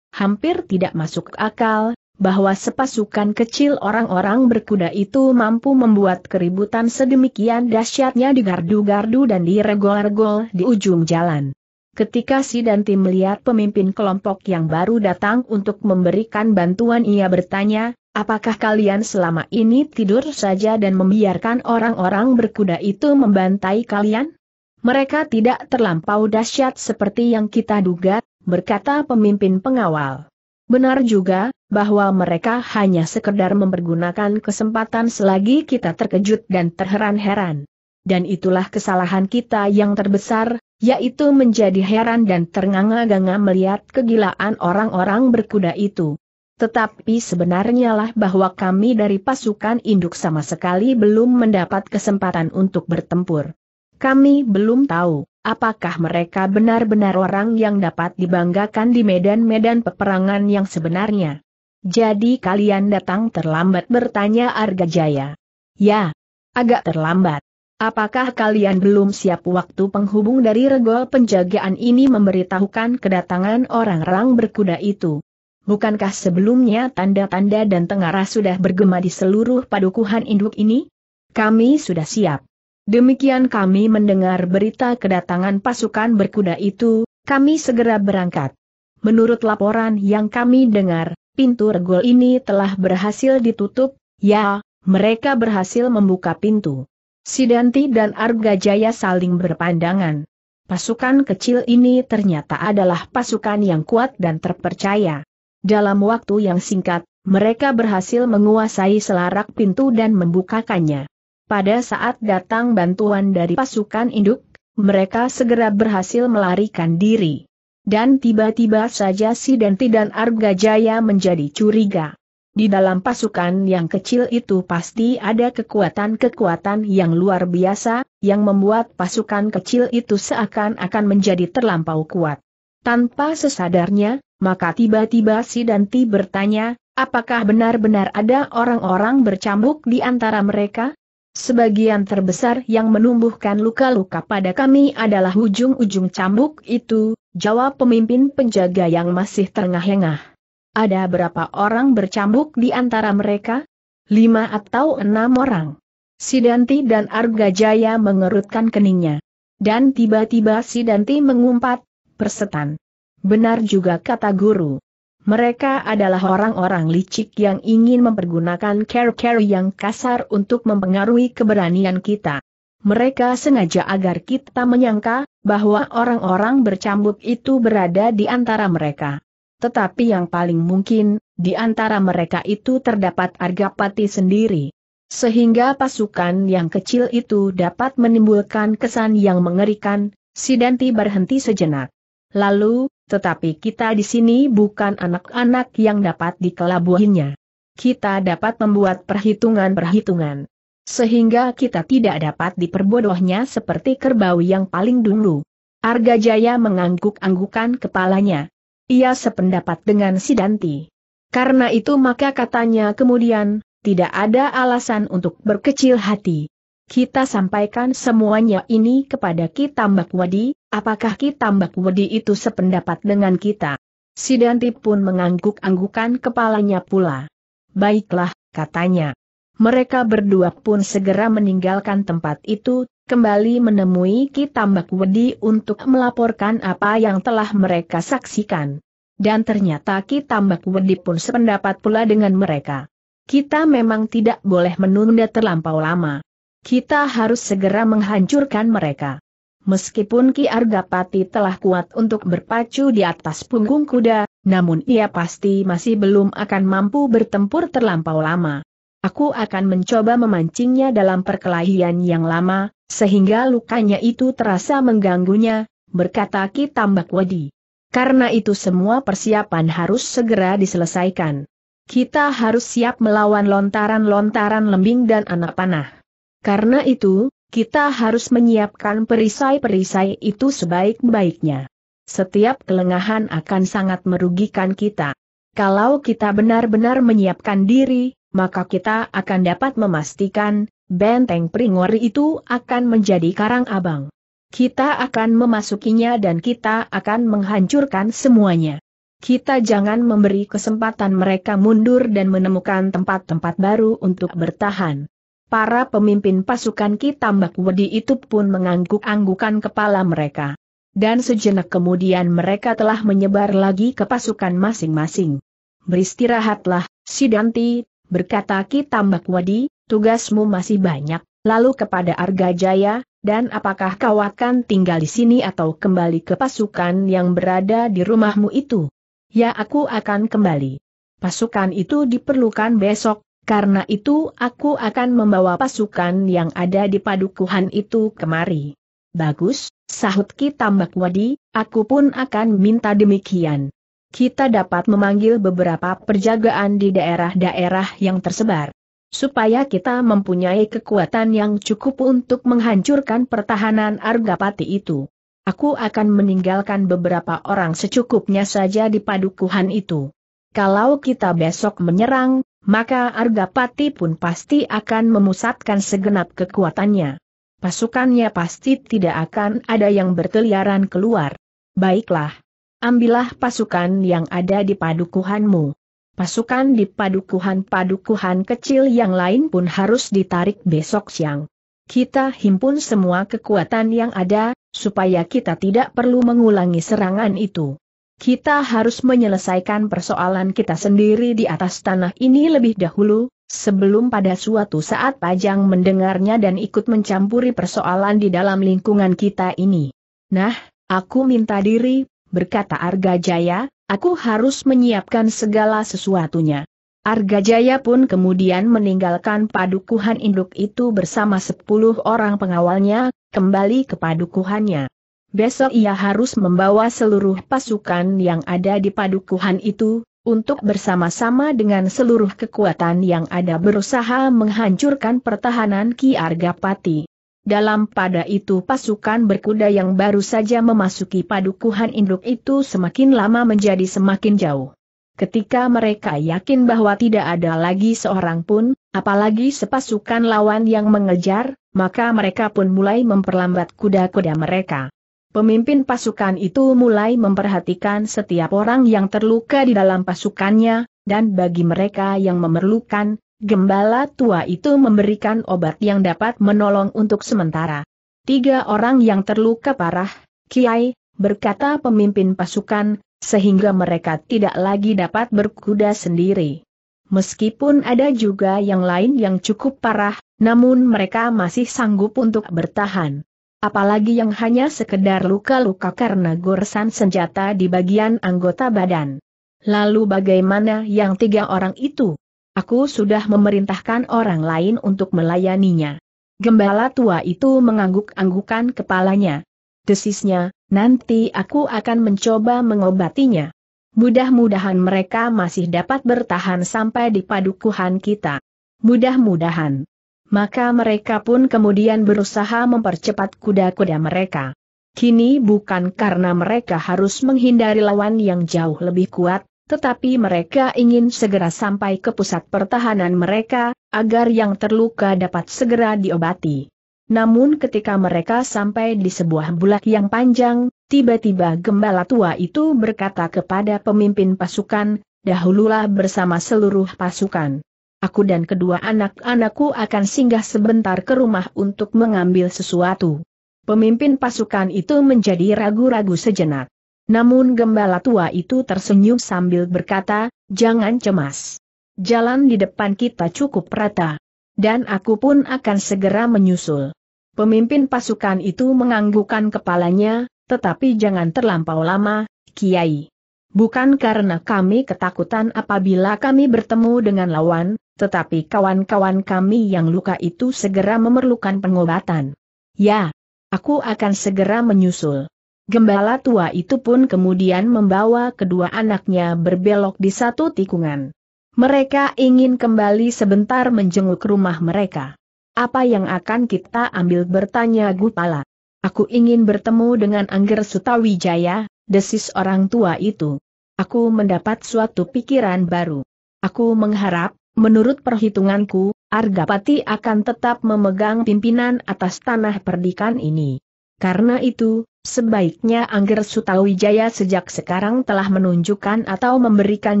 Hampir tidak masuk akal, bahwa sepasukan kecil orang-orang berkuda itu mampu membuat keributan sedemikian dahsyatnya di gardu-gardu dan di regol-regol di ujung jalan. Ketika si tim melihat pemimpin kelompok yang baru datang untuk memberikan bantuan ia bertanya, apakah kalian selama ini tidur saja dan membiarkan orang-orang berkuda itu membantai kalian? Mereka tidak terlampau dahsyat seperti yang kita duga, berkata pemimpin pengawal. Benar juga, bahwa mereka hanya sekedar mempergunakan kesempatan selagi kita terkejut dan terheran-heran. Dan itulah kesalahan kita yang terbesar, yaitu menjadi heran dan ternganga ganga melihat kegilaan orang-orang berkuda itu. Tetapi sebenarnya lah bahwa kami dari pasukan induk sama sekali belum mendapat kesempatan untuk bertempur. Kami belum tahu, apakah mereka benar-benar orang yang dapat dibanggakan di medan-medan peperangan yang sebenarnya. Jadi kalian datang terlambat bertanya Arga Jaya. Ya, agak terlambat. Apakah kalian belum siap waktu penghubung dari regol penjagaan ini memberitahukan kedatangan orang-orang berkuda itu? Bukankah sebelumnya tanda-tanda dan tengara sudah bergema di seluruh padukuhan induk ini? Kami sudah siap. Demikian kami mendengar berita kedatangan pasukan berkuda itu, kami segera berangkat. Menurut laporan yang kami dengar, pintu regol ini telah berhasil ditutup, ya, mereka berhasil membuka pintu. Sidanti dan Arga Jaya saling berpandangan. Pasukan kecil ini ternyata adalah pasukan yang kuat dan terpercaya. Dalam waktu yang singkat, mereka berhasil menguasai selarak pintu dan membukakannya. Pada saat datang bantuan dari pasukan induk, mereka segera berhasil melarikan diri. Dan tiba-tiba saja Sidanti dan Arga Jaya menjadi curiga. Di dalam pasukan yang kecil itu pasti ada kekuatan-kekuatan yang luar biasa, yang membuat pasukan kecil itu seakan-akan menjadi terlampau kuat. Tanpa sesadarnya, maka tiba-tiba si Danti bertanya, apakah benar-benar ada orang-orang bercambuk di antara mereka? Sebagian terbesar yang menumbuhkan luka-luka pada kami adalah ujung-ujung cambuk itu, jawab pemimpin penjaga yang masih terengah-engah. Ada berapa orang bercambuk di antara mereka? Lima atau enam orang. Sidanti dan Arga Jaya mengerutkan keningnya. Dan tiba-tiba Sidanti mengumpat, persetan. Benar juga kata guru. Mereka adalah orang-orang licik yang ingin mempergunakan care-care yang kasar untuk mempengaruhi keberanian kita. Mereka sengaja agar kita menyangka bahwa orang-orang bercambuk itu berada di antara mereka tetapi yang paling mungkin, di antara mereka itu terdapat Argapati sendiri. Sehingga pasukan yang kecil itu dapat menimbulkan kesan yang mengerikan, Sidanti berhenti sejenak. Lalu, tetapi kita di sini bukan anak-anak yang dapat dikelabuhinya. Kita dapat membuat perhitungan-perhitungan. Sehingga kita tidak dapat diperbodohnya seperti kerbau yang paling dulu. Arga Jaya mengangguk-anggukan kepalanya. Ia sependapat dengan Sidanti. Karena itu maka katanya kemudian, tidak ada alasan untuk berkecil hati. Kita sampaikan semuanya ini kepada Ki Wadi, apakah Ki Wadi itu sependapat dengan kita? Sidanti pun mengangguk-anggukan kepalanya pula. Baiklah, katanya. Mereka berdua pun segera meninggalkan tempat itu, kembali menemui Kitambak Wedi untuk melaporkan apa yang telah mereka saksikan. Dan ternyata Kitambak Wedi pun sependapat pula dengan mereka. Kita memang tidak boleh menunda terlampau lama. Kita harus segera menghancurkan mereka. Meskipun Ki Argapati telah kuat untuk berpacu di atas punggung kuda, namun ia pasti masih belum akan mampu bertempur terlampau lama. Aku akan mencoba memancingnya dalam perkelahian yang lama, sehingga lukanya itu terasa mengganggunya, berkata Ki Tambak Wedi. Karena itu semua persiapan harus segera diselesaikan. Kita harus siap melawan lontaran-lontaran lembing dan anak panah. Karena itu, kita harus menyiapkan perisai-perisai itu sebaik-baiknya. Setiap kelengahan akan sangat merugikan kita. Kalau kita benar-benar menyiapkan diri, maka kita akan dapat memastikan benteng Pringwari itu akan menjadi karang abang. Kita akan memasukinya dan kita akan menghancurkan semuanya. Kita jangan memberi kesempatan mereka mundur dan menemukan tempat-tempat baru untuk bertahan. Para pemimpin pasukan Kitambak Wedi itu pun mengangguk-anggukan kepala mereka. Dan sejenak kemudian mereka telah menyebar lagi ke pasukan masing-masing. Beristirahatlah, Sidanti, berkata Kitambak Wedi, tugasmu masih banyak, lalu kepada Arga Jaya, dan apakah kau akan tinggal di sini atau kembali ke pasukan yang berada di rumahmu itu? Ya aku akan kembali. Pasukan itu diperlukan besok, karena itu aku akan membawa pasukan yang ada di padukuhan itu kemari. Bagus, sahut Ki Tambak Wadi, aku pun akan minta demikian. Kita dapat memanggil beberapa perjagaan di daerah-daerah yang tersebar supaya kita mempunyai kekuatan yang cukup untuk menghancurkan pertahanan Argapati itu. Aku akan meninggalkan beberapa orang secukupnya saja di padukuhan itu. Kalau kita besok menyerang, maka Argapati pun pasti akan memusatkan segenap kekuatannya. Pasukannya pasti tidak akan ada yang berkeliaran keluar. Baiklah. Ambillah pasukan yang ada di padukuhanmu. Pasukan di padukuhan-padukuhan kecil yang lain pun harus ditarik besok siang. Kita himpun semua kekuatan yang ada, supaya kita tidak perlu mengulangi serangan itu. Kita harus menyelesaikan persoalan kita sendiri di atas tanah ini lebih dahulu, sebelum pada suatu saat Pajang mendengarnya dan ikut mencampuri persoalan di dalam lingkungan kita ini. Nah, aku minta diri, berkata Arga Jaya, Aku harus menyiapkan segala sesuatunya. Arga Jaya pun kemudian meninggalkan padukuhan induk itu bersama sepuluh orang pengawalnya, kembali ke padukuhannya. Besok ia harus membawa seluruh pasukan yang ada di padukuhan itu, untuk bersama-sama dengan seluruh kekuatan yang ada berusaha menghancurkan pertahanan Ki Argapati. Dalam pada itu pasukan berkuda yang baru saja memasuki padukuhan induk itu semakin lama menjadi semakin jauh. Ketika mereka yakin bahwa tidak ada lagi seorang pun, apalagi sepasukan lawan yang mengejar, maka mereka pun mulai memperlambat kuda-kuda mereka. Pemimpin pasukan itu mulai memperhatikan setiap orang yang terluka di dalam pasukannya, dan bagi mereka yang memerlukan, Gembala tua itu memberikan obat yang dapat menolong untuk sementara. Tiga orang yang terluka parah, Kiai, berkata pemimpin pasukan, sehingga mereka tidak lagi dapat berkuda sendiri. Meskipun ada juga yang lain yang cukup parah, namun mereka masih sanggup untuk bertahan. Apalagi yang hanya sekedar luka-luka karena goresan senjata di bagian anggota badan. Lalu bagaimana yang tiga orang itu? Aku sudah memerintahkan orang lain untuk melayaninya. Gembala tua itu mengangguk-anggukan kepalanya. Desisnya, nanti aku akan mencoba mengobatinya. Mudah-mudahan mereka masih dapat bertahan sampai di padukuhan kita. Mudah-mudahan. Maka mereka pun kemudian berusaha mempercepat kuda-kuda mereka. Kini bukan karena mereka harus menghindari lawan yang jauh lebih kuat, tetapi mereka ingin segera sampai ke pusat pertahanan mereka, agar yang terluka dapat segera diobati. Namun ketika mereka sampai di sebuah bulak yang panjang, tiba-tiba gembala tua itu berkata kepada pemimpin pasukan, dahululah bersama seluruh pasukan. Aku dan kedua anak-anakku akan singgah sebentar ke rumah untuk mengambil sesuatu. Pemimpin pasukan itu menjadi ragu-ragu sejenak. Namun gembala tua itu tersenyum sambil berkata, jangan cemas. Jalan di depan kita cukup rata. Dan aku pun akan segera menyusul. Pemimpin pasukan itu menganggukkan kepalanya, tetapi jangan terlampau lama, Kiai. Bukan karena kami ketakutan apabila kami bertemu dengan lawan, tetapi kawan-kawan kami yang luka itu segera memerlukan pengobatan. Ya, aku akan segera menyusul. Gembala tua itu pun kemudian membawa kedua anaknya berbelok di satu tikungan. Mereka ingin kembali sebentar menjenguk rumah mereka. Apa yang akan kita ambil bertanya Gupala. Aku ingin bertemu dengan Angger Sutawijaya, desis orang tua itu. Aku mendapat suatu pikiran baru. Aku mengharap, menurut perhitunganku, Argapati akan tetap memegang pimpinan atas tanah perdikan ini. Karena itu, Sebaiknya Angger Sutawijaya sejak sekarang telah menunjukkan atau memberikan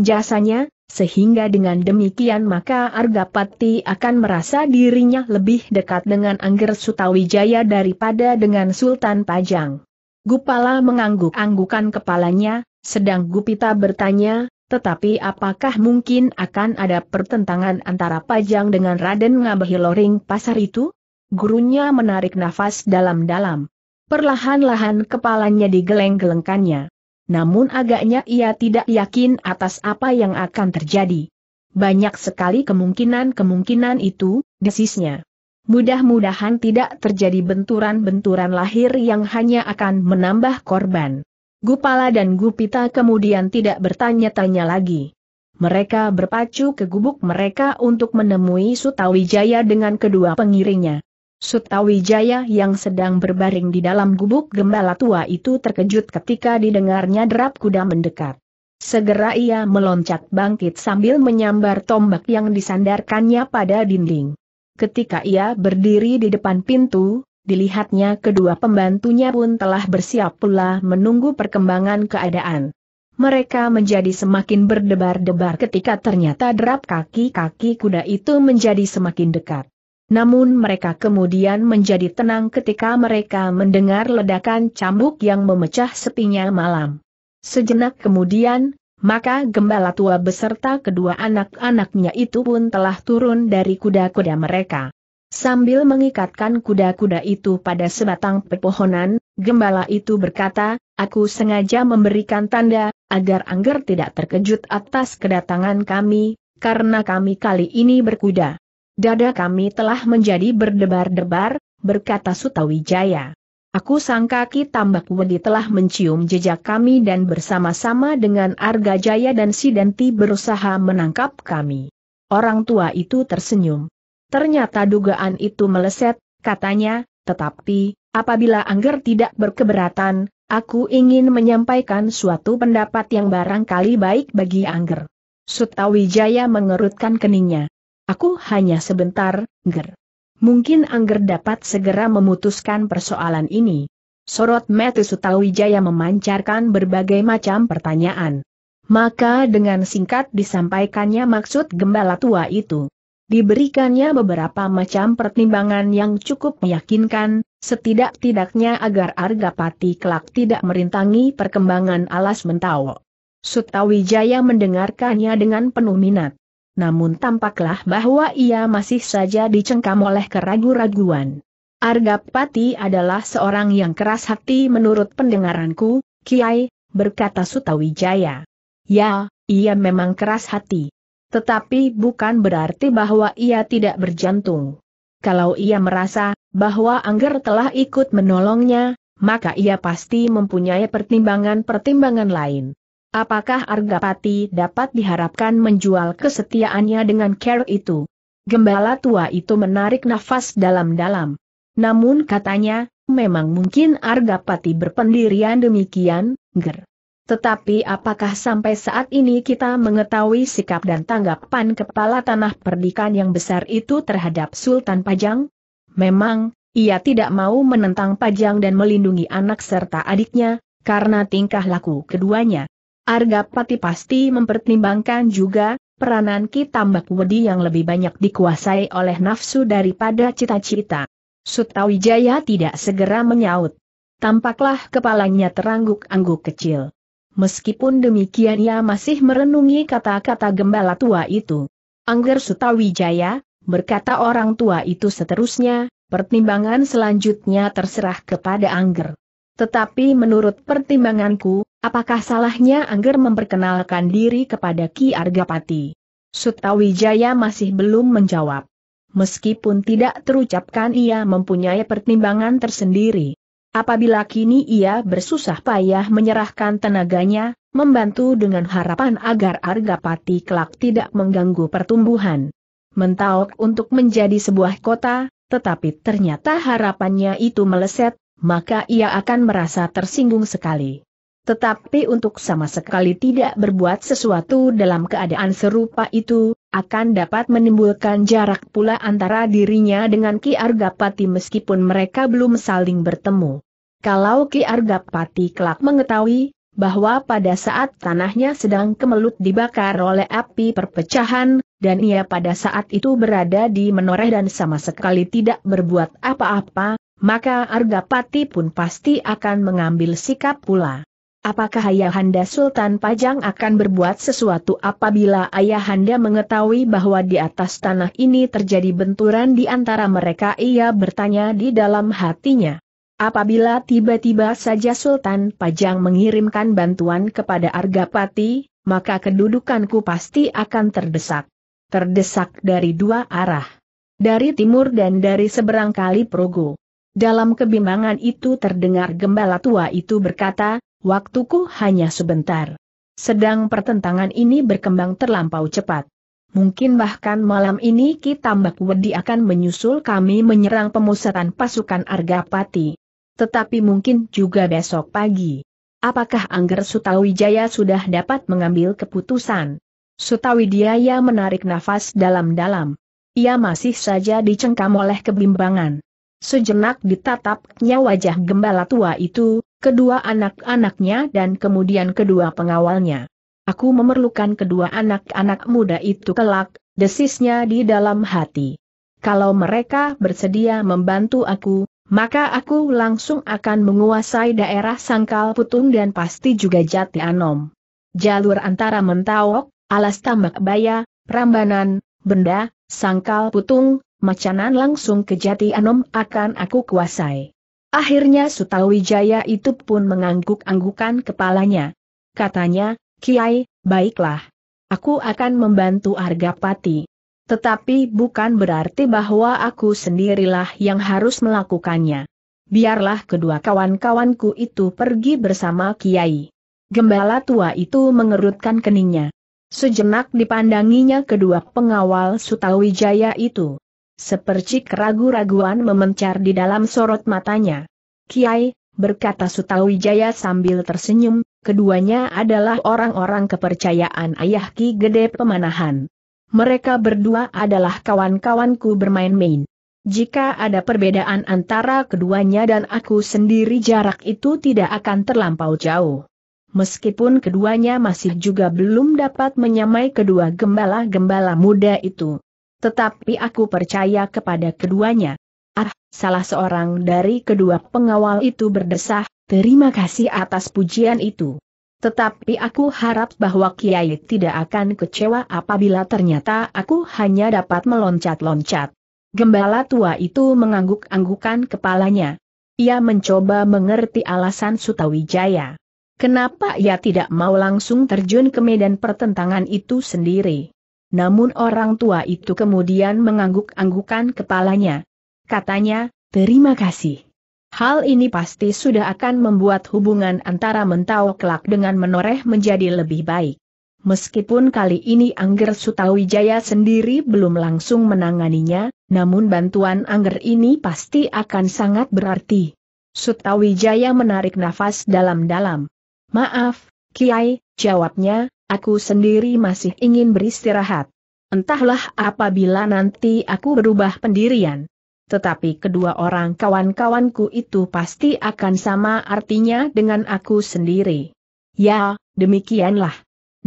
jasanya, sehingga dengan demikian maka Argapati akan merasa dirinya lebih dekat dengan Angger Sutawijaya daripada dengan Sultan Pajang. Gupala mengangguk-anggukan kepalanya, sedang Gupita bertanya, tetapi apakah mungkin akan ada pertentangan antara Pajang dengan Raden Ngabahiloring pasar itu? Gurunya menarik nafas dalam-dalam. Perlahan-lahan kepalanya digeleng-gelengkannya. Namun agaknya ia tidak yakin atas apa yang akan terjadi. Banyak sekali kemungkinan-kemungkinan itu, desisnya. Mudah-mudahan tidak terjadi benturan-benturan lahir yang hanya akan menambah korban. Gupala dan Gupita kemudian tidak bertanya-tanya lagi. Mereka berpacu ke gubuk mereka untuk menemui Sutawijaya dengan kedua pengiringnya. Sutawijaya yang sedang berbaring di dalam gubuk gembala tua itu terkejut ketika didengarnya derap kuda mendekat. Segera ia meloncat bangkit sambil menyambar tombak yang disandarkannya pada dinding. Ketika ia berdiri di depan pintu, dilihatnya kedua pembantunya pun telah bersiap pula menunggu perkembangan keadaan. Mereka menjadi semakin berdebar-debar ketika ternyata derap kaki-kaki kuda itu menjadi semakin dekat namun mereka kemudian menjadi tenang ketika mereka mendengar ledakan cambuk yang memecah sepinya malam. Sejenak kemudian, maka gembala tua beserta kedua anak-anaknya itu pun telah turun dari kuda-kuda mereka. Sambil mengikatkan kuda-kuda itu pada sebatang pepohonan, gembala itu berkata, Aku sengaja memberikan tanda, agar Angger tidak terkejut atas kedatangan kami, karena kami kali ini berkuda. Dada kami telah menjadi berdebar-debar, berkata Sutawijaya. Aku sangka Ki Tambak Wedi telah mencium jejak kami dan bersama-sama dengan Arga Jaya dan Sidanti berusaha menangkap kami. Orang tua itu tersenyum. Ternyata dugaan itu meleset, katanya, tetapi, apabila Angger tidak berkeberatan, aku ingin menyampaikan suatu pendapat yang barangkali baik bagi Angger. Sutawijaya mengerutkan keningnya. Aku hanya sebentar, Ger. Mungkin Angger dapat segera memutuskan persoalan ini. Sorot Mati Sutawijaya memancarkan berbagai macam pertanyaan. Maka dengan singkat disampaikannya maksud gembala tua itu. Diberikannya beberapa macam pertimbangan yang cukup meyakinkan, setidak-tidaknya agar Argapati kelak tidak merintangi perkembangan alas mentawo. Sutawijaya mendengarkannya dengan penuh minat namun tampaklah bahwa ia masih saja dicengkam oleh keragu-raguan. Argapati adalah seorang yang keras hati menurut pendengaranku, Kiai, berkata Sutawijaya. Ya, ia memang keras hati. Tetapi bukan berarti bahwa ia tidak berjantung. Kalau ia merasa bahwa Angger telah ikut menolongnya, maka ia pasti mempunyai pertimbangan-pertimbangan lain. Apakah Argapati dapat diharapkan menjual kesetiaannya dengan care itu? Gembala tua itu menarik nafas dalam-dalam. Namun katanya, memang mungkin Argapati berpendirian demikian, ger. Tetapi apakah sampai saat ini kita mengetahui sikap dan tanggapan kepala tanah perdikan yang besar itu terhadap Sultan Pajang? Memang, ia tidak mau menentang Pajang dan melindungi anak serta adiknya, karena tingkah laku keduanya. Arga Pati pasti mempertimbangkan juga, peranan Kitambak Wedi yang lebih banyak dikuasai oleh nafsu daripada cita-cita. Sutawijaya tidak segera menyaut. Tampaklah kepalanya terangguk-angguk kecil. Meskipun demikian ia masih merenungi kata-kata gembala tua itu. Angger Sutawijaya, berkata orang tua itu seterusnya, pertimbangan selanjutnya terserah kepada Angger. Tetapi menurut pertimbanganku, apakah salahnya Angger memperkenalkan diri kepada Ki Argapati? Sutawijaya masih belum menjawab. Meskipun tidak terucapkan ia mempunyai pertimbangan tersendiri. Apabila kini ia bersusah payah menyerahkan tenaganya, membantu dengan harapan agar Argapati kelak tidak mengganggu pertumbuhan. Mentaok untuk menjadi sebuah kota, tetapi ternyata harapannya itu meleset, maka ia akan merasa tersinggung sekali. Tetapi untuk sama sekali tidak berbuat sesuatu dalam keadaan serupa itu, akan dapat menimbulkan jarak pula antara dirinya dengan Ki Argapati meskipun mereka belum saling bertemu. Kalau Ki Argapati kelak mengetahui, bahwa pada saat tanahnya sedang kemelut dibakar oleh api perpecahan, dan ia pada saat itu berada di menoreh dan sama sekali tidak berbuat apa-apa, maka Argapati pun pasti akan mengambil sikap pula. Apakah Ayahanda Sultan Pajang akan berbuat sesuatu apabila Ayahanda mengetahui bahwa di atas tanah ini terjadi benturan di antara mereka ia bertanya di dalam hatinya. Apabila tiba-tiba saja Sultan Pajang mengirimkan bantuan kepada Argapati, maka kedudukanku pasti akan terdesak. Terdesak dari dua arah. Dari timur dan dari seberang kali Progo. Dalam kebimbangan itu terdengar gembala tua itu berkata, waktuku hanya sebentar. Sedang pertentangan ini berkembang terlampau cepat. Mungkin bahkan malam ini kita Mbak Wedi akan menyusul kami menyerang pemusatan pasukan Argapati. Tetapi mungkin juga besok pagi. Apakah Angger Sutawijaya sudah dapat mengambil keputusan? Sutawijaya menarik nafas dalam-dalam. Ia masih saja dicengkam oleh kebimbangan. Sejenak ditatapnya wajah gembala tua itu, kedua anak-anaknya dan kemudian kedua pengawalnya. Aku memerlukan kedua anak-anak muda itu kelak, desisnya di dalam hati. Kalau mereka bersedia membantu aku, maka aku langsung akan menguasai daerah Sangkal Putung dan pasti juga Jati Anom. Jalur antara Mentawok, Alas Tambak Baya, Prambanan, Benda, Sangkal Putung, macanan langsung ke Jati Anom akan aku kuasai. Akhirnya Sutawijaya itu pun mengangguk-anggukan kepalanya. Katanya, Kiai, baiklah. Aku akan membantu Argapati. Tetapi bukan berarti bahwa aku sendirilah yang harus melakukannya. Biarlah kedua kawan-kawanku itu pergi bersama Kiai. Gembala tua itu mengerutkan keningnya. Sejenak dipandanginya kedua pengawal Sutawijaya itu. Sepercik ragu-raguan memencar di dalam sorot matanya. Kiai, berkata Sutawijaya sambil tersenyum, keduanya adalah orang-orang kepercayaan ayah Ki Gede Pemanahan. Mereka berdua adalah kawan-kawanku bermain-main. Jika ada perbedaan antara keduanya dan aku sendiri jarak itu tidak akan terlampau jauh. Meskipun keduanya masih juga belum dapat menyamai kedua gembala-gembala muda itu tetapi aku percaya kepada keduanya. Ah, salah seorang dari kedua pengawal itu berdesah, terima kasih atas pujian itu. Tetapi aku harap bahwa Kiai tidak akan kecewa apabila ternyata aku hanya dapat meloncat-loncat. Gembala tua itu mengangguk-anggukan kepalanya. Ia mencoba mengerti alasan Sutawijaya. Kenapa ia tidak mau langsung terjun ke medan pertentangan itu sendiri? namun orang tua itu kemudian mengangguk-anggukan kepalanya. Katanya, terima kasih. Hal ini pasti sudah akan membuat hubungan antara mentau kelak dengan menoreh menjadi lebih baik. Meskipun kali ini Angger Sutawijaya sendiri belum langsung menanganinya, namun bantuan Angger ini pasti akan sangat berarti. Sutawijaya menarik nafas dalam-dalam. Maaf, Kiai, jawabnya, Aku sendiri masih ingin beristirahat. Entahlah apabila nanti aku berubah pendirian. Tetapi kedua orang kawan-kawanku itu pasti akan sama artinya dengan aku sendiri. Ya, demikianlah.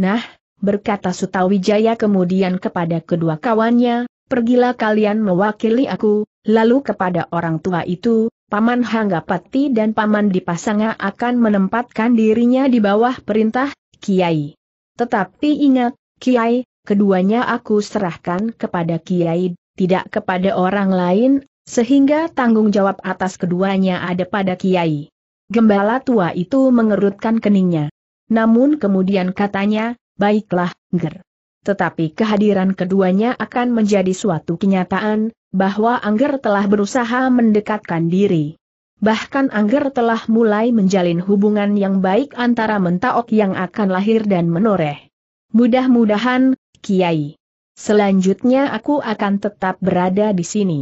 Nah, berkata Sutawijaya kemudian kepada kedua kawannya, pergilah kalian mewakili aku, lalu kepada orang tua itu, Paman Hanggapati dan Paman Dipasanga akan menempatkan dirinya di bawah perintah, Kiai. Tetapi ingat, Kiai, keduanya aku serahkan kepada Kiai, tidak kepada orang lain, sehingga tanggung jawab atas keduanya ada pada Kiai. Gembala tua itu mengerutkan keningnya. Namun kemudian katanya, baiklah, Ger. Tetapi kehadiran keduanya akan menjadi suatu kenyataan, bahwa Angger telah berusaha mendekatkan diri. Bahkan Angger telah mulai menjalin hubungan yang baik antara mentaok yang akan lahir dan menoreh. Mudah-mudahan, Kiai. Selanjutnya aku akan tetap berada di sini.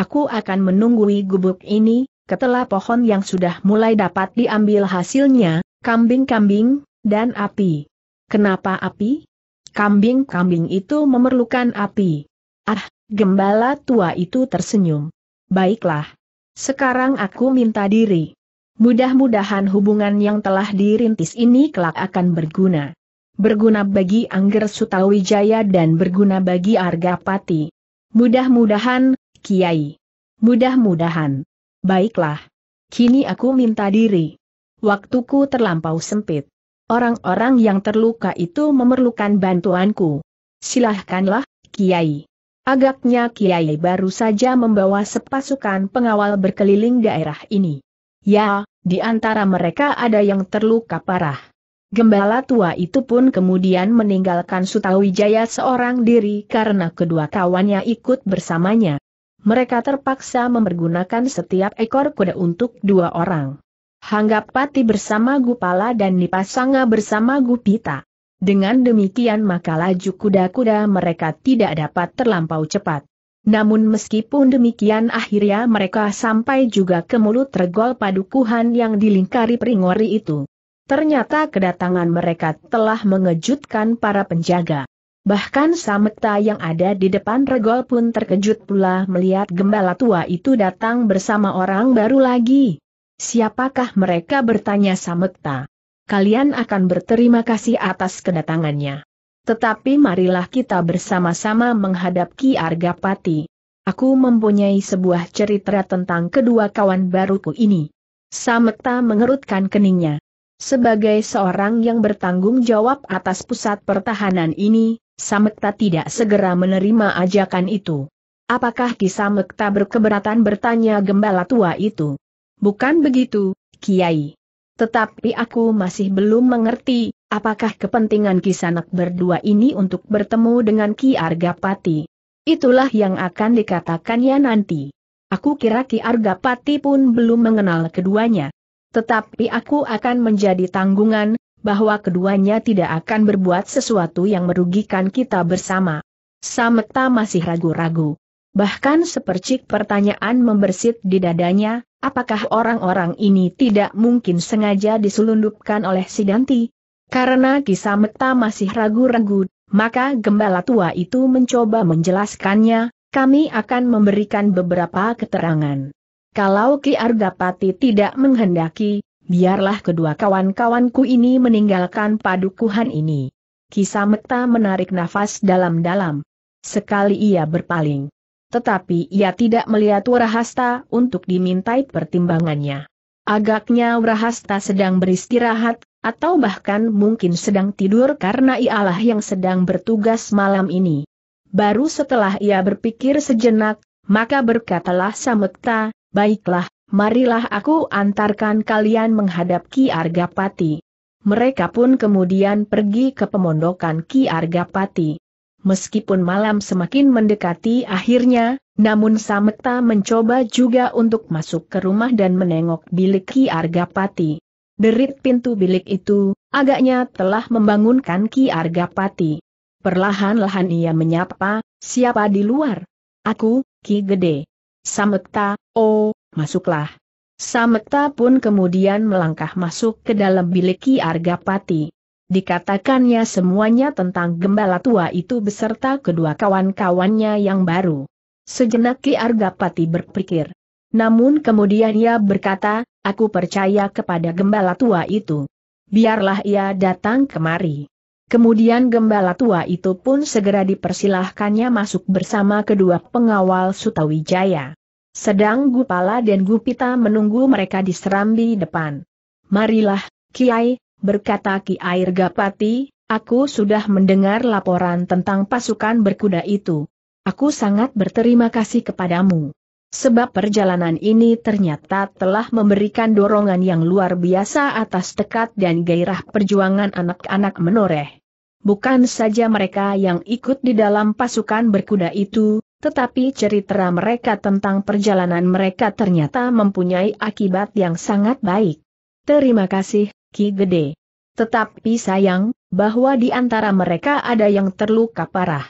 Aku akan menunggui gubuk ini, ketela pohon yang sudah mulai dapat diambil hasilnya, kambing-kambing, dan api. Kenapa api? Kambing-kambing itu memerlukan api. Ah, gembala tua itu tersenyum. Baiklah. Sekarang aku minta diri. Mudah-mudahan hubungan yang telah dirintis ini kelak akan berguna. Berguna bagi Angger Sutawijaya dan berguna bagi Argapati. Mudah-mudahan, Kiai. Mudah-mudahan. Baiklah. Kini aku minta diri. Waktuku terlampau sempit. Orang-orang yang terluka itu memerlukan bantuanku. Silahkanlah, Kiai. Agaknya Kiai baru saja membawa sepasukan pengawal berkeliling daerah ini. Ya, di antara mereka ada yang terluka parah. Gembala tua itu pun kemudian meninggalkan Sutawijaya seorang diri karena kedua kawannya ikut bersamanya. Mereka terpaksa mempergunakan setiap ekor kuda untuk dua orang. Hanggap Pati bersama Gupala dan Nipasanga bersama Gupita. Dengan demikian maka laju kuda-kuda mereka tidak dapat terlampau cepat. Namun meskipun demikian akhirnya mereka sampai juga ke mulut regol padukuhan yang dilingkari peringori itu. Ternyata kedatangan mereka telah mengejutkan para penjaga. Bahkan Samekta yang ada di depan regol pun terkejut pula melihat gembala tua itu datang bersama orang baru lagi. Siapakah mereka bertanya Samekta? kalian akan berterima kasih atas kedatangannya. Tetapi marilah kita bersama-sama menghadap Ki Argapati. Aku mempunyai sebuah cerita tentang kedua kawan baruku ini. Sameta mengerutkan keningnya. Sebagai seorang yang bertanggung jawab atas pusat pertahanan ini, Sameta tidak segera menerima ajakan itu. Apakah Ki Sameta berkeberatan bertanya gembala tua itu? Bukan begitu, Kiai. Tetapi aku masih belum mengerti, apakah kepentingan kisanak berdua ini untuk bertemu dengan Ki Argapati. Itulah yang akan dikatakannya nanti. Aku kira Ki Argapati pun belum mengenal keduanya. Tetapi aku akan menjadi tanggungan, bahwa keduanya tidak akan berbuat sesuatu yang merugikan kita bersama. Sameta masih ragu-ragu. Bahkan sepercik pertanyaan membersit di dadanya, Apakah orang-orang ini tidak mungkin sengaja diselundupkan oleh si Danti? Karena kisah Mekta masih ragu-ragu, maka gembala tua itu mencoba menjelaskannya, kami akan memberikan beberapa keterangan. Kalau Ki Ardapati tidak menghendaki, biarlah kedua kawan-kawanku ini meninggalkan padukuhan ini. Kisah Mekta menarik nafas dalam-dalam. Sekali ia berpaling tetapi ia tidak melihat Wrahasta untuk dimintai pertimbangannya. Agaknya Wrahasta sedang beristirahat, atau bahkan mungkin sedang tidur karena ialah yang sedang bertugas malam ini. Baru setelah ia berpikir sejenak, maka berkatalah Samekta, baiklah, marilah aku antarkan kalian menghadap Ki Argapati. Mereka pun kemudian pergi ke pemondokan Ki Argapati meskipun malam semakin mendekati akhirnya, namun Sameta mencoba juga untuk masuk ke rumah dan menengok bilik Ki Argapati. Derit pintu bilik itu, agaknya telah membangunkan Ki Argapati. Perlahan-lahan ia menyapa, siapa di luar? Aku, Ki Gede. Sameta, oh, masuklah. Sameta pun kemudian melangkah masuk ke dalam bilik Ki Argapati dikatakannya semuanya tentang gembala tua itu beserta kedua kawan-kawannya yang baru. Sejenak Ki Argapati berpikir. Namun kemudian ia berkata, aku percaya kepada gembala tua itu. Biarlah ia datang kemari. Kemudian gembala tua itu pun segera dipersilahkannya masuk bersama kedua pengawal Sutawijaya. Sedang Gupala dan Gupita menunggu mereka di serambi depan. Marilah, Kiai, berkata Ki Air Gapati, aku sudah mendengar laporan tentang pasukan berkuda itu. Aku sangat berterima kasih kepadamu. Sebab perjalanan ini ternyata telah memberikan dorongan yang luar biasa atas tekad dan gairah perjuangan anak-anak menoreh. Bukan saja mereka yang ikut di dalam pasukan berkuda itu, tetapi cerita mereka tentang perjalanan mereka ternyata mempunyai akibat yang sangat baik. Terima kasih, Ki Gede. Tetapi sayang, bahwa di antara mereka ada yang terluka parah.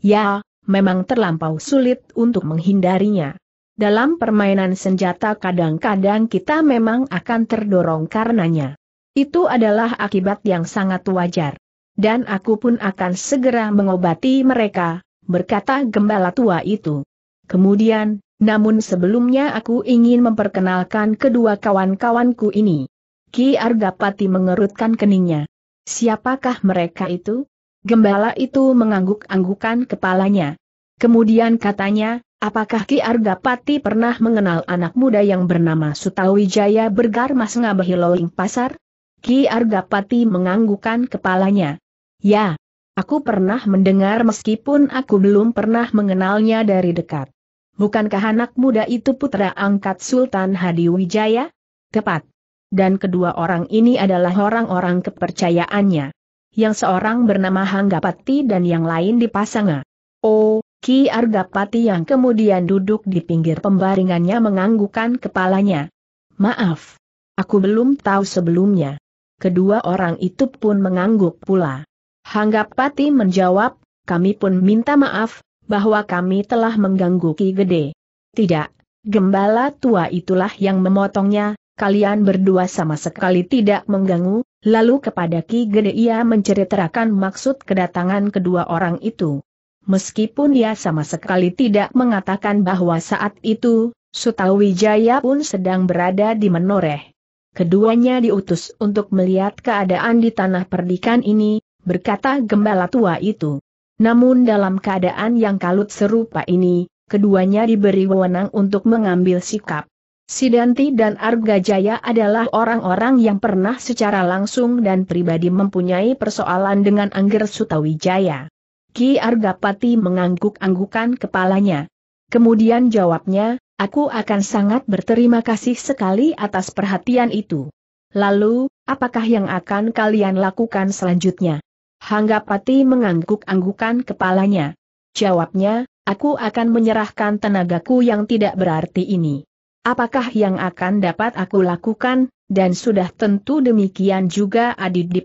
Ya, memang terlampau sulit untuk menghindarinya. Dalam permainan senjata kadang-kadang kita memang akan terdorong karenanya. Itu adalah akibat yang sangat wajar. Dan aku pun akan segera mengobati mereka, berkata gembala tua itu. Kemudian, namun sebelumnya aku ingin memperkenalkan kedua kawan-kawanku ini. Ki Argapati mengerutkan keningnya. Siapakah mereka itu? Gembala itu mengangguk-anggukan kepalanya. Kemudian katanya, apakah Ki Argapati pernah mengenal anak muda yang bernama Sutawijaya bergar bergarmas ngabahiloing pasar? Ki Argapati menganggukkan kepalanya. Ya, aku pernah mendengar meskipun aku belum pernah mengenalnya dari dekat. Bukankah anak muda itu putra angkat Sultan Hadiwijaya? Wijaya? Tepat dan kedua orang ini adalah orang-orang kepercayaannya. Yang seorang bernama Hanggapati dan yang lain dipasanga. Oh, Ki Argapati yang kemudian duduk di pinggir pembaringannya menganggukkan kepalanya. Maaf, aku belum tahu sebelumnya. Kedua orang itu pun mengangguk pula. Hanggapati menjawab, kami pun minta maaf, bahwa kami telah mengganggu Ki Gede. Tidak, gembala tua itulah yang memotongnya, kalian berdua sama sekali tidak mengganggu, lalu kepada Ki Gede ia menceritakan maksud kedatangan kedua orang itu. Meskipun ia sama sekali tidak mengatakan bahwa saat itu, Sutawijaya pun sedang berada di Menoreh. Keduanya diutus untuk melihat keadaan di tanah perdikan ini, berkata gembala tua itu. Namun dalam keadaan yang kalut serupa ini, keduanya diberi wewenang untuk mengambil sikap. Sidanti dan Arga Jaya adalah orang-orang yang pernah secara langsung dan pribadi mempunyai persoalan dengan Angger Sutawijaya. Ki Arga Pati mengangguk-anggukan kepalanya. Kemudian jawabnya, aku akan sangat berterima kasih sekali atas perhatian itu. Lalu, apakah yang akan kalian lakukan selanjutnya? Hangga Pati mengangguk-anggukan kepalanya. Jawabnya, aku akan menyerahkan tenagaku yang tidak berarti ini apakah yang akan dapat aku lakukan, dan sudah tentu demikian juga adit di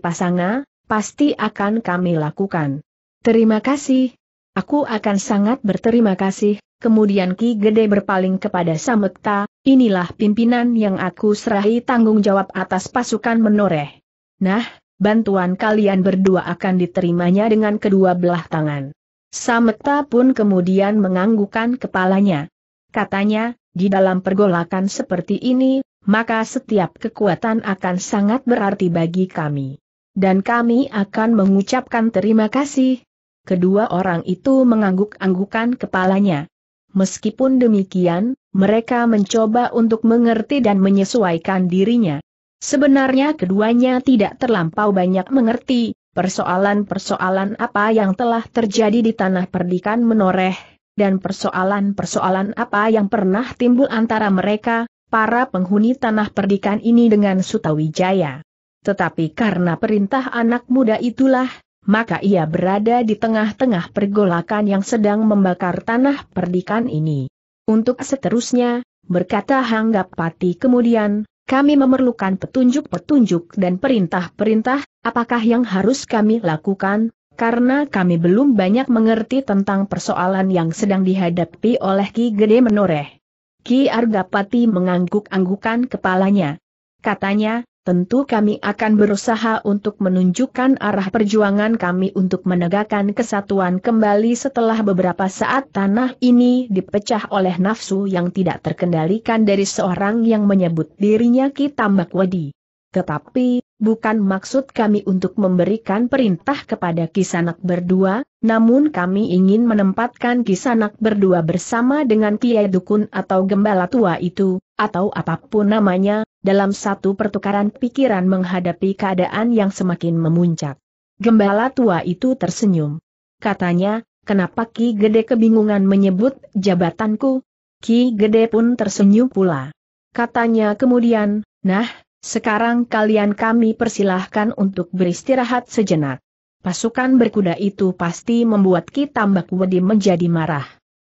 pasti akan kami lakukan. Terima kasih. Aku akan sangat berterima kasih, kemudian Ki Gede berpaling kepada Samekta, inilah pimpinan yang aku serahi tanggung jawab atas pasukan menoreh. Nah, bantuan kalian berdua akan diterimanya dengan kedua belah tangan. Samekta pun kemudian menganggukkan kepalanya. Katanya, di dalam pergolakan seperti ini, maka setiap kekuatan akan sangat berarti bagi kami. Dan kami akan mengucapkan terima kasih. Kedua orang itu mengangguk-anggukan kepalanya. Meskipun demikian, mereka mencoba untuk mengerti dan menyesuaikan dirinya. Sebenarnya keduanya tidak terlampau banyak mengerti, persoalan-persoalan apa yang telah terjadi di tanah perdikan menoreh, dan persoalan-persoalan apa yang pernah timbul antara mereka, para penghuni tanah perdikan ini dengan Sutawijaya. Tetapi karena perintah anak muda itulah, maka ia berada di tengah-tengah pergolakan yang sedang membakar tanah perdikan ini. Untuk seterusnya, berkata Hanggapati kemudian, kami memerlukan petunjuk-petunjuk dan perintah-perintah, apakah yang harus kami lakukan, karena kami belum banyak mengerti tentang persoalan yang sedang dihadapi oleh Ki Gede Menoreh. Ki Argapati mengangguk-anggukan kepalanya. Katanya, tentu kami akan berusaha untuk menunjukkan arah perjuangan kami untuk menegakkan kesatuan kembali setelah beberapa saat tanah ini dipecah oleh nafsu yang tidak terkendalikan dari seorang yang menyebut dirinya Ki Tambak Wadi. Tetapi, bukan maksud kami untuk memberikan perintah kepada kisanak berdua, namun kami ingin menempatkan kisanak berdua bersama dengan Kiai Dukun atau Gembala Tua itu, atau apapun namanya, dalam satu pertukaran pikiran menghadapi keadaan yang semakin memuncak. Gembala Tua itu tersenyum. Katanya, kenapa Ki Gede kebingungan menyebut jabatanku? Ki Gede pun tersenyum pula. Katanya kemudian, nah, sekarang kalian kami persilahkan untuk beristirahat sejenak. Pasukan berkuda itu pasti membuat kita Mbak Wedi menjadi marah.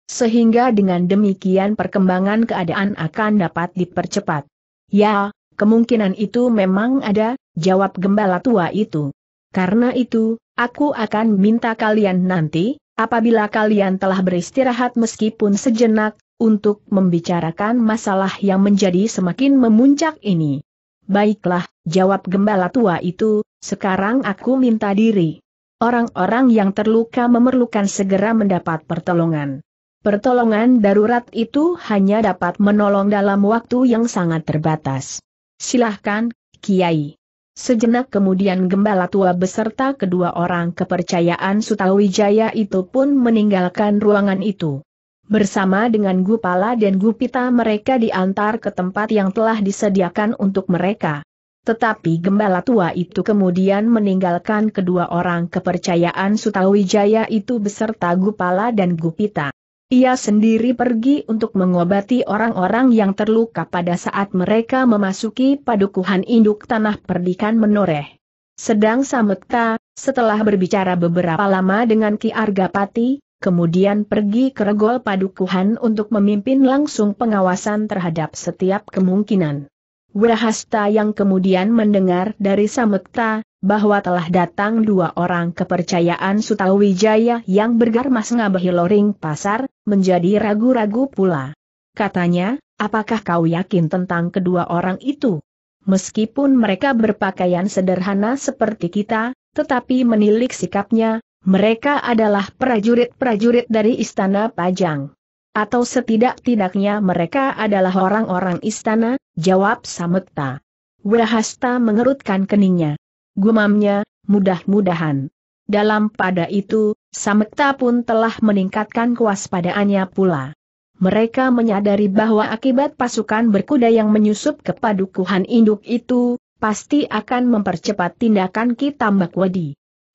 Sehingga dengan demikian perkembangan keadaan akan dapat dipercepat. Ya, kemungkinan itu memang ada, jawab gembala tua itu. Karena itu, aku akan minta kalian nanti, apabila kalian telah beristirahat meskipun sejenak, untuk membicarakan masalah yang menjadi semakin memuncak ini. Baiklah, jawab gembala tua itu, sekarang aku minta diri. Orang-orang yang terluka memerlukan segera mendapat pertolongan. Pertolongan darurat itu hanya dapat menolong dalam waktu yang sangat terbatas. Silahkan, Kiai. Sejenak kemudian gembala tua beserta kedua orang kepercayaan Sutawijaya itu pun meninggalkan ruangan itu. Bersama dengan Gupala dan Gupita mereka diantar ke tempat yang telah disediakan untuk mereka. Tetapi gembala tua itu kemudian meninggalkan kedua orang kepercayaan Sutawijaya itu beserta Gupala dan Gupita. Ia sendiri pergi untuk mengobati orang-orang yang terluka pada saat mereka memasuki padukuhan induk tanah perdikan menoreh. Sedang Samekta, setelah berbicara beberapa lama dengan Ki Argapati, kemudian pergi ke regol padukuhan untuk memimpin langsung pengawasan terhadap setiap kemungkinan. Wirahasta yang kemudian mendengar dari Samekta, bahwa telah datang dua orang kepercayaan Sutawijaya yang bergarmas ngabehi loring pasar, menjadi ragu-ragu pula. Katanya, apakah kau yakin tentang kedua orang itu? Meskipun mereka berpakaian sederhana seperti kita, tetapi menilik sikapnya, mereka adalah prajurit-prajurit dari Istana Pajang. Atau setidak-tidaknya mereka adalah orang-orang istana, jawab Samekta. Wahasta mengerutkan keningnya. Gumamnya, mudah-mudahan. Dalam pada itu, Samekta pun telah meningkatkan kewaspadaannya pula. Mereka menyadari bahwa akibat pasukan berkuda yang menyusup ke padukuhan induk itu, pasti akan mempercepat tindakan kita Mbak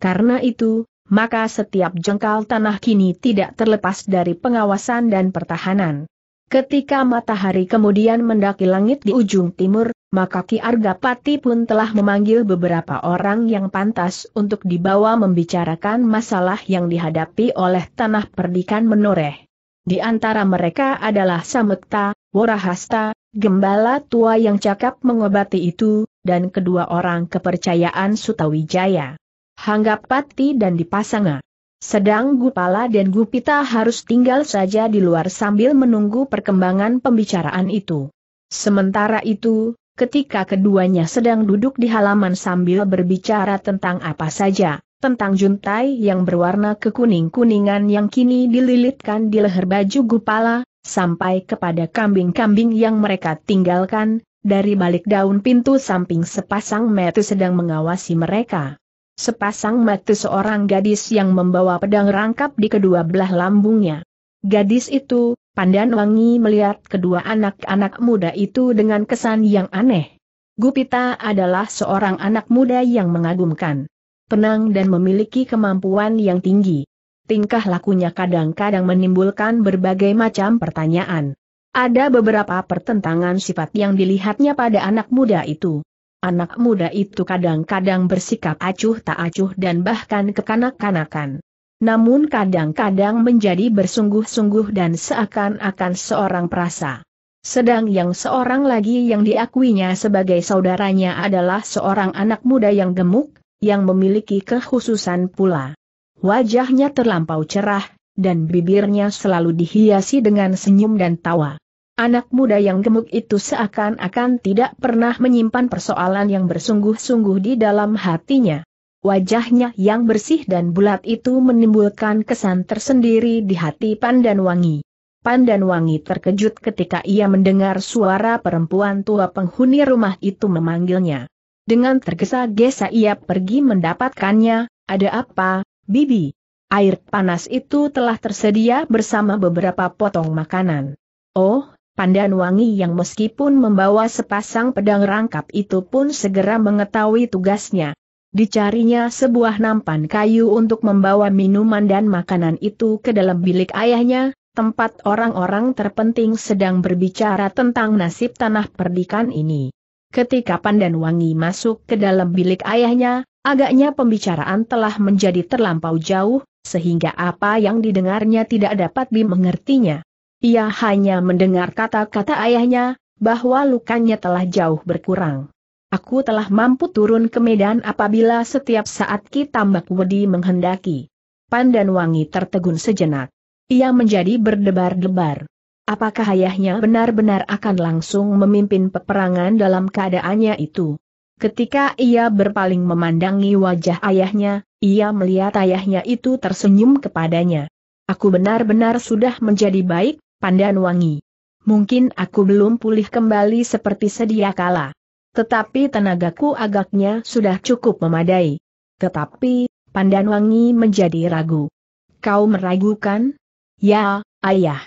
Karena itu, maka setiap jengkal tanah kini tidak terlepas dari pengawasan dan pertahanan. Ketika matahari kemudian mendaki langit di ujung timur, maka Ki Argapati pun telah memanggil beberapa orang yang pantas untuk dibawa membicarakan masalah yang dihadapi oleh tanah perdikan menoreh. Di antara mereka adalah Samekta, Warahasta, gembala tua yang cakap mengobati itu, dan kedua orang kepercayaan Sutawijaya. Hanggapati dan Dipasanga. Sedang Gupala dan Gupita harus tinggal saja di luar sambil menunggu perkembangan pembicaraan itu. Sementara itu, ketika keduanya sedang duduk di halaman sambil berbicara tentang apa saja, tentang juntai yang berwarna kekuning-kuningan yang kini dililitkan di leher baju Gupala, sampai kepada kambing-kambing yang mereka tinggalkan, dari balik daun pintu samping sepasang metu sedang mengawasi mereka sepasang mata seorang gadis yang membawa pedang rangkap di kedua belah lambungnya. Gadis itu, Pandan Wangi melihat kedua anak-anak muda itu dengan kesan yang aneh. Gupita adalah seorang anak muda yang mengagumkan. tenang dan memiliki kemampuan yang tinggi. Tingkah lakunya kadang-kadang menimbulkan berbagai macam pertanyaan. Ada beberapa pertentangan sifat yang dilihatnya pada anak muda itu. Anak muda itu kadang-kadang bersikap acuh tak acuh dan bahkan kekanak-kanakan. Namun kadang-kadang menjadi bersungguh-sungguh dan seakan-akan seorang perasa. Sedang yang seorang lagi yang diakuinya sebagai saudaranya adalah seorang anak muda yang gemuk, yang memiliki kekhususan pula. Wajahnya terlampau cerah, dan bibirnya selalu dihiasi dengan senyum dan tawa. Anak muda yang gemuk itu seakan-akan tidak pernah menyimpan persoalan yang bersungguh-sungguh di dalam hatinya. Wajahnya yang bersih dan bulat itu menimbulkan kesan tersendiri di hati Pandan Wangi. Pandan Wangi terkejut ketika ia mendengar suara perempuan tua penghuni rumah itu memanggilnya. Dengan tergesa-gesa ia pergi mendapatkannya, ada apa, Bibi? Air panas itu telah tersedia bersama beberapa potong makanan. Oh, Pandan Wangi yang meskipun membawa sepasang pedang rangkap itu pun segera mengetahui tugasnya. Dicarinya sebuah nampan kayu untuk membawa minuman dan makanan itu ke dalam bilik ayahnya, tempat orang-orang terpenting sedang berbicara tentang nasib tanah perdikan ini. Ketika Pandan Wangi masuk ke dalam bilik ayahnya, agaknya pembicaraan telah menjadi terlampau jauh, sehingga apa yang didengarnya tidak dapat dimengertinya. Ia hanya mendengar kata-kata ayahnya, bahwa lukanya telah jauh berkurang. Aku telah mampu turun ke medan apabila setiap saat Ki Tambak Wedi menghendaki. Pandan Wangi tertegun sejenak. Ia menjadi berdebar-debar. Apakah ayahnya benar-benar akan langsung memimpin peperangan dalam keadaannya itu? Ketika ia berpaling memandangi wajah ayahnya, ia melihat ayahnya itu tersenyum kepadanya. Aku benar-benar sudah menjadi baik, Pandan Wangi. Mungkin aku belum pulih kembali seperti sedia kala. Tetapi tenagaku agaknya sudah cukup memadai. Tetapi, Pandan Wangi menjadi ragu. Kau meragukan? Ya, ayah.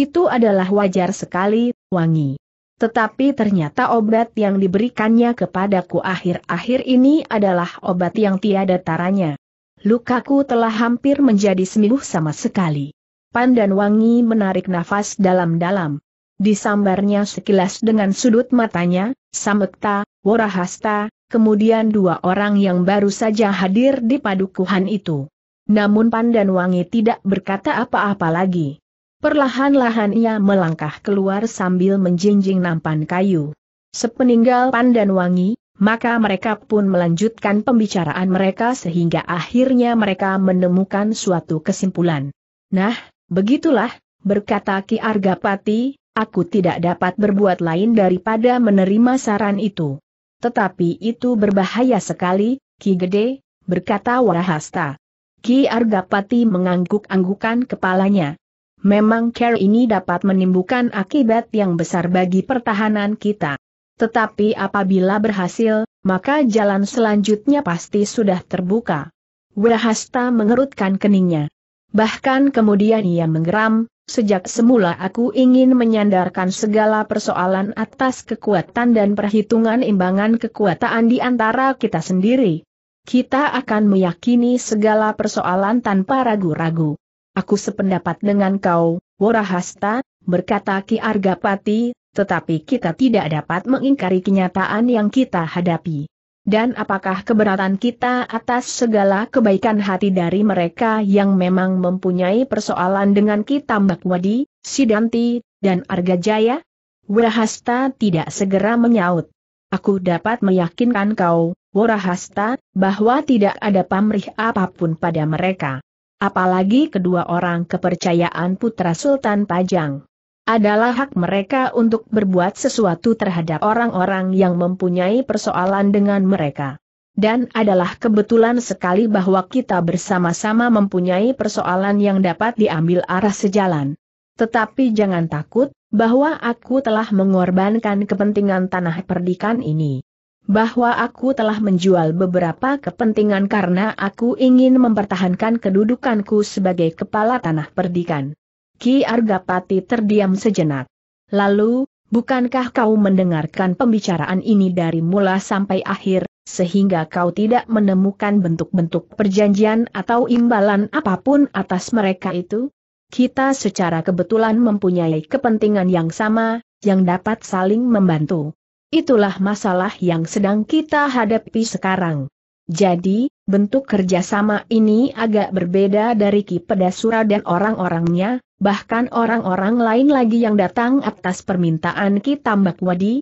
Itu adalah wajar sekali, Wangi. Tetapi ternyata obat yang diberikannya kepadaku akhir-akhir ini adalah obat yang tiada taranya. Lukaku telah hampir menjadi sembuh sama sekali. Pandan Wangi menarik nafas dalam-dalam. Disambarnya sekilas dengan sudut matanya, Samekta, Warahasta, kemudian dua orang yang baru saja hadir di padukuhan itu. Namun Pandan Wangi tidak berkata apa-apa lagi. Perlahan-lahan ia melangkah keluar sambil menjinjing nampan kayu. Sepeninggal Pandan Wangi, maka mereka pun melanjutkan pembicaraan mereka sehingga akhirnya mereka menemukan suatu kesimpulan. Nah, Begitulah, berkata Ki Argapati, aku tidak dapat berbuat lain daripada menerima saran itu. Tetapi itu berbahaya sekali, Ki Gede, berkata Warahasta. Ki Argapati mengangguk-anggukan kepalanya. Memang care ini dapat menimbulkan akibat yang besar bagi pertahanan kita. Tetapi apabila berhasil, maka jalan selanjutnya pasti sudah terbuka. Wahasta mengerutkan keningnya. Bahkan kemudian ia menggeram, sejak semula aku ingin menyandarkan segala persoalan atas kekuatan dan perhitungan imbangan kekuatan di antara kita sendiri. Kita akan meyakini segala persoalan tanpa ragu-ragu. Aku sependapat dengan kau, Warahasta, berkata Ki Argapati, tetapi kita tidak dapat mengingkari kenyataan yang kita hadapi. Dan apakah keberatan kita atas segala kebaikan hati dari mereka yang memang mempunyai persoalan dengan kita Mbak Wadi, Sidanti, dan Arga Jaya? Warahasta tidak segera menyaut. Aku dapat meyakinkan kau, Warahasta, bahwa tidak ada pamrih apapun pada mereka. Apalagi kedua orang kepercayaan putra Sultan Pajang adalah hak mereka untuk berbuat sesuatu terhadap orang-orang yang mempunyai persoalan dengan mereka. Dan adalah kebetulan sekali bahwa kita bersama-sama mempunyai persoalan yang dapat diambil arah sejalan. Tetapi jangan takut, bahwa aku telah mengorbankan kepentingan tanah perdikan ini. Bahwa aku telah menjual beberapa kepentingan karena aku ingin mempertahankan kedudukanku sebagai kepala tanah perdikan. Ki Argapati terdiam sejenak. Lalu, bukankah kau mendengarkan pembicaraan ini dari mula sampai akhir, sehingga kau tidak menemukan bentuk-bentuk perjanjian atau imbalan apapun atas mereka itu? Kita secara kebetulan mempunyai kepentingan yang sama, yang dapat saling membantu. Itulah masalah yang sedang kita hadapi sekarang. Jadi, bentuk kerjasama ini agak berbeda dari Ki Pedasura dan orang-orangnya, Bahkan orang-orang lain lagi yang datang atas permintaan Ki Tambak Wadi,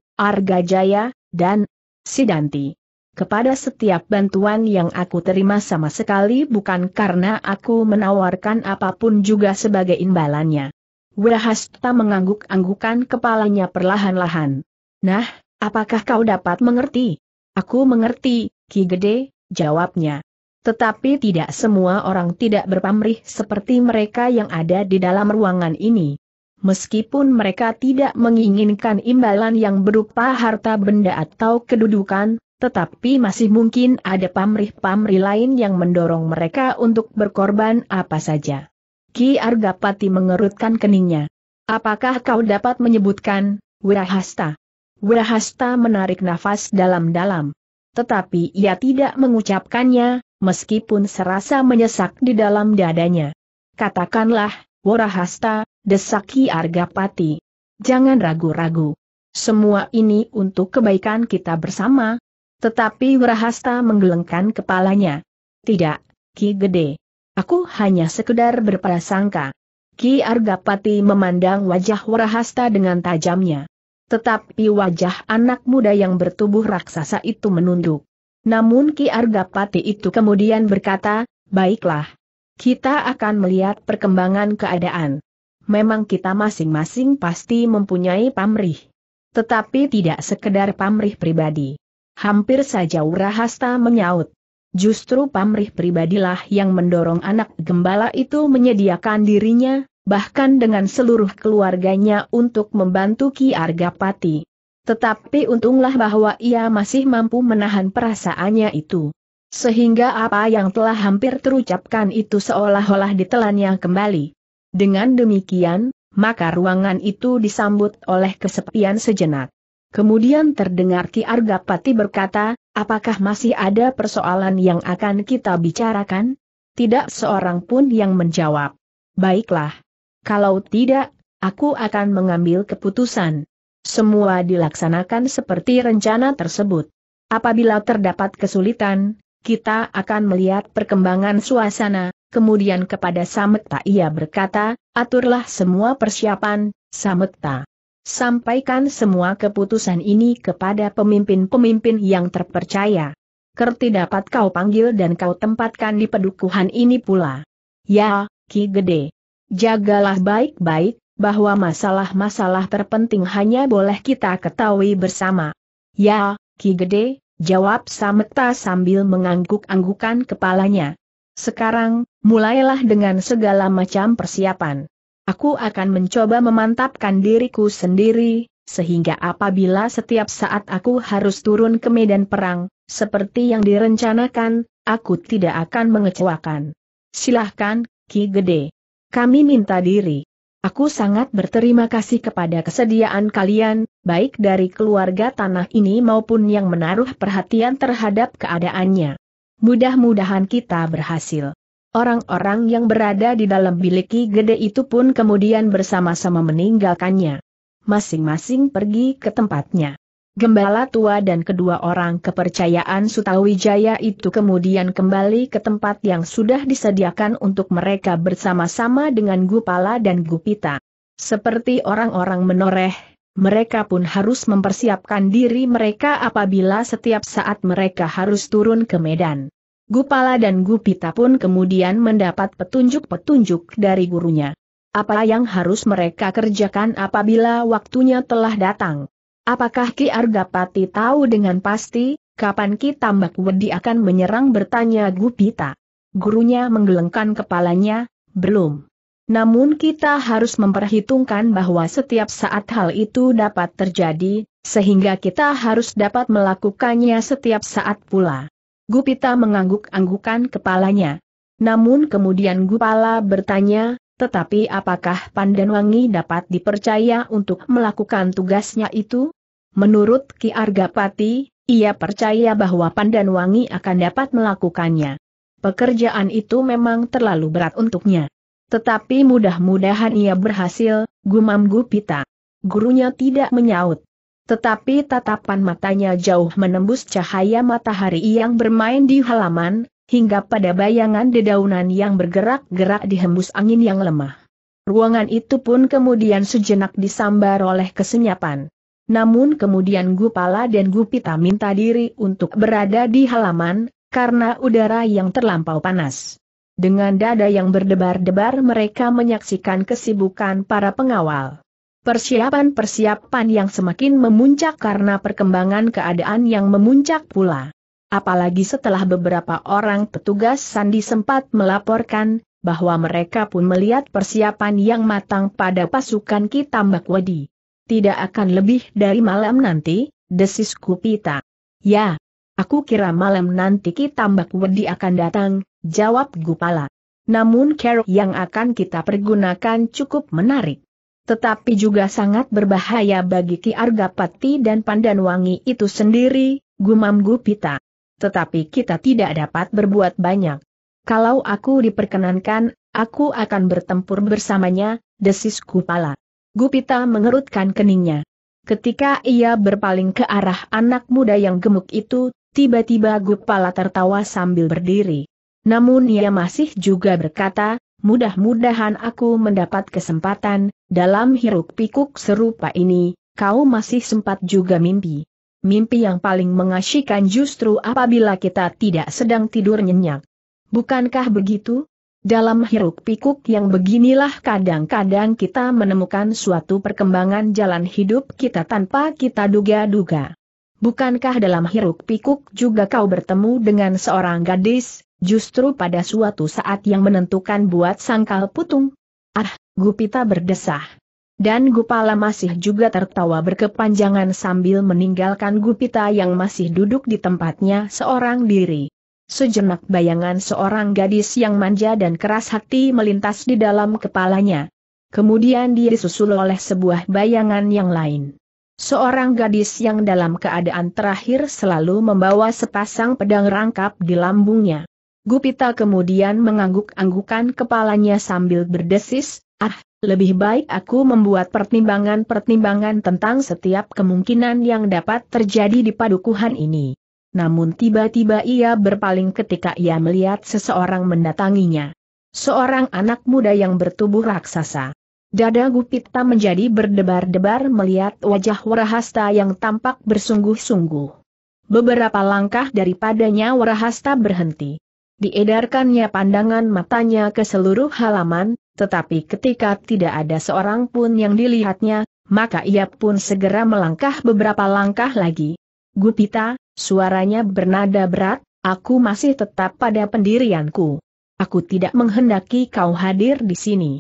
Jaya, dan Sidanti. Kepada setiap bantuan yang aku terima sama sekali bukan karena aku menawarkan apapun juga sebagai imbalannya. Wahasta mengangguk-anggukan kepalanya perlahan-lahan. Nah, apakah kau dapat mengerti? Aku mengerti, Ki Gede, jawabnya. Tetapi tidak semua orang tidak berpamrih seperti mereka yang ada di dalam ruangan ini. Meskipun mereka tidak menginginkan imbalan yang berupa harta benda atau kedudukan, tetapi masih mungkin ada pamrih-pamrih lain yang mendorong mereka untuk berkorban apa saja. Ki Argapati mengerutkan keningnya. Apakah kau dapat menyebutkan, Wirahasta? Wirahasta menarik nafas dalam-dalam. Tetapi ia tidak mengucapkannya, meskipun serasa menyesak di dalam dadanya. Katakanlah, Warahasta, desaki Argapati. Jangan ragu-ragu. Semua ini untuk kebaikan kita bersama. Tetapi Warahasta menggelengkan kepalanya. Tidak, Ki Gede. Aku hanya sekedar berprasangka. Ki Argapati memandang wajah Warahasta dengan tajamnya. Tetapi wajah anak muda yang bertubuh raksasa itu menunduk. Namun Ki Argapati itu kemudian berkata, baiklah. Kita akan melihat perkembangan keadaan. Memang kita masing-masing pasti mempunyai pamrih. Tetapi tidak sekedar pamrih pribadi. Hampir saja Urahasta menyaut. Justru pamrih pribadilah yang mendorong anak gembala itu menyediakan dirinya, bahkan dengan seluruh keluarganya untuk membantu Ki Argapati. Tetapi untunglah bahwa ia masih mampu menahan perasaannya itu. Sehingga apa yang telah hampir terucapkan itu seolah-olah ditelannya kembali. Dengan demikian, maka ruangan itu disambut oleh kesepian sejenak. Kemudian terdengar Ki Argapati berkata, apakah masih ada persoalan yang akan kita bicarakan? Tidak seorang pun yang menjawab. Baiklah. Kalau tidak, aku akan mengambil keputusan. Semua dilaksanakan seperti rencana tersebut. Apabila terdapat kesulitan, kita akan melihat perkembangan suasana, kemudian kepada Sametta ia berkata, aturlah semua persiapan, Sametta. Sampaikan semua keputusan ini kepada pemimpin-pemimpin yang terpercaya. Kerti dapat kau panggil dan kau tempatkan di pedukuhan ini pula. Ya, Ki Gede. Jagalah baik-baik, bahwa masalah-masalah terpenting hanya boleh kita ketahui bersama. Ya, Ki Gede, jawab Sameta sambil mengangguk-anggukan kepalanya. Sekarang, mulailah dengan segala macam persiapan. Aku akan mencoba memantapkan diriku sendiri, sehingga apabila setiap saat aku harus turun ke medan perang, seperti yang direncanakan, aku tidak akan mengecewakan. Silahkan, Ki Gede. Kami minta diri. Aku sangat berterima kasih kepada kesediaan kalian, baik dari keluarga tanah ini maupun yang menaruh perhatian terhadap keadaannya. Mudah-mudahan kita berhasil. Orang-orang yang berada di dalam bilik Gede itu pun kemudian bersama-sama meninggalkannya. Masing-masing pergi ke tempatnya. Gembala tua dan kedua orang kepercayaan Sutawijaya itu kemudian kembali ke tempat yang sudah disediakan untuk mereka bersama-sama dengan Gupala dan Gupita. Seperti orang-orang menoreh, mereka pun harus mempersiapkan diri mereka apabila setiap saat mereka harus turun ke medan. Gupala dan Gupita pun kemudian mendapat petunjuk-petunjuk dari gurunya. Apa yang harus mereka kerjakan apabila waktunya telah datang? Apakah Ki Argapati tahu dengan pasti, kapan Ki Tambak Wedi akan menyerang bertanya Gupita? Gurunya menggelengkan kepalanya, belum. Namun kita harus memperhitungkan bahwa setiap saat hal itu dapat terjadi, sehingga kita harus dapat melakukannya setiap saat pula. Gupita mengangguk-anggukan kepalanya. Namun kemudian Gupala bertanya, tetapi apakah Pandan Wangi dapat dipercaya untuk melakukan tugasnya itu? Menurut Ki Argapati, ia percaya bahwa Pandan Wangi akan dapat melakukannya. Pekerjaan itu memang terlalu berat untuknya. Tetapi mudah-mudahan ia berhasil, gumam Gupita. Gurunya tidak menyaut. Tetapi tatapan matanya jauh menembus cahaya matahari yang bermain di halaman, hingga pada bayangan dedaunan yang bergerak-gerak dihembus angin yang lemah. Ruangan itu pun kemudian sejenak disambar oleh kesenyapan. Namun kemudian Gupala dan Gupita minta diri untuk berada di halaman, karena udara yang terlampau panas. Dengan dada yang berdebar-debar mereka menyaksikan kesibukan para pengawal. Persiapan-persiapan yang semakin memuncak karena perkembangan keadaan yang memuncak pula. Apalagi setelah beberapa orang petugas Sandi sempat melaporkan, bahwa mereka pun melihat persiapan yang matang pada pasukan kita Mbak Wadi. Tidak akan lebih dari malam nanti, desis Kupita. Ya, aku kira malam nanti kita Mbak Wadi akan datang, jawab Gupala. Namun kerok yang akan kita pergunakan cukup menarik. Tetapi juga sangat berbahaya bagi Ki Argapati dan Pandanwangi itu sendiri, gumam Gupita tetapi kita tidak dapat berbuat banyak. Kalau aku diperkenankan, aku akan bertempur bersamanya, desis Gupala. Gupita mengerutkan keningnya. Ketika ia berpaling ke arah anak muda yang gemuk itu, tiba-tiba Gupala tertawa sambil berdiri. Namun ia masih juga berkata, mudah-mudahan aku mendapat kesempatan, dalam hiruk pikuk serupa ini, kau masih sempat juga mimpi mimpi yang paling mengasyikan justru apabila kita tidak sedang tidur nyenyak. Bukankah begitu? Dalam hiruk-pikuk yang beginilah kadang-kadang kita menemukan suatu perkembangan jalan hidup kita tanpa kita duga-duga. Bukankah dalam hiruk-pikuk juga kau bertemu dengan seorang gadis, justru pada suatu saat yang menentukan buat sangkal putung? Ah, Gupita berdesah. Dan Gupala masih juga tertawa berkepanjangan sambil meninggalkan Gupita yang masih duduk di tempatnya seorang diri. Sejenak bayangan seorang gadis yang manja dan keras hati melintas di dalam kepalanya. Kemudian dia disusul oleh sebuah bayangan yang lain. Seorang gadis yang dalam keadaan terakhir selalu membawa sepasang pedang rangkap di lambungnya. Gupita kemudian mengangguk-anggukan kepalanya sambil berdesis, ah, lebih baik aku membuat pertimbangan-pertimbangan tentang setiap kemungkinan yang dapat terjadi di padukuhan ini. Namun tiba-tiba ia berpaling ketika ia melihat seseorang mendatanginya. Seorang anak muda yang bertubuh raksasa. Dada Gupita menjadi berdebar-debar melihat wajah Warahasta yang tampak bersungguh-sungguh. Beberapa langkah daripadanya Warahasta berhenti. Diedarkannya pandangan matanya ke seluruh halaman, tetapi ketika tidak ada seorang pun yang dilihatnya, maka ia pun segera melangkah beberapa langkah lagi. Gupita, suaranya bernada berat, aku masih tetap pada pendirianku. Aku tidak menghendaki kau hadir di sini.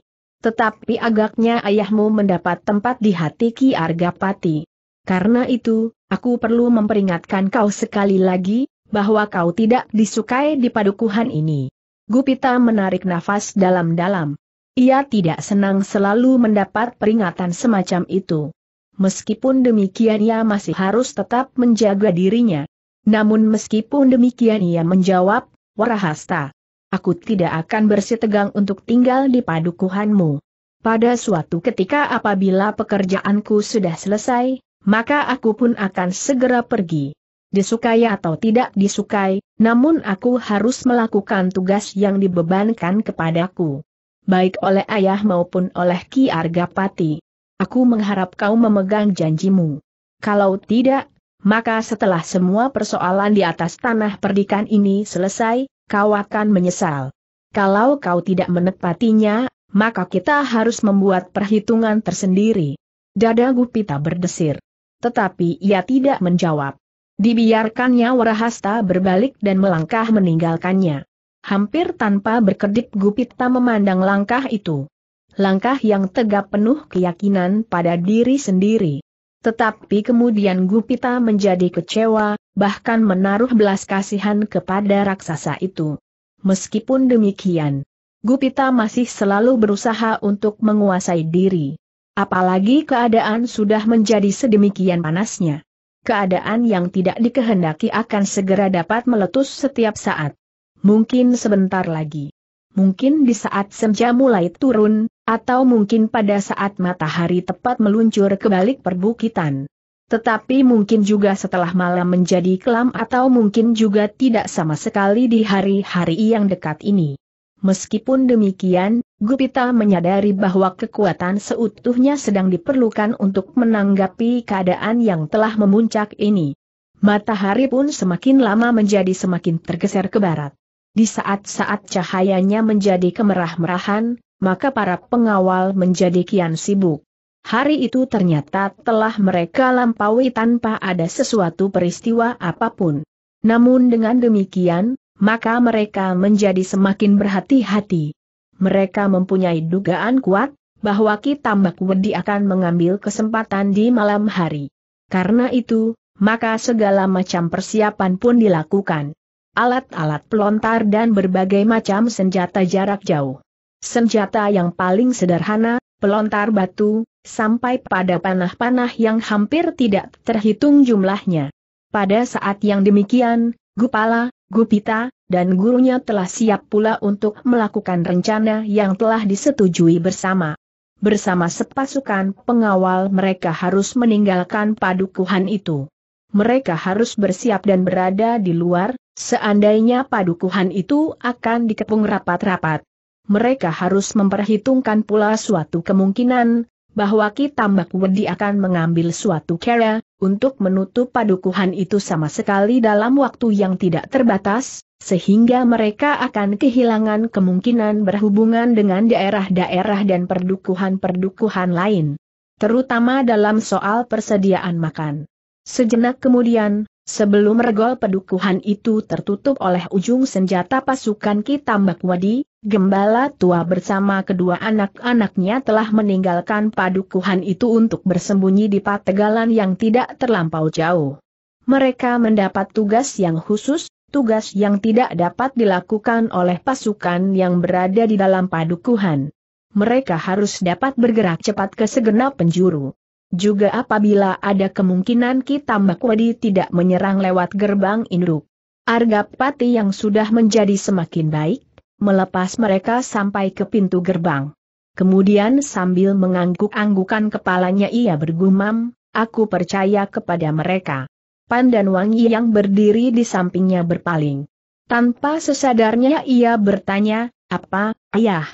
Tetapi agaknya ayahmu mendapat tempat di hati Ki Argapati. Karena itu, aku perlu memperingatkan kau sekali lagi, bahwa kau tidak disukai di padukuhan ini. Gupita menarik nafas dalam-dalam. Ia tidak senang selalu mendapat peringatan semacam itu. Meskipun demikian ia masih harus tetap menjaga dirinya. Namun meskipun demikian ia menjawab, Warahasta, aku tidak akan bersitegang untuk tinggal di padukuhanmu. Pada suatu ketika apabila pekerjaanku sudah selesai, maka aku pun akan segera pergi disukai atau tidak disukai, namun aku harus melakukan tugas yang dibebankan kepadaku. Baik oleh ayah maupun oleh Ki Argapati. Aku mengharap kau memegang janjimu. Kalau tidak, maka setelah semua persoalan di atas tanah perdikan ini selesai, kau akan menyesal. Kalau kau tidak menepatinya, maka kita harus membuat perhitungan tersendiri. Dada Gupita berdesir. Tetapi ia tidak menjawab. Dibiarkannya Warahasta berbalik dan melangkah meninggalkannya. Hampir tanpa berkedip Gupita memandang langkah itu. Langkah yang tegap penuh keyakinan pada diri sendiri. Tetapi kemudian Gupita menjadi kecewa, bahkan menaruh belas kasihan kepada raksasa itu. Meskipun demikian, Gupita masih selalu berusaha untuk menguasai diri. Apalagi keadaan sudah menjadi sedemikian panasnya keadaan yang tidak dikehendaki akan segera dapat meletus setiap saat. Mungkin sebentar lagi. Mungkin di saat senja mulai turun, atau mungkin pada saat matahari tepat meluncur ke balik perbukitan. Tetapi mungkin juga setelah malam menjadi kelam atau mungkin juga tidak sama sekali di hari-hari yang dekat ini. Meskipun demikian, Gupita menyadari bahwa kekuatan seutuhnya sedang diperlukan untuk menanggapi keadaan yang telah memuncak ini. Matahari pun semakin lama menjadi semakin tergeser ke barat. Di saat-saat cahayanya menjadi kemerah-merahan, maka para pengawal menjadi kian sibuk. Hari itu ternyata telah mereka lampaui tanpa ada sesuatu peristiwa apapun. Namun dengan demikian, maka mereka menjadi semakin berhati-hati. Mereka mempunyai dugaan kuat, bahwa Mbak Wedi akan mengambil kesempatan di malam hari. Karena itu, maka segala macam persiapan pun dilakukan. Alat-alat pelontar dan berbagai macam senjata jarak jauh. Senjata yang paling sederhana, pelontar batu, sampai pada panah-panah yang hampir tidak terhitung jumlahnya. Pada saat yang demikian, Gupala, Gupita, dan gurunya telah siap pula untuk melakukan rencana yang telah disetujui bersama. Bersama sepasukan pengawal mereka harus meninggalkan padukuhan itu. Mereka harus bersiap dan berada di luar, seandainya padukuhan itu akan dikepung rapat-rapat. Mereka harus memperhitungkan pula suatu kemungkinan, bahwa Kitambak Wedi akan mengambil suatu cara, untuk menutup padukuhan itu sama sekali dalam waktu yang tidak terbatas, sehingga mereka akan kehilangan kemungkinan berhubungan dengan daerah-daerah dan perdukuhan-perdukuhan lain. Terutama dalam soal persediaan makan. Sejenak kemudian, Sebelum regol pedukuhan itu tertutup oleh ujung senjata pasukan Kitambak Wadi, Gembala tua bersama kedua anak-anaknya telah meninggalkan padukuhan itu untuk bersembunyi di pategalan yang tidak terlampau jauh. Mereka mendapat tugas yang khusus, tugas yang tidak dapat dilakukan oleh pasukan yang berada di dalam padukuhan. Mereka harus dapat bergerak cepat ke segenap penjuru. Juga apabila ada kemungkinan kita Wadi tidak menyerang lewat gerbang induk. Argapati yang sudah menjadi semakin baik, melepas mereka sampai ke pintu gerbang. Kemudian sambil mengangguk-anggukan kepalanya ia bergumam, aku percaya kepada mereka. Pandan Wangi yang berdiri di sampingnya berpaling. Tanpa sesadarnya ia bertanya, apa, ayah?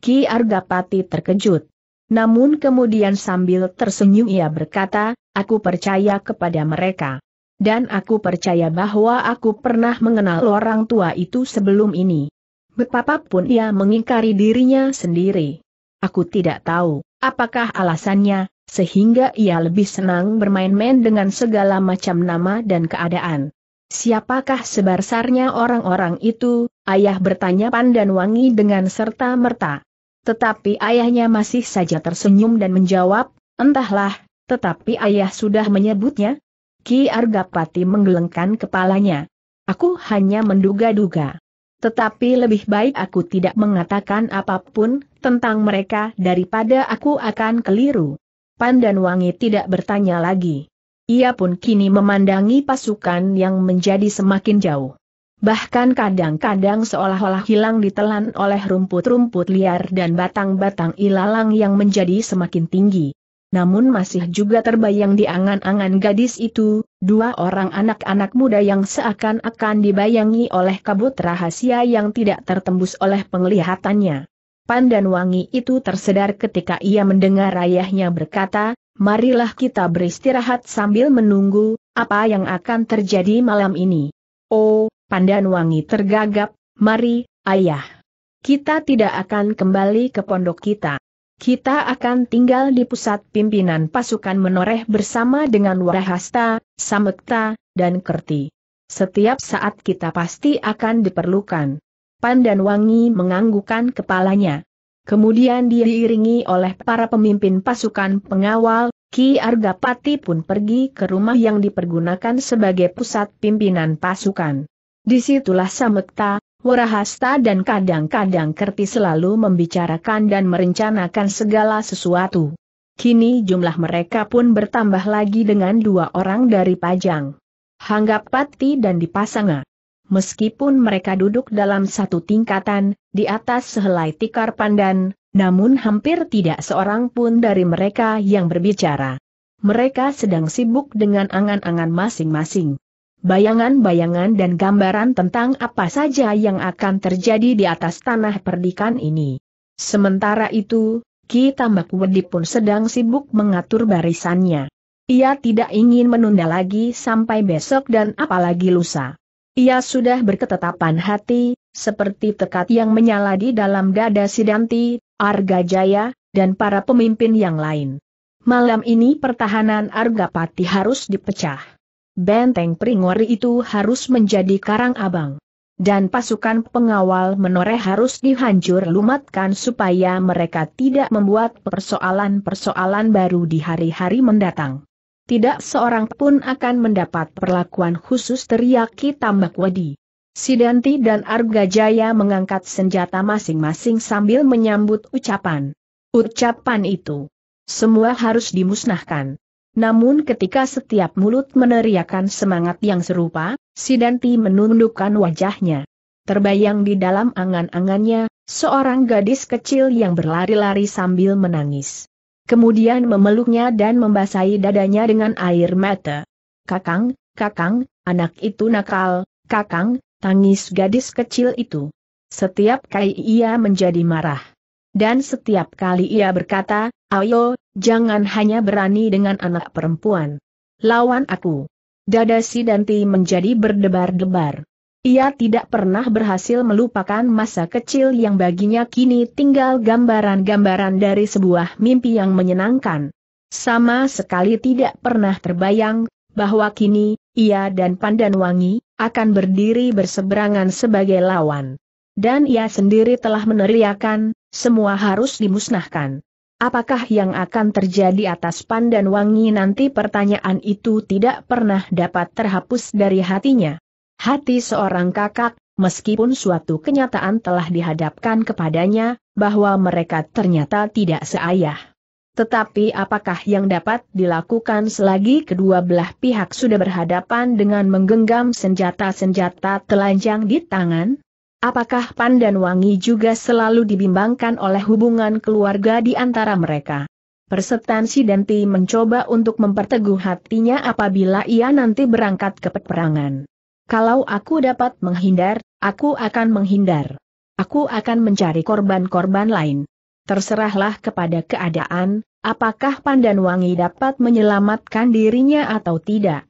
Ki Argapati terkejut. Namun kemudian sambil tersenyum ia berkata, aku percaya kepada mereka. Dan aku percaya bahwa aku pernah mengenal orang tua itu sebelum ini. Betapapun ia mengingkari dirinya sendiri. Aku tidak tahu, apakah alasannya, sehingga ia lebih senang bermain-main dengan segala macam nama dan keadaan. Siapakah sebarsarnya orang-orang itu, ayah bertanya pandan Wangi dengan serta merta. Tetapi ayahnya masih saja tersenyum dan menjawab, entahlah, tetapi ayah sudah menyebutnya. Ki Argapati menggelengkan kepalanya. Aku hanya menduga-duga. Tetapi lebih baik aku tidak mengatakan apapun tentang mereka daripada aku akan keliru. Pandan Wangi tidak bertanya lagi. Ia pun kini memandangi pasukan yang menjadi semakin jauh. Bahkan kadang-kadang seolah-olah hilang ditelan oleh rumput-rumput liar dan batang-batang ilalang yang menjadi semakin tinggi. Namun masih juga terbayang di angan-angan gadis itu, dua orang anak-anak muda yang seakan-akan dibayangi oleh kabut rahasia yang tidak tertembus oleh penglihatannya. Pandan wangi itu tersedar ketika ia mendengar ayahnya berkata, marilah kita beristirahat sambil menunggu, apa yang akan terjadi malam ini. Oh, Pandan Wangi tergagap, mari, ayah. Kita tidak akan kembali ke pondok kita. Kita akan tinggal di pusat pimpinan pasukan menoreh bersama dengan Warahasta, Samekta, dan Kerti. Setiap saat kita pasti akan diperlukan. Pandan Wangi menganggukan kepalanya. Kemudian dia diiringi oleh para pemimpin pasukan pengawal, Ki Argapati pun pergi ke rumah yang dipergunakan sebagai pusat pimpinan pasukan. Disitulah Samekta, Warahasta dan kadang-kadang Kerti selalu membicarakan dan merencanakan segala sesuatu. Kini jumlah mereka pun bertambah lagi dengan dua orang dari Pajang. Hanggapati dan Dipasanga. Meskipun mereka duduk dalam satu tingkatan, di atas sehelai tikar pandan, namun hampir tidak seorang pun dari mereka yang berbicara. Mereka sedang sibuk dengan angan-angan masing-masing bayangan-bayangan dan gambaran tentang apa saja yang akan terjadi di atas tanah perdikan ini. Sementara itu, Ki Tambak Wedi pun sedang sibuk mengatur barisannya. Ia tidak ingin menunda lagi sampai besok dan apalagi lusa. Ia sudah berketetapan hati, seperti tekad yang menyala di dalam dada Sidanti, Arga Jaya, dan para pemimpin yang lain. Malam ini pertahanan Arga Argapati harus dipecah benteng Pringori itu harus menjadi karang abang. Dan pasukan pengawal menoreh harus dihancur lumatkan supaya mereka tidak membuat persoalan-persoalan baru di hari-hari mendatang. Tidak seorang pun akan mendapat perlakuan khusus teriaki Tambak wadi. Sidanti dan Arga Jaya mengangkat senjata masing-masing sambil menyambut ucapan. Ucapan itu. Semua harus dimusnahkan. Namun ketika setiap mulut meneriakan semangat yang serupa, Sidanti menundukkan wajahnya. Terbayang di dalam angan-angannya, seorang gadis kecil yang berlari-lari sambil menangis. Kemudian memeluknya dan membasahi dadanya dengan air mata. Kakang, kakang, anak itu nakal, kakang, tangis gadis kecil itu. Setiap kali ia menjadi marah. Dan setiap kali ia berkata, ayo, Jangan hanya berani dengan anak perempuan. Lawan aku. Dada si Danti menjadi berdebar-debar. Ia tidak pernah berhasil melupakan masa kecil yang baginya kini tinggal gambaran-gambaran dari sebuah mimpi yang menyenangkan. Sama sekali tidak pernah terbayang, bahwa kini, ia dan Pandan Wangi akan berdiri berseberangan sebagai lawan. Dan ia sendiri telah meneriakan, semua harus dimusnahkan. Apakah yang akan terjadi atas Pandan Wangi nanti pertanyaan itu tidak pernah dapat terhapus dari hatinya. Hati seorang kakak, meskipun suatu kenyataan telah dihadapkan kepadanya, bahwa mereka ternyata tidak seayah. Tetapi apakah yang dapat dilakukan selagi kedua belah pihak sudah berhadapan dengan menggenggam senjata-senjata telanjang di tangan? Apakah Pan dan Wangi juga selalu dibimbangkan oleh hubungan keluarga di antara mereka? Persetan Denti mencoba untuk memperteguh hatinya apabila ia nanti berangkat ke peperangan. Kalau aku dapat menghindar, aku akan menghindar. Aku akan mencari korban-korban lain. Terserahlah kepada keadaan, apakah Pandan Wangi dapat menyelamatkan dirinya atau tidak.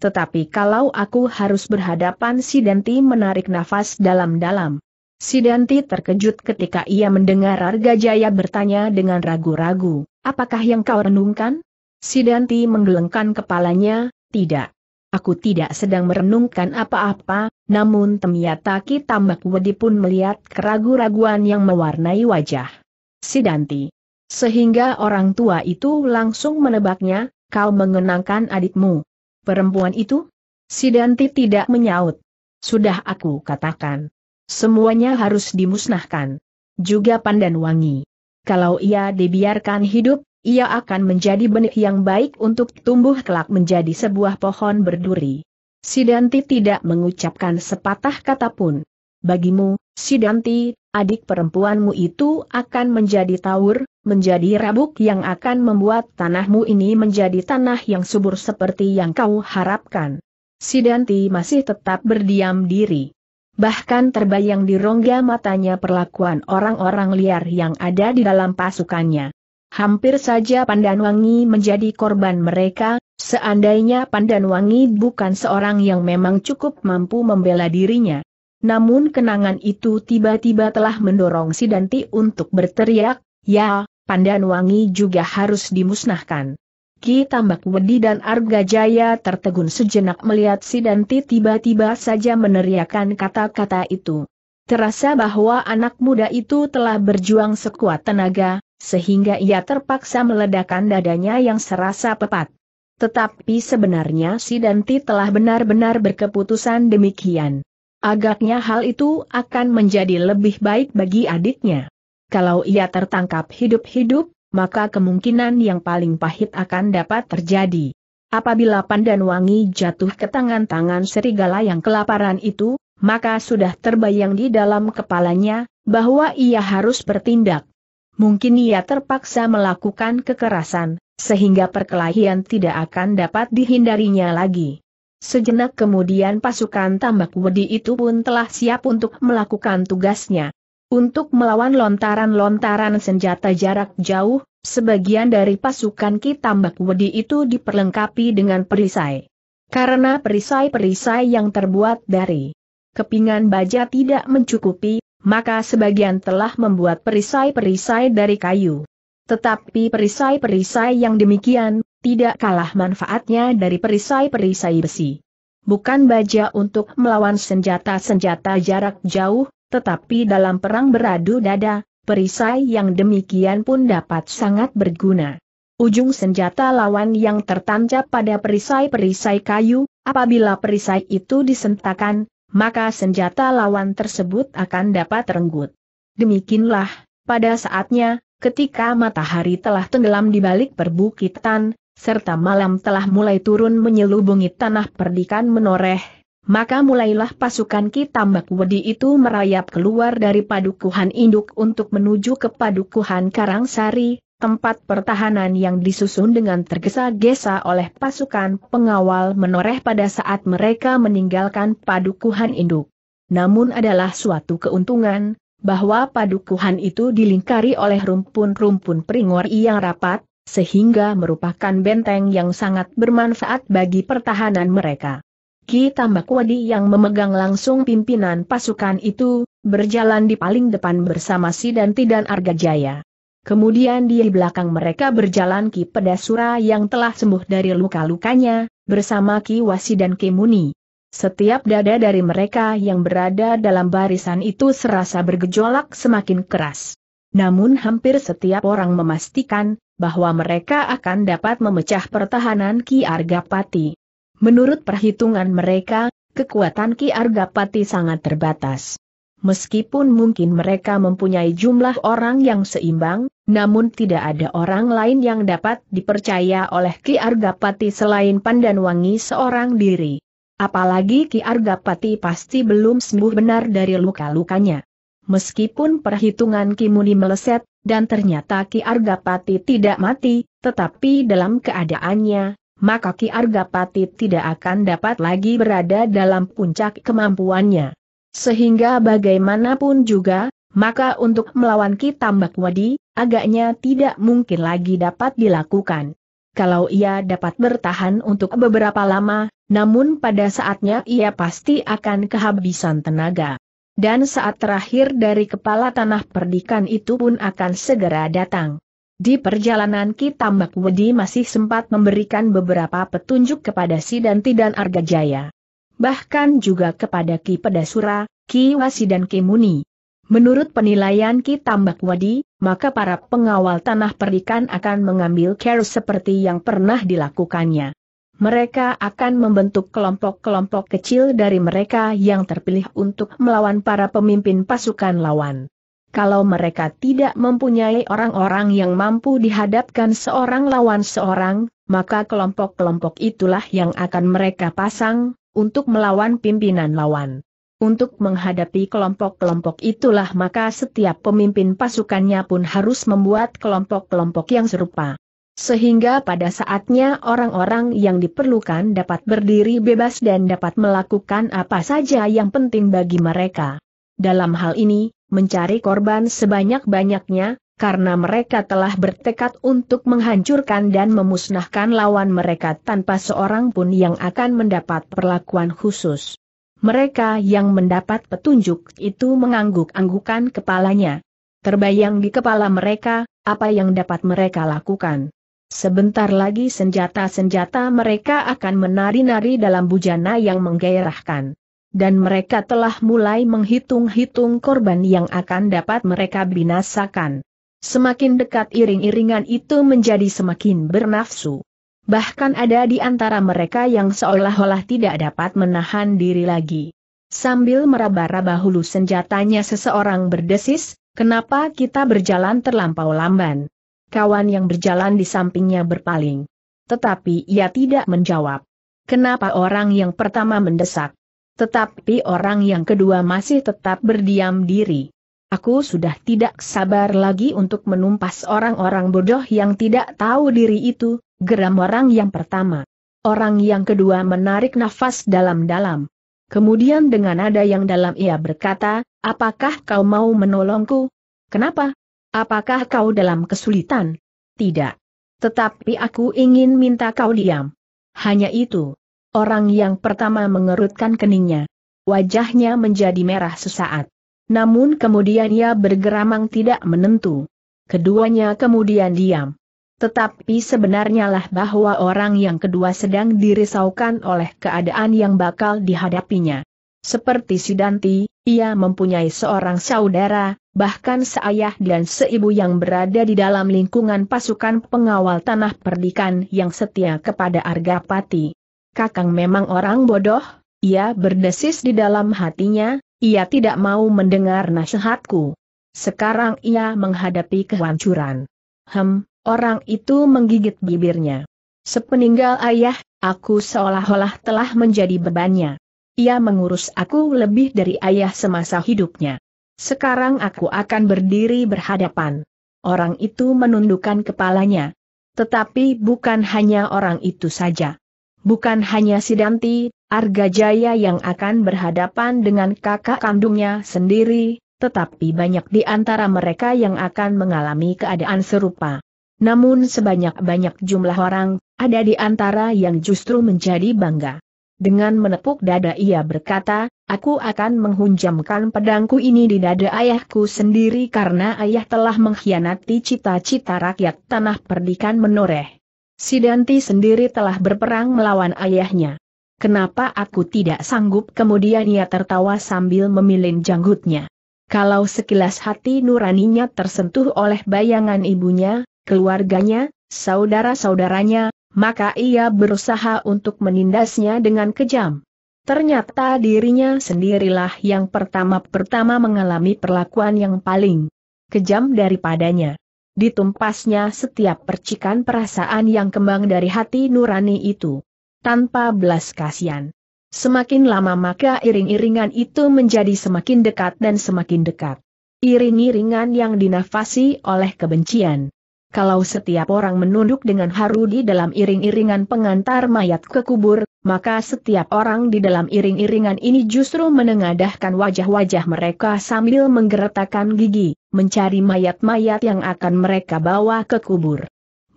Tetapi kalau aku harus berhadapan si menarik nafas dalam-dalam. Si terkejut ketika ia mendengar Arga Jaya bertanya dengan ragu-ragu, apakah yang kau renungkan? Si menggelengkan kepalanya, tidak. Aku tidak sedang merenungkan apa-apa, namun Temiataki Tambak Wedi pun melihat keraguan raguan yang mewarnai wajah. Sidanti. Sehingga orang tua itu langsung menebaknya, kau mengenangkan adikmu, perempuan itu? Sidanti tidak menyaut. Sudah aku katakan. Semuanya harus dimusnahkan. Juga pandan wangi. Kalau ia dibiarkan hidup, ia akan menjadi benih yang baik untuk tumbuh kelak menjadi sebuah pohon berduri. Sidanti tidak mengucapkan sepatah kata pun. Bagimu, Sidanti, adik perempuanmu itu akan menjadi tawur, menjadi rabuk yang akan membuat tanahmu ini menjadi tanah yang subur seperti yang kau harapkan. Sidanti masih tetap berdiam diri. Bahkan terbayang di rongga matanya perlakuan orang-orang liar yang ada di dalam pasukannya. Hampir saja Pandanwangi menjadi korban mereka, seandainya Pandanwangi bukan seorang yang memang cukup mampu membela dirinya. Namun kenangan itu tiba-tiba telah mendorong si Danti untuk berteriak, ya, Pandan Wangi juga harus dimusnahkan. Ki Tambak Wedi dan Arga Jaya tertegun sejenak melihat si Danti tiba-tiba saja meneriakan kata-kata itu. Terasa bahwa anak muda itu telah berjuang sekuat tenaga, sehingga ia terpaksa meledakkan dadanya yang serasa pepat. Tetapi sebenarnya si Danti telah benar-benar berkeputusan demikian. Agaknya hal itu akan menjadi lebih baik bagi adiknya. Kalau ia tertangkap hidup-hidup, maka kemungkinan yang paling pahit akan dapat terjadi. Apabila Pandan Wangi jatuh ke tangan-tangan serigala yang kelaparan itu, maka sudah terbayang di dalam kepalanya, bahwa ia harus bertindak. Mungkin ia terpaksa melakukan kekerasan, sehingga perkelahian tidak akan dapat dihindarinya lagi. Sejenak kemudian pasukan tambak wedi itu pun telah siap untuk melakukan tugasnya. Untuk melawan lontaran-lontaran senjata jarak jauh, sebagian dari pasukan Ki Tambak Wedi itu diperlengkapi dengan perisai. Karena perisai-perisai yang terbuat dari kepingan baja tidak mencukupi, maka sebagian telah membuat perisai-perisai dari kayu. Tetapi perisai-perisai yang demikian, tidak kalah manfaatnya dari perisai-perisai besi. Bukan baja untuk melawan senjata-senjata jarak jauh, tetapi dalam perang beradu dada, perisai yang demikian pun dapat sangat berguna. Ujung senjata lawan yang tertancap pada perisai-perisai kayu, apabila perisai itu disentakan, maka senjata lawan tersebut akan dapat renggut. Demikianlah, pada saatnya, ketika matahari telah tenggelam di balik perbukitan, serta malam telah mulai turun menyelubungi tanah perdikan menoreh, maka mulailah pasukan Ki Tambak Wedi itu merayap keluar dari padukuhan induk untuk menuju ke padukuhan Karangsari, tempat pertahanan yang disusun dengan tergesa-gesa oleh pasukan pengawal menoreh pada saat mereka meninggalkan padukuhan induk. Namun adalah suatu keuntungan, bahwa padukuhan itu dilingkari oleh rumpun-rumpun peringor yang rapat, sehingga merupakan benteng yang sangat bermanfaat bagi pertahanan mereka. Ki Tambak yang memegang langsung pimpinan pasukan itu, berjalan di paling depan bersama Sidanti dan Jaya. Kemudian di belakang mereka berjalan Ki Pedasura yang telah sembuh dari luka-lukanya, bersama Ki Wasi dan Ki Muni. Setiap dada dari mereka yang berada dalam barisan itu serasa bergejolak semakin keras. Namun hampir setiap orang memastikan, bahwa mereka akan dapat memecah pertahanan Ki Argapati. Menurut perhitungan mereka, kekuatan Ki Argapati sangat terbatas. Meskipun mungkin mereka mempunyai jumlah orang yang seimbang, namun tidak ada orang lain yang dapat dipercaya oleh Ki Argapati selain Pandanwangi seorang diri. Apalagi Ki Argapati pasti belum sembuh benar dari luka-lukanya. Meskipun perhitungan Kimuni meleset, dan ternyata Ki Argapati tidak mati, tetapi dalam keadaannya, maka Ki Argapati tidak akan dapat lagi berada dalam puncak kemampuannya. Sehingga bagaimanapun juga, maka untuk melawan Ki Tambak Wadi, agaknya tidak mungkin lagi dapat dilakukan. Kalau ia dapat bertahan untuk beberapa lama, namun pada saatnya ia pasti akan kehabisan tenaga dan saat terakhir dari kepala tanah perdikan itu pun akan segera datang. Di perjalanan kita, Mbak Wedi masih sempat memberikan beberapa petunjuk kepada Sidanti Danti dan Argajaya. Bahkan juga kepada Ki Pedasura, Ki Wasi dan Ki Muni. Menurut penilaian Ki Tambak Wadi, maka para pengawal tanah perdikan akan mengambil care seperti yang pernah dilakukannya mereka akan membentuk kelompok-kelompok kecil dari mereka yang terpilih untuk melawan para pemimpin pasukan lawan. Kalau mereka tidak mempunyai orang-orang yang mampu dihadapkan seorang lawan seorang, maka kelompok-kelompok itulah yang akan mereka pasang untuk melawan pimpinan lawan. Untuk menghadapi kelompok-kelompok itulah maka setiap pemimpin pasukannya pun harus membuat kelompok-kelompok yang serupa sehingga pada saatnya orang-orang yang diperlukan dapat berdiri bebas dan dapat melakukan apa saja yang penting bagi mereka. Dalam hal ini, mencari korban sebanyak-banyaknya, karena mereka telah bertekad untuk menghancurkan dan memusnahkan lawan mereka tanpa seorang pun yang akan mendapat perlakuan khusus. Mereka yang mendapat petunjuk itu mengangguk-anggukan kepalanya. Terbayang di kepala mereka, apa yang dapat mereka lakukan. Sebentar lagi senjata-senjata mereka akan menari-nari dalam bujana yang menggairahkan. Dan mereka telah mulai menghitung-hitung korban yang akan dapat mereka binasakan. Semakin dekat iring-iringan itu menjadi semakin bernafsu. Bahkan ada di antara mereka yang seolah-olah tidak dapat menahan diri lagi. Sambil meraba-raba hulu senjatanya seseorang berdesis, kenapa kita berjalan terlampau lamban? kawan yang berjalan di sampingnya berpaling. Tetapi ia tidak menjawab. Kenapa orang yang pertama mendesak? Tetapi orang yang kedua masih tetap berdiam diri. Aku sudah tidak sabar lagi untuk menumpas orang-orang bodoh yang tidak tahu diri itu, geram orang yang pertama. Orang yang kedua menarik nafas dalam-dalam. Kemudian dengan nada yang dalam ia berkata, apakah kau mau menolongku? Kenapa? Apakah kau dalam kesulitan? Tidak. Tetapi aku ingin minta kau diam. Hanya itu. Orang yang pertama mengerutkan keningnya. Wajahnya menjadi merah sesaat. Namun kemudian ia bergeramang tidak menentu. Keduanya kemudian diam. Tetapi sebenarnya lah bahwa orang yang kedua sedang dirisaukan oleh keadaan yang bakal dihadapinya. Seperti Sidanti, ia mempunyai seorang saudara, bahkan seayah dan seibu yang berada di dalam lingkungan pasukan pengawal tanah perdikan yang setia kepada Argapati. Kakang memang orang bodoh, ia berdesis di dalam hatinya, ia tidak mau mendengar nasihatku. Sekarang ia menghadapi kehancuran. Hem, orang itu menggigit bibirnya. Sepeninggal ayah, aku seolah-olah telah menjadi bebannya. Ia mengurus aku lebih dari ayah semasa hidupnya. Sekarang aku akan berdiri berhadapan. Orang itu menundukkan kepalanya. Tetapi bukan hanya orang itu saja. Bukan hanya Sidanti, Arga Jaya yang akan berhadapan dengan kakak kandungnya sendiri, tetapi banyak di antara mereka yang akan mengalami keadaan serupa. Namun sebanyak-banyak jumlah orang, ada di antara yang justru menjadi bangga. Dengan menepuk dada ia berkata, aku akan menghunjamkan pedangku ini di dada ayahku sendiri karena ayah telah mengkhianati cita-cita rakyat tanah perdikan menoreh. Sidanti sendiri telah berperang melawan ayahnya. Kenapa aku tidak sanggup kemudian ia tertawa sambil memilin janggutnya. Kalau sekilas hati nuraninya tersentuh oleh bayangan ibunya, keluarganya, saudara-saudaranya, maka ia berusaha untuk menindasnya dengan kejam. Ternyata dirinya sendirilah yang pertama-pertama mengalami perlakuan yang paling kejam daripadanya. Ditumpasnya setiap percikan perasaan yang kembang dari hati nurani itu. Tanpa belas kasihan. Semakin lama maka iring-iringan itu menjadi semakin dekat dan semakin dekat. Iring-iringan yang dinafasi oleh kebencian kalau setiap orang menunduk dengan haru di dalam iring-iringan pengantar mayat ke kubur, maka setiap orang di dalam iring-iringan ini justru menengadahkan wajah-wajah mereka sambil menggeretakkan gigi, mencari mayat-mayat yang akan mereka bawa ke kubur.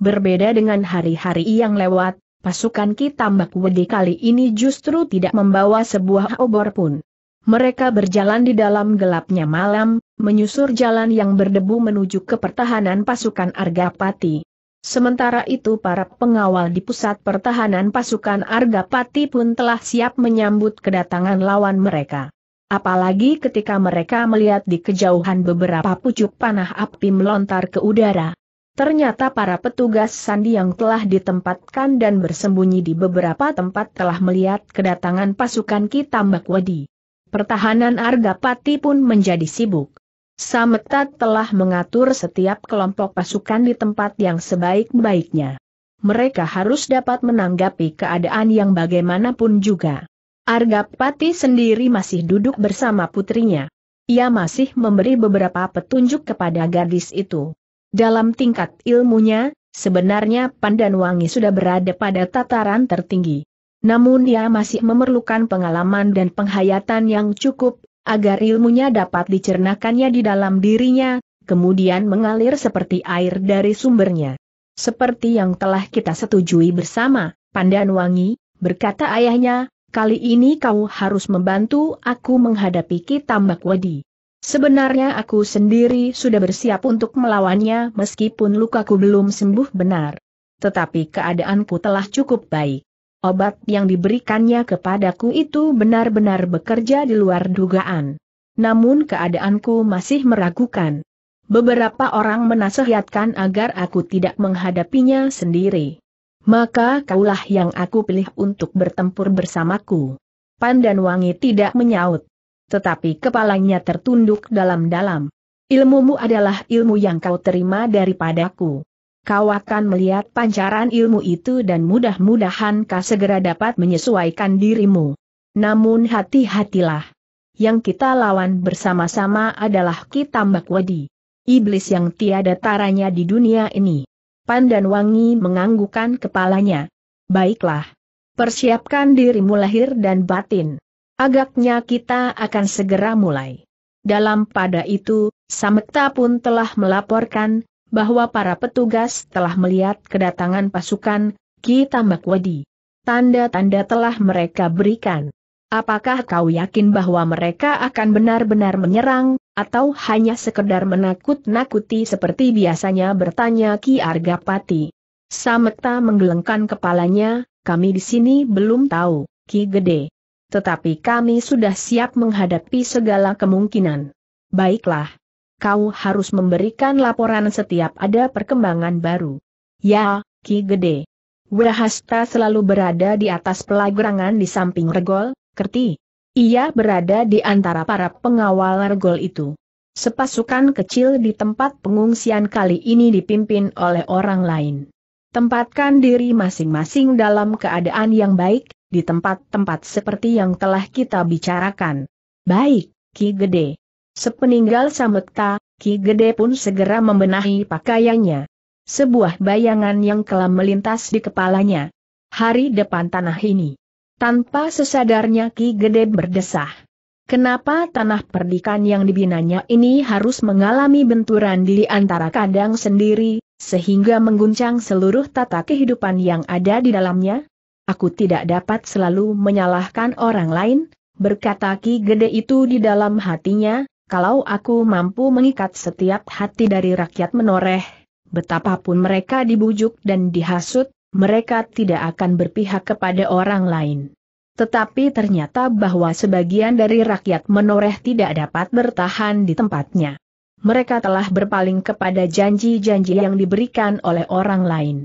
Berbeda dengan hari-hari yang lewat, pasukan kita Mbak Wedi kali ini justru tidak membawa sebuah obor pun. Mereka berjalan di dalam gelapnya malam, menyusur jalan yang berdebu menuju ke pertahanan pasukan Argapati. Sementara itu para pengawal di pusat pertahanan pasukan Argapati pun telah siap menyambut kedatangan lawan mereka. Apalagi ketika mereka melihat di kejauhan beberapa pucuk panah api melontar ke udara. Ternyata para petugas sandi yang telah ditempatkan dan bersembunyi di beberapa tempat telah melihat kedatangan pasukan Kitambak Wadi. Pertahanan Argapati pun menjadi sibuk. Sametat telah mengatur setiap kelompok pasukan di tempat yang sebaik-baiknya. Mereka harus dapat menanggapi keadaan yang bagaimanapun juga. Argapati sendiri masih duduk bersama putrinya. Ia masih memberi beberapa petunjuk kepada gadis itu. Dalam tingkat ilmunya, sebenarnya Pandanwangi sudah berada pada tataran tertinggi. Namun ia masih memerlukan pengalaman dan penghayatan yang cukup, agar ilmunya dapat dicernakannya di dalam dirinya, kemudian mengalir seperti air dari sumbernya. Seperti yang telah kita setujui bersama, Pandan Wangi, berkata ayahnya, kali ini kau harus membantu aku menghadapi Kitambak Wadi. Sebenarnya aku sendiri sudah bersiap untuk melawannya meskipun lukaku belum sembuh benar. Tetapi keadaanku telah cukup baik. Obat yang diberikannya kepadaku itu benar-benar bekerja di luar dugaan. Namun keadaanku masih meragukan. Beberapa orang menasihatkan agar aku tidak menghadapinya sendiri. Maka kaulah yang aku pilih untuk bertempur bersamaku. Wangi tidak menyaut. Tetapi kepalanya tertunduk dalam-dalam. Ilmumu adalah ilmu yang kau terima daripadaku kau akan melihat pancaran ilmu itu dan mudah-mudahan kau segera dapat menyesuaikan dirimu. Namun hati-hatilah. Yang kita lawan bersama-sama adalah Mbak Wadi. Iblis yang tiada taranya di dunia ini. Pandan Wangi menganggukan kepalanya. Baiklah. Persiapkan dirimu lahir dan batin. Agaknya kita akan segera mulai. Dalam pada itu, Samekta pun telah melaporkan, bahwa para petugas telah melihat kedatangan pasukan Ki Tambak Wedi. Tanda-tanda telah mereka berikan. Apakah kau yakin bahwa mereka akan benar-benar menyerang, atau hanya sekedar menakut-nakuti seperti biasanya bertanya Ki Argapati? Sameta menggelengkan kepalanya, kami di sini belum tahu, Ki Gede. Tetapi kami sudah siap menghadapi segala kemungkinan. Baiklah, kau harus memberikan laporan setiap ada perkembangan baru. Ya, Ki Gede. Wirahasta selalu berada di atas pelagrangan di samping regol, kerti. Ia berada di antara para pengawal regol itu. Sepasukan kecil di tempat pengungsian kali ini dipimpin oleh orang lain. Tempatkan diri masing-masing dalam keadaan yang baik, di tempat-tempat seperti yang telah kita bicarakan. Baik, Ki Gede. Sepeninggal Samekta, Ki Gede pun segera membenahi pakaiannya. Sebuah bayangan yang kelam melintas di kepalanya. Hari depan tanah ini. Tanpa sesadarnya Ki Gede berdesah. Kenapa tanah perdikan yang dibinanya ini harus mengalami benturan di antara kadang sendiri, sehingga mengguncang seluruh tata kehidupan yang ada di dalamnya? Aku tidak dapat selalu menyalahkan orang lain, berkata Ki Gede itu di dalam hatinya, kalau aku mampu mengikat setiap hati dari rakyat menoreh, betapapun mereka dibujuk dan dihasut, mereka tidak akan berpihak kepada orang lain. Tetapi ternyata bahwa sebagian dari rakyat menoreh tidak dapat bertahan di tempatnya. Mereka telah berpaling kepada janji-janji yang diberikan oleh orang lain.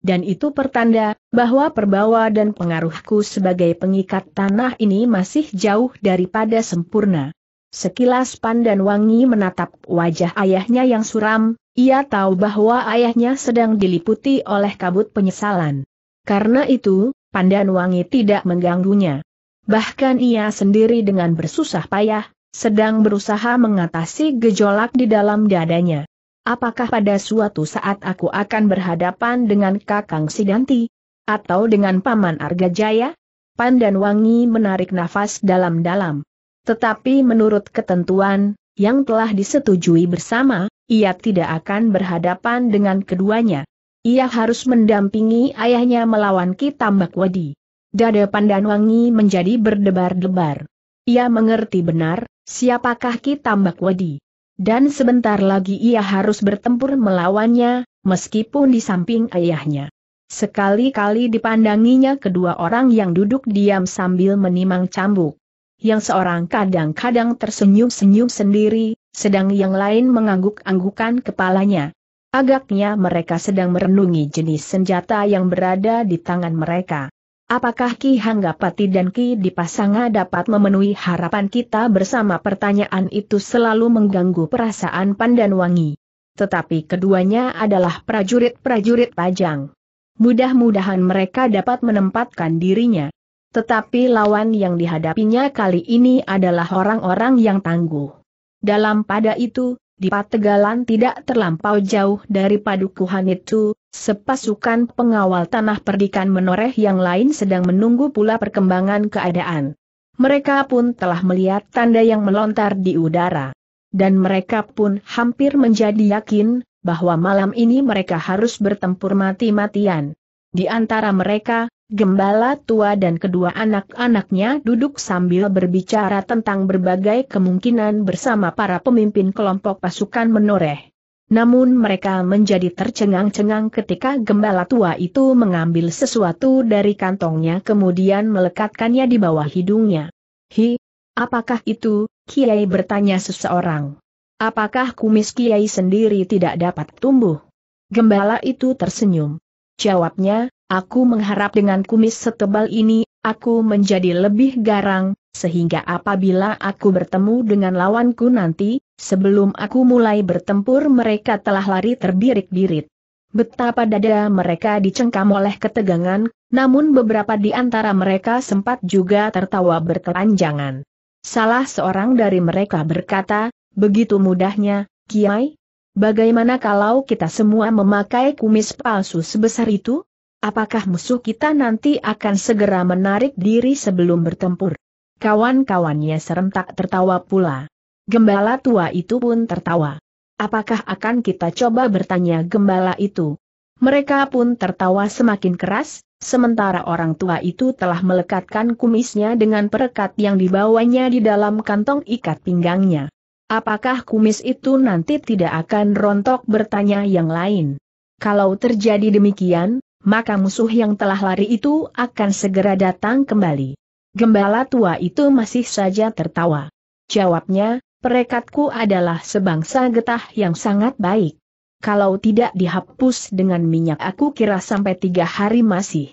Dan itu pertanda bahwa perbawa dan pengaruhku sebagai pengikat tanah ini masih jauh daripada sempurna. Sekilas Pandan Wangi menatap wajah ayahnya yang suram, ia tahu bahwa ayahnya sedang diliputi oleh kabut penyesalan. Karena itu, Pandan Wangi tidak mengganggunya. Bahkan ia sendiri dengan bersusah payah, sedang berusaha mengatasi gejolak di dalam dadanya. Apakah pada suatu saat aku akan berhadapan dengan Kakang Sidanti? Atau dengan Paman Argajaya? Pandan Wangi menarik nafas dalam-dalam. Tetapi menurut ketentuan, yang telah disetujui bersama, ia tidak akan berhadapan dengan keduanya. Ia harus mendampingi ayahnya melawan Kitambak Wadi. Dada Pandanwangi menjadi berdebar-debar. Ia mengerti benar, siapakah Kitambak Wadi. Dan sebentar lagi ia harus bertempur melawannya, meskipun di samping ayahnya. Sekali-kali dipandanginya kedua orang yang duduk diam sambil menimang cambuk yang seorang kadang-kadang tersenyum-senyum sendiri, sedang yang lain mengangguk-anggukan kepalanya. Agaknya mereka sedang merenungi jenis senjata yang berada di tangan mereka. Apakah Ki Hanggapati dan Ki Dipasanga dapat memenuhi harapan kita bersama pertanyaan itu selalu mengganggu perasaan pandan Wangi. Tetapi keduanya adalah prajurit-prajurit pajang. Mudah-mudahan mereka dapat menempatkan dirinya. Tetapi lawan yang dihadapinya kali ini adalah orang-orang yang tangguh. Dalam pada itu, di Pategalan tidak terlampau jauh dari padukuhan itu, sepasukan pengawal tanah perdikan menoreh yang lain sedang menunggu pula perkembangan keadaan. Mereka pun telah melihat tanda yang melontar di udara. Dan mereka pun hampir menjadi yakin, bahwa malam ini mereka harus bertempur mati-matian. Di antara mereka, Gembala tua dan kedua anak-anaknya duduk sambil berbicara tentang berbagai kemungkinan bersama para pemimpin kelompok pasukan menoreh. Namun mereka menjadi tercengang-cengang ketika gembala tua itu mengambil sesuatu dari kantongnya kemudian melekatkannya di bawah hidungnya. Hi, apakah itu, Kiai bertanya seseorang. Apakah kumis Kiai sendiri tidak dapat tumbuh? Gembala itu tersenyum. Jawabnya, Aku mengharap dengan kumis setebal ini, aku menjadi lebih garang, sehingga apabila aku bertemu dengan lawanku nanti, sebelum aku mulai bertempur mereka telah lari terbirik-birit. Betapa dada mereka dicengkam oleh ketegangan, namun beberapa di antara mereka sempat juga tertawa berkelanjangan. Salah seorang dari mereka berkata, begitu mudahnya, Kiai, bagaimana kalau kita semua memakai kumis palsu sebesar itu? apakah musuh kita nanti akan segera menarik diri sebelum bertempur? Kawan-kawannya serentak tertawa pula. Gembala tua itu pun tertawa. Apakah akan kita coba bertanya gembala itu? Mereka pun tertawa semakin keras, sementara orang tua itu telah melekatkan kumisnya dengan perekat yang dibawanya di dalam kantong ikat pinggangnya. Apakah kumis itu nanti tidak akan rontok bertanya yang lain? Kalau terjadi demikian, maka musuh yang telah lari itu akan segera datang kembali. Gembala tua itu masih saja tertawa. Jawabnya, perekatku adalah sebangsa getah yang sangat baik. Kalau tidak dihapus dengan minyak aku kira sampai tiga hari masih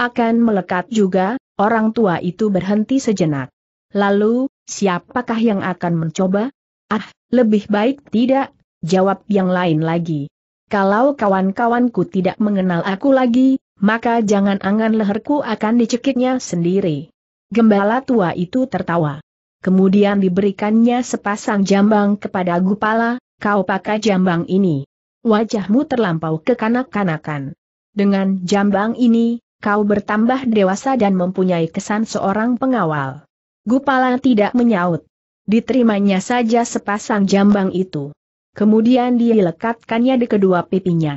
akan melekat juga, orang tua itu berhenti sejenak. Lalu, siapakah yang akan mencoba? Ah, lebih baik tidak, jawab yang lain lagi. Kalau kawan-kawanku tidak mengenal aku lagi, maka jangan angan leherku akan dicekiknya sendiri. Gembala tua itu tertawa. Kemudian diberikannya sepasang jambang kepada Gupala, kau pakai jambang ini. Wajahmu terlampau kekanak-kanakan. Dengan jambang ini, kau bertambah dewasa dan mempunyai kesan seorang pengawal. Gupala tidak menyaut. Diterimanya saja sepasang jambang itu. Kemudian dilekatkannya di kedua pipinya.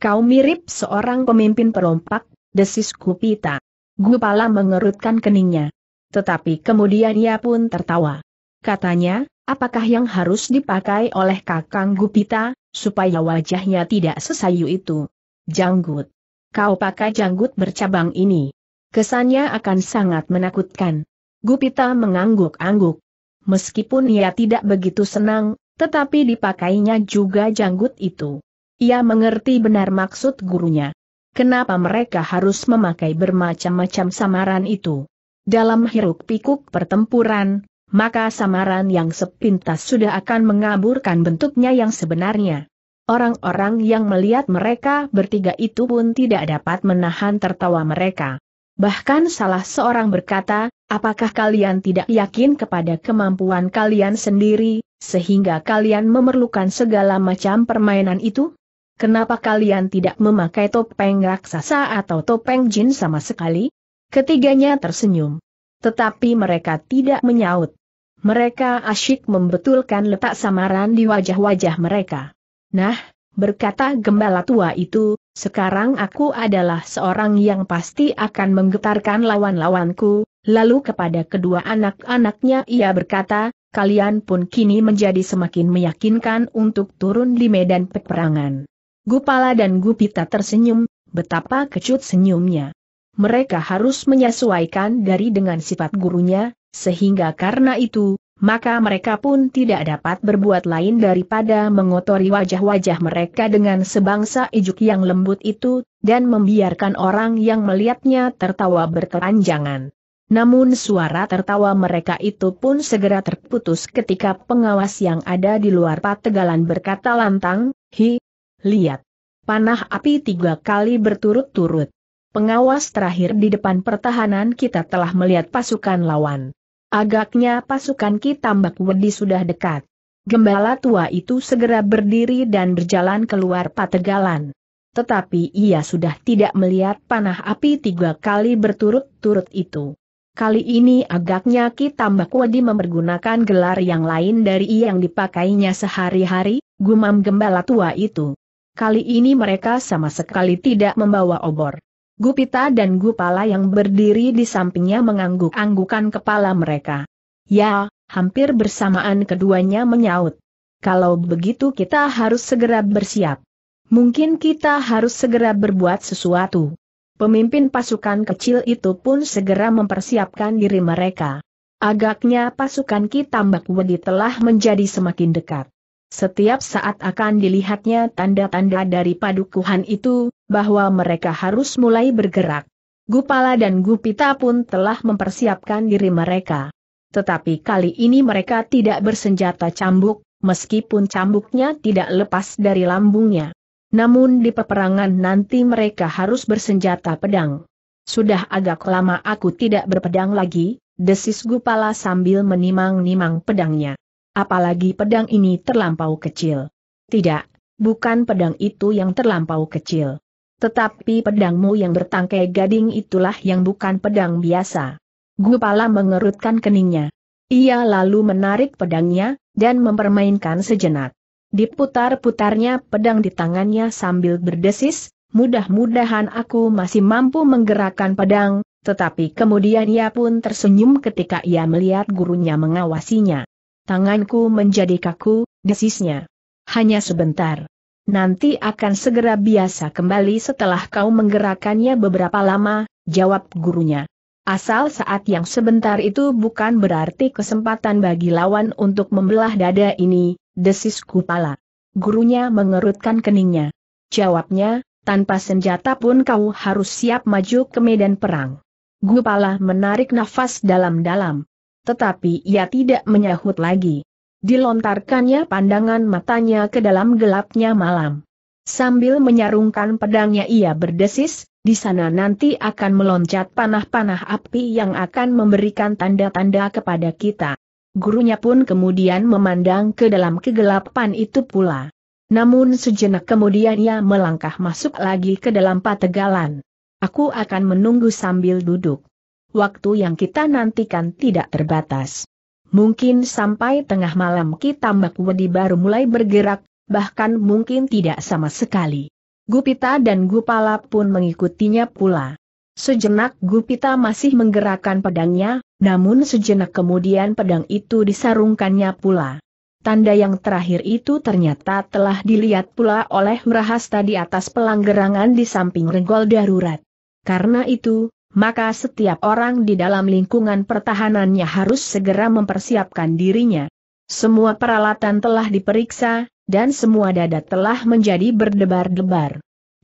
Kau mirip seorang pemimpin perompak, desis Kupita. Gupala mengerutkan keningnya. Tetapi kemudian ia pun tertawa. Katanya, apakah yang harus dipakai oleh kakang Gupita, supaya wajahnya tidak sesayu itu? Janggut. Kau pakai janggut bercabang ini. Kesannya akan sangat menakutkan. Gupita mengangguk-angguk. Meskipun ia tidak begitu senang, tetapi dipakainya juga janggut itu. Ia mengerti benar maksud gurunya. Kenapa mereka harus memakai bermacam-macam samaran itu? Dalam hiruk-pikuk pertempuran, maka samaran yang sepintas sudah akan mengaburkan bentuknya yang sebenarnya. Orang-orang yang melihat mereka bertiga itu pun tidak dapat menahan tertawa mereka. Bahkan salah seorang berkata, apakah kalian tidak yakin kepada kemampuan kalian sendiri, sehingga kalian memerlukan segala macam permainan itu? Kenapa kalian tidak memakai topeng raksasa atau topeng jin sama sekali? Ketiganya tersenyum. Tetapi mereka tidak menyaut. Mereka asyik membetulkan letak samaran di wajah-wajah mereka. Nah, berkata gembala tua itu, sekarang aku adalah seorang yang pasti akan menggetarkan lawan-lawanku, lalu kepada kedua anak-anaknya ia berkata, kalian pun kini menjadi semakin meyakinkan untuk turun di medan peperangan. Gupala dan Gupita tersenyum, betapa kecut senyumnya. Mereka harus menyesuaikan dari dengan sifat gurunya, sehingga karena itu, maka mereka pun tidak dapat berbuat lain daripada mengotori wajah-wajah mereka dengan sebangsa ijuk yang lembut itu, dan membiarkan orang yang melihatnya tertawa berkeranjangan. Namun suara tertawa mereka itu pun segera terputus ketika pengawas yang ada di luar pategalan berkata lantang, Hi, lihat. Panah api tiga kali berturut-turut. Pengawas terakhir di depan pertahanan kita telah melihat pasukan lawan. Agaknya pasukan kita Mbak Wedi sudah dekat. Gembala tua itu segera berdiri dan berjalan keluar pategalan. Tetapi ia sudah tidak melihat panah api tiga kali berturut-turut itu. Kali ini agaknya Ki Wadi mempergunakan gelar yang lain dari yang dipakainya sehari-hari, gumam gembala tua itu. Kali ini mereka sama sekali tidak membawa obor. Gupita dan Gupala yang berdiri di sampingnya mengangguk-anggukan kepala mereka. Ya, hampir bersamaan keduanya menyaut. Kalau begitu kita harus segera bersiap. Mungkin kita harus segera berbuat sesuatu. Pemimpin pasukan kecil itu pun segera mempersiapkan diri mereka. Agaknya pasukan Kitambak Wedi telah menjadi semakin dekat. Setiap saat akan dilihatnya tanda-tanda dari padukuhan itu, bahwa mereka harus mulai bergerak. Gupala dan Gupita pun telah mempersiapkan diri mereka. Tetapi kali ini mereka tidak bersenjata cambuk, meskipun cambuknya tidak lepas dari lambungnya. Namun di peperangan nanti mereka harus bersenjata pedang. Sudah agak lama aku tidak berpedang lagi, desis Gupala sambil menimang-nimang pedangnya. Apalagi pedang ini terlampau kecil. Tidak, bukan pedang itu yang terlampau kecil. Tetapi pedangmu yang bertangkai gading itulah yang bukan pedang biasa. Gupala mengerutkan keningnya. Ia lalu menarik pedangnya, dan mempermainkan sejenak. Diputar-putarnya pedang di tangannya sambil berdesis, mudah-mudahan aku masih mampu menggerakkan pedang, tetapi kemudian ia pun tersenyum ketika ia melihat gurunya mengawasinya. Tanganku menjadi kaku, desisnya. Hanya sebentar. Nanti akan segera biasa kembali setelah kau menggerakkannya beberapa lama, jawab gurunya. Asal saat yang sebentar itu bukan berarti kesempatan bagi lawan untuk membelah dada ini, desisku pala. Gurunya mengerutkan keningnya. Jawabnya, tanpa senjata pun kau harus siap maju ke medan perang. Gupala menarik nafas dalam-dalam. Tetapi ia tidak menyahut lagi. Dilontarkannya pandangan matanya ke dalam gelapnya malam. Sambil menyarungkan pedangnya ia berdesis, di sana nanti akan meloncat panah-panah api yang akan memberikan tanda-tanda kepada kita gurunya pun kemudian memandang ke dalam kegelapan itu pula. Namun sejenak kemudian ia melangkah masuk lagi ke dalam pategalan. Aku akan menunggu sambil duduk. Waktu yang kita nantikan tidak terbatas. Mungkin sampai tengah malam kita Wedi baru mulai bergerak, bahkan mungkin tidak sama sekali. Gupita dan Gupala pun mengikutinya pula. Sejenak Gupita masih menggerakkan pedangnya, namun sejenak kemudian pedang itu disarungkannya pula. Tanda yang terakhir itu ternyata telah dilihat pula oleh Rahasta di atas pelanggerangan di samping regol darurat. Karena itu, maka setiap orang di dalam lingkungan pertahanannya harus segera mempersiapkan dirinya. Semua peralatan telah diperiksa, dan semua dada telah menjadi berdebar-debar.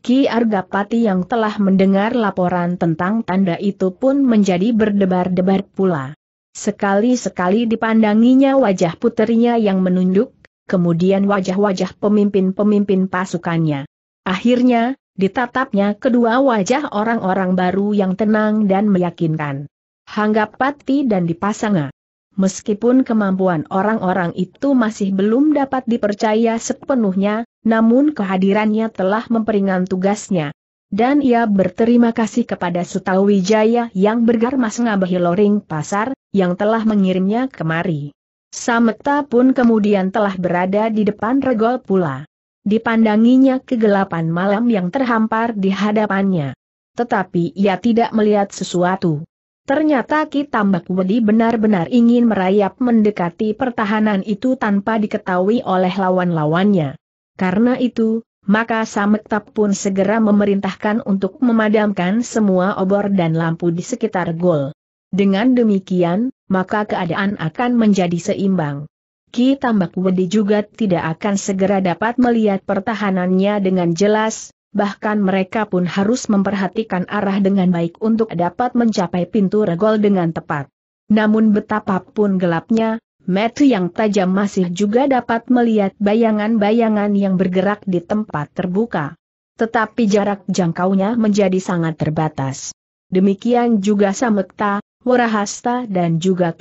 Ki Argapati yang telah mendengar laporan tentang tanda itu pun menjadi berdebar-debar pula. Sekali-sekali dipandanginya wajah puterinya yang menunduk, kemudian wajah-wajah pemimpin-pemimpin pasukannya. Akhirnya, ditatapnya kedua wajah orang-orang baru yang tenang dan meyakinkan. Hanggapati dan dipasanga. Meskipun kemampuan orang-orang itu masih belum dapat dipercaya sepenuhnya, namun kehadirannya telah memperingan tugasnya. Dan ia berterima kasih kepada Sutawijaya yang bergarmas ngabahi loring pasar, yang telah mengirimnya kemari. Sameta pun kemudian telah berada di depan regol pula. Dipandanginya kegelapan malam yang terhampar di hadapannya. Tetapi ia tidak melihat sesuatu. Ternyata Ki Tambak Wedi benar-benar ingin merayap mendekati pertahanan itu tanpa diketahui oleh lawan-lawannya. Karena itu, maka Sametap pun segera memerintahkan untuk memadamkan semua obor dan lampu di sekitar gol. Dengan demikian, maka keadaan akan menjadi seimbang. Ki Tambak Wedi juga tidak akan segera dapat melihat pertahanannya dengan jelas, bahkan mereka pun harus memperhatikan arah dengan baik untuk dapat mencapai pintu regol dengan tepat. Namun betapapun gelapnya, Matthew yang tajam masih juga dapat melihat bayangan-bayangan yang bergerak di tempat terbuka. Tetapi jarak jangkaunya menjadi sangat terbatas. Demikian juga Samekta, Warahasta dan juga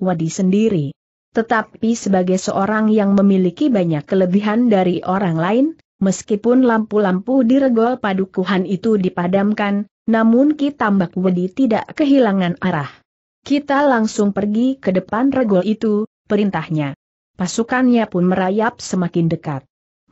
Wadi sendiri. Tetapi sebagai seorang yang memiliki banyak kelebihan dari orang lain, Meskipun lampu-lampu di regol padukuhan itu dipadamkan, namun Ki Tambak Wedi tidak kehilangan arah. Kita langsung pergi ke depan regol itu, perintahnya. Pasukannya pun merayap semakin dekat.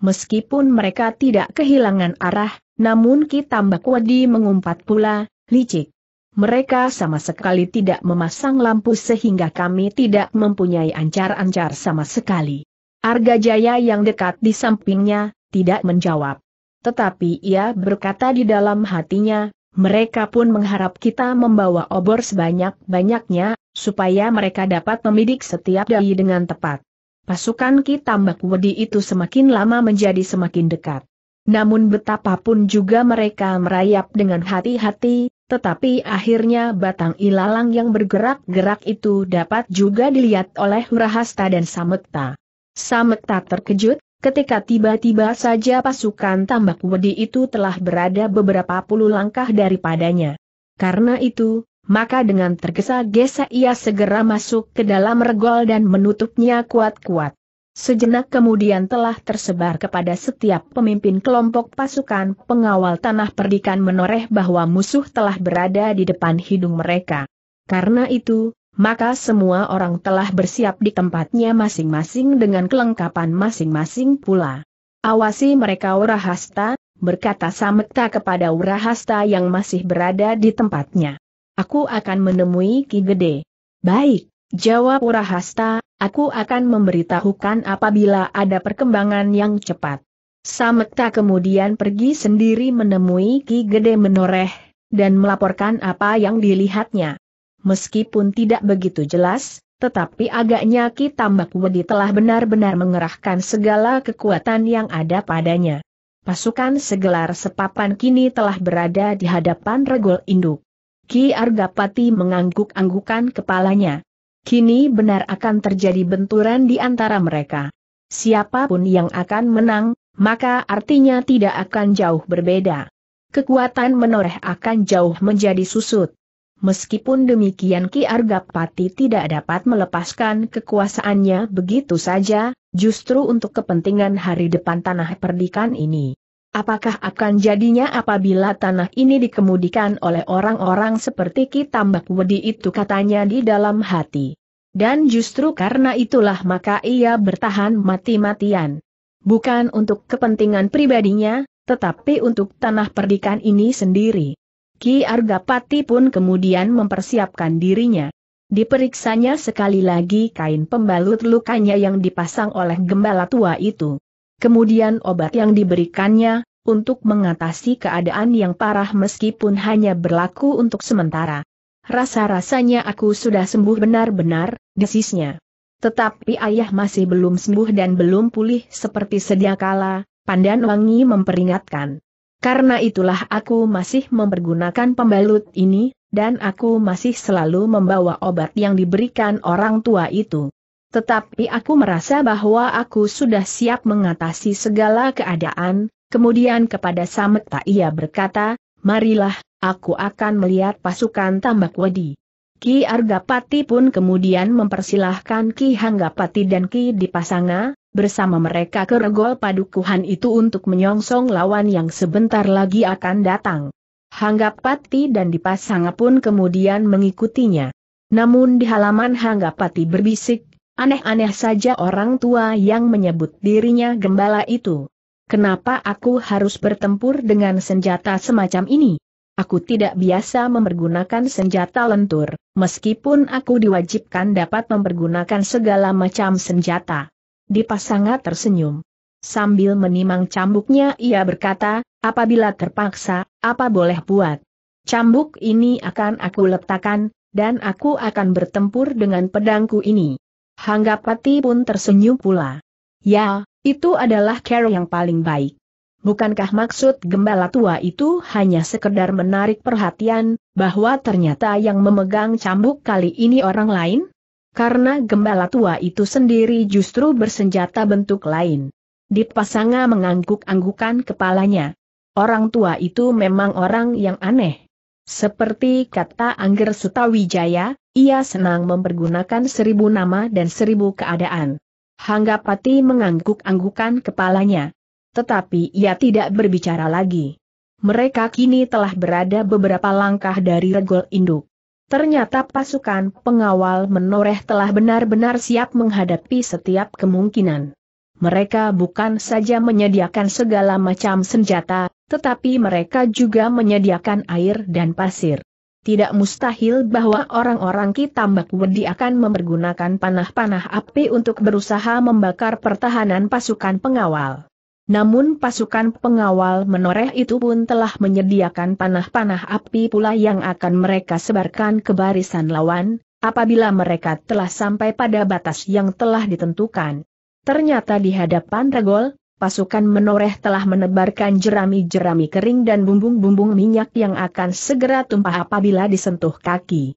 Meskipun mereka tidak kehilangan arah, namun Ki Tambak Wedi mengumpat pula, licik. Mereka sama sekali tidak memasang lampu sehingga kami tidak mempunyai ancar-ancar sama sekali. Arga Jaya yang dekat di sampingnya, tidak menjawab. Tetapi ia berkata di dalam hatinya, mereka pun mengharap kita membawa obor sebanyak-banyaknya, supaya mereka dapat memidik setiap dai dengan tepat. Pasukan kita, Mbak Wedi itu semakin lama menjadi semakin dekat. Namun betapapun juga mereka merayap dengan hati-hati, tetapi akhirnya batang ilalang yang bergerak-gerak itu dapat juga dilihat oleh Rahasta dan Samekta. Samekta terkejut, Ketika tiba-tiba saja pasukan tambak wedi itu telah berada beberapa puluh langkah daripadanya. Karena itu, maka dengan tergesa-gesa ia segera masuk ke dalam regol dan menutupnya kuat-kuat. Sejenak kemudian telah tersebar kepada setiap pemimpin kelompok pasukan pengawal tanah perdikan menoreh bahwa musuh telah berada di depan hidung mereka. Karena itu, maka semua orang telah bersiap di tempatnya masing-masing dengan kelengkapan masing-masing pula. Awasi mereka Urahasta, berkata Samekta kepada Urahasta yang masih berada di tempatnya. Aku akan menemui Ki Gede. Baik, jawab Urahasta, aku akan memberitahukan apabila ada perkembangan yang cepat. Samekta kemudian pergi sendiri menemui Ki Gede menoreh, dan melaporkan apa yang dilihatnya meskipun tidak begitu jelas, tetapi agaknya Ki Tambak Wedi telah benar-benar mengerahkan segala kekuatan yang ada padanya. Pasukan segelar sepapan kini telah berada di hadapan regol induk. Ki Argapati mengangguk-anggukan kepalanya. Kini benar akan terjadi benturan di antara mereka. Siapapun yang akan menang, maka artinya tidak akan jauh berbeda. Kekuatan menoreh akan jauh menjadi susut. Meskipun demikian Ki Argapati tidak dapat melepaskan kekuasaannya begitu saja, justru untuk kepentingan hari depan tanah perdikan ini. Apakah akan jadinya apabila tanah ini dikemudikan oleh orang-orang seperti Ki Tambak Wedi itu katanya di dalam hati. Dan justru karena itulah maka ia bertahan mati-matian. Bukan untuk kepentingan pribadinya, tetapi untuk tanah perdikan ini sendiri. Ki Argapati pun kemudian mempersiapkan dirinya. Diperiksanya sekali lagi kain pembalut lukanya yang dipasang oleh gembala tua itu. Kemudian obat yang diberikannya, untuk mengatasi keadaan yang parah meskipun hanya berlaku untuk sementara. Rasa-rasanya aku sudah sembuh benar-benar, desisnya. Tetapi ayah masih belum sembuh dan belum pulih seperti sedia kala, Pandan Wangi memperingatkan. Karena itulah aku masih mempergunakan pembalut ini, dan aku masih selalu membawa obat yang diberikan orang tua itu. Tetapi aku merasa bahwa aku sudah siap mengatasi segala keadaan, kemudian kepada Sameta ia berkata, marilah, aku akan melihat pasukan tambak wedi. Ki Argapati pun kemudian mempersilahkan Ki Hanggapati dan Ki Dipasanga, Bersama mereka ke regol padukuhan itu untuk menyongsong lawan yang sebentar lagi akan datang. Hanggapati dan Dipasanga pun kemudian mengikutinya. Namun di halaman Hanggapati berbisik, aneh-aneh saja orang tua yang menyebut dirinya gembala itu. Kenapa aku harus bertempur dengan senjata semacam ini? Aku tidak biasa mempergunakan senjata lentur, meskipun aku diwajibkan dapat mempergunakan segala macam senjata dipasangnya tersenyum. Sambil menimang cambuknya ia berkata, apabila terpaksa, apa boleh buat. Cambuk ini akan aku letakkan, dan aku akan bertempur dengan pedangku ini. Hanggapati pun tersenyum pula. Ya, itu adalah cara yang paling baik. Bukankah maksud gembala tua itu hanya sekedar menarik perhatian, bahwa ternyata yang memegang cambuk kali ini orang lain? karena gembala tua itu sendiri justru bersenjata bentuk lain. Dipasanga mengangguk-anggukan kepalanya. Orang tua itu memang orang yang aneh. Seperti kata Angger Sutawijaya, ia senang mempergunakan seribu nama dan seribu keadaan. Hanggapati mengangguk-anggukan kepalanya. Tetapi ia tidak berbicara lagi. Mereka kini telah berada beberapa langkah dari regol induk. Ternyata pasukan pengawal menoreh telah benar-benar siap menghadapi setiap kemungkinan. Mereka bukan saja menyediakan segala macam senjata, tetapi mereka juga menyediakan air dan pasir. Tidak mustahil bahwa orang-orang Kitambak Wedi akan mempergunakan panah-panah api untuk berusaha membakar pertahanan pasukan pengawal. Namun pasukan pengawal menoreh itu pun telah menyediakan panah-panah api pula yang akan mereka sebarkan ke barisan lawan, apabila mereka telah sampai pada batas yang telah ditentukan. Ternyata di hadapan regol, pasukan menoreh telah menebarkan jerami-jerami kering dan bumbung-bumbung minyak yang akan segera tumpah apabila disentuh kaki.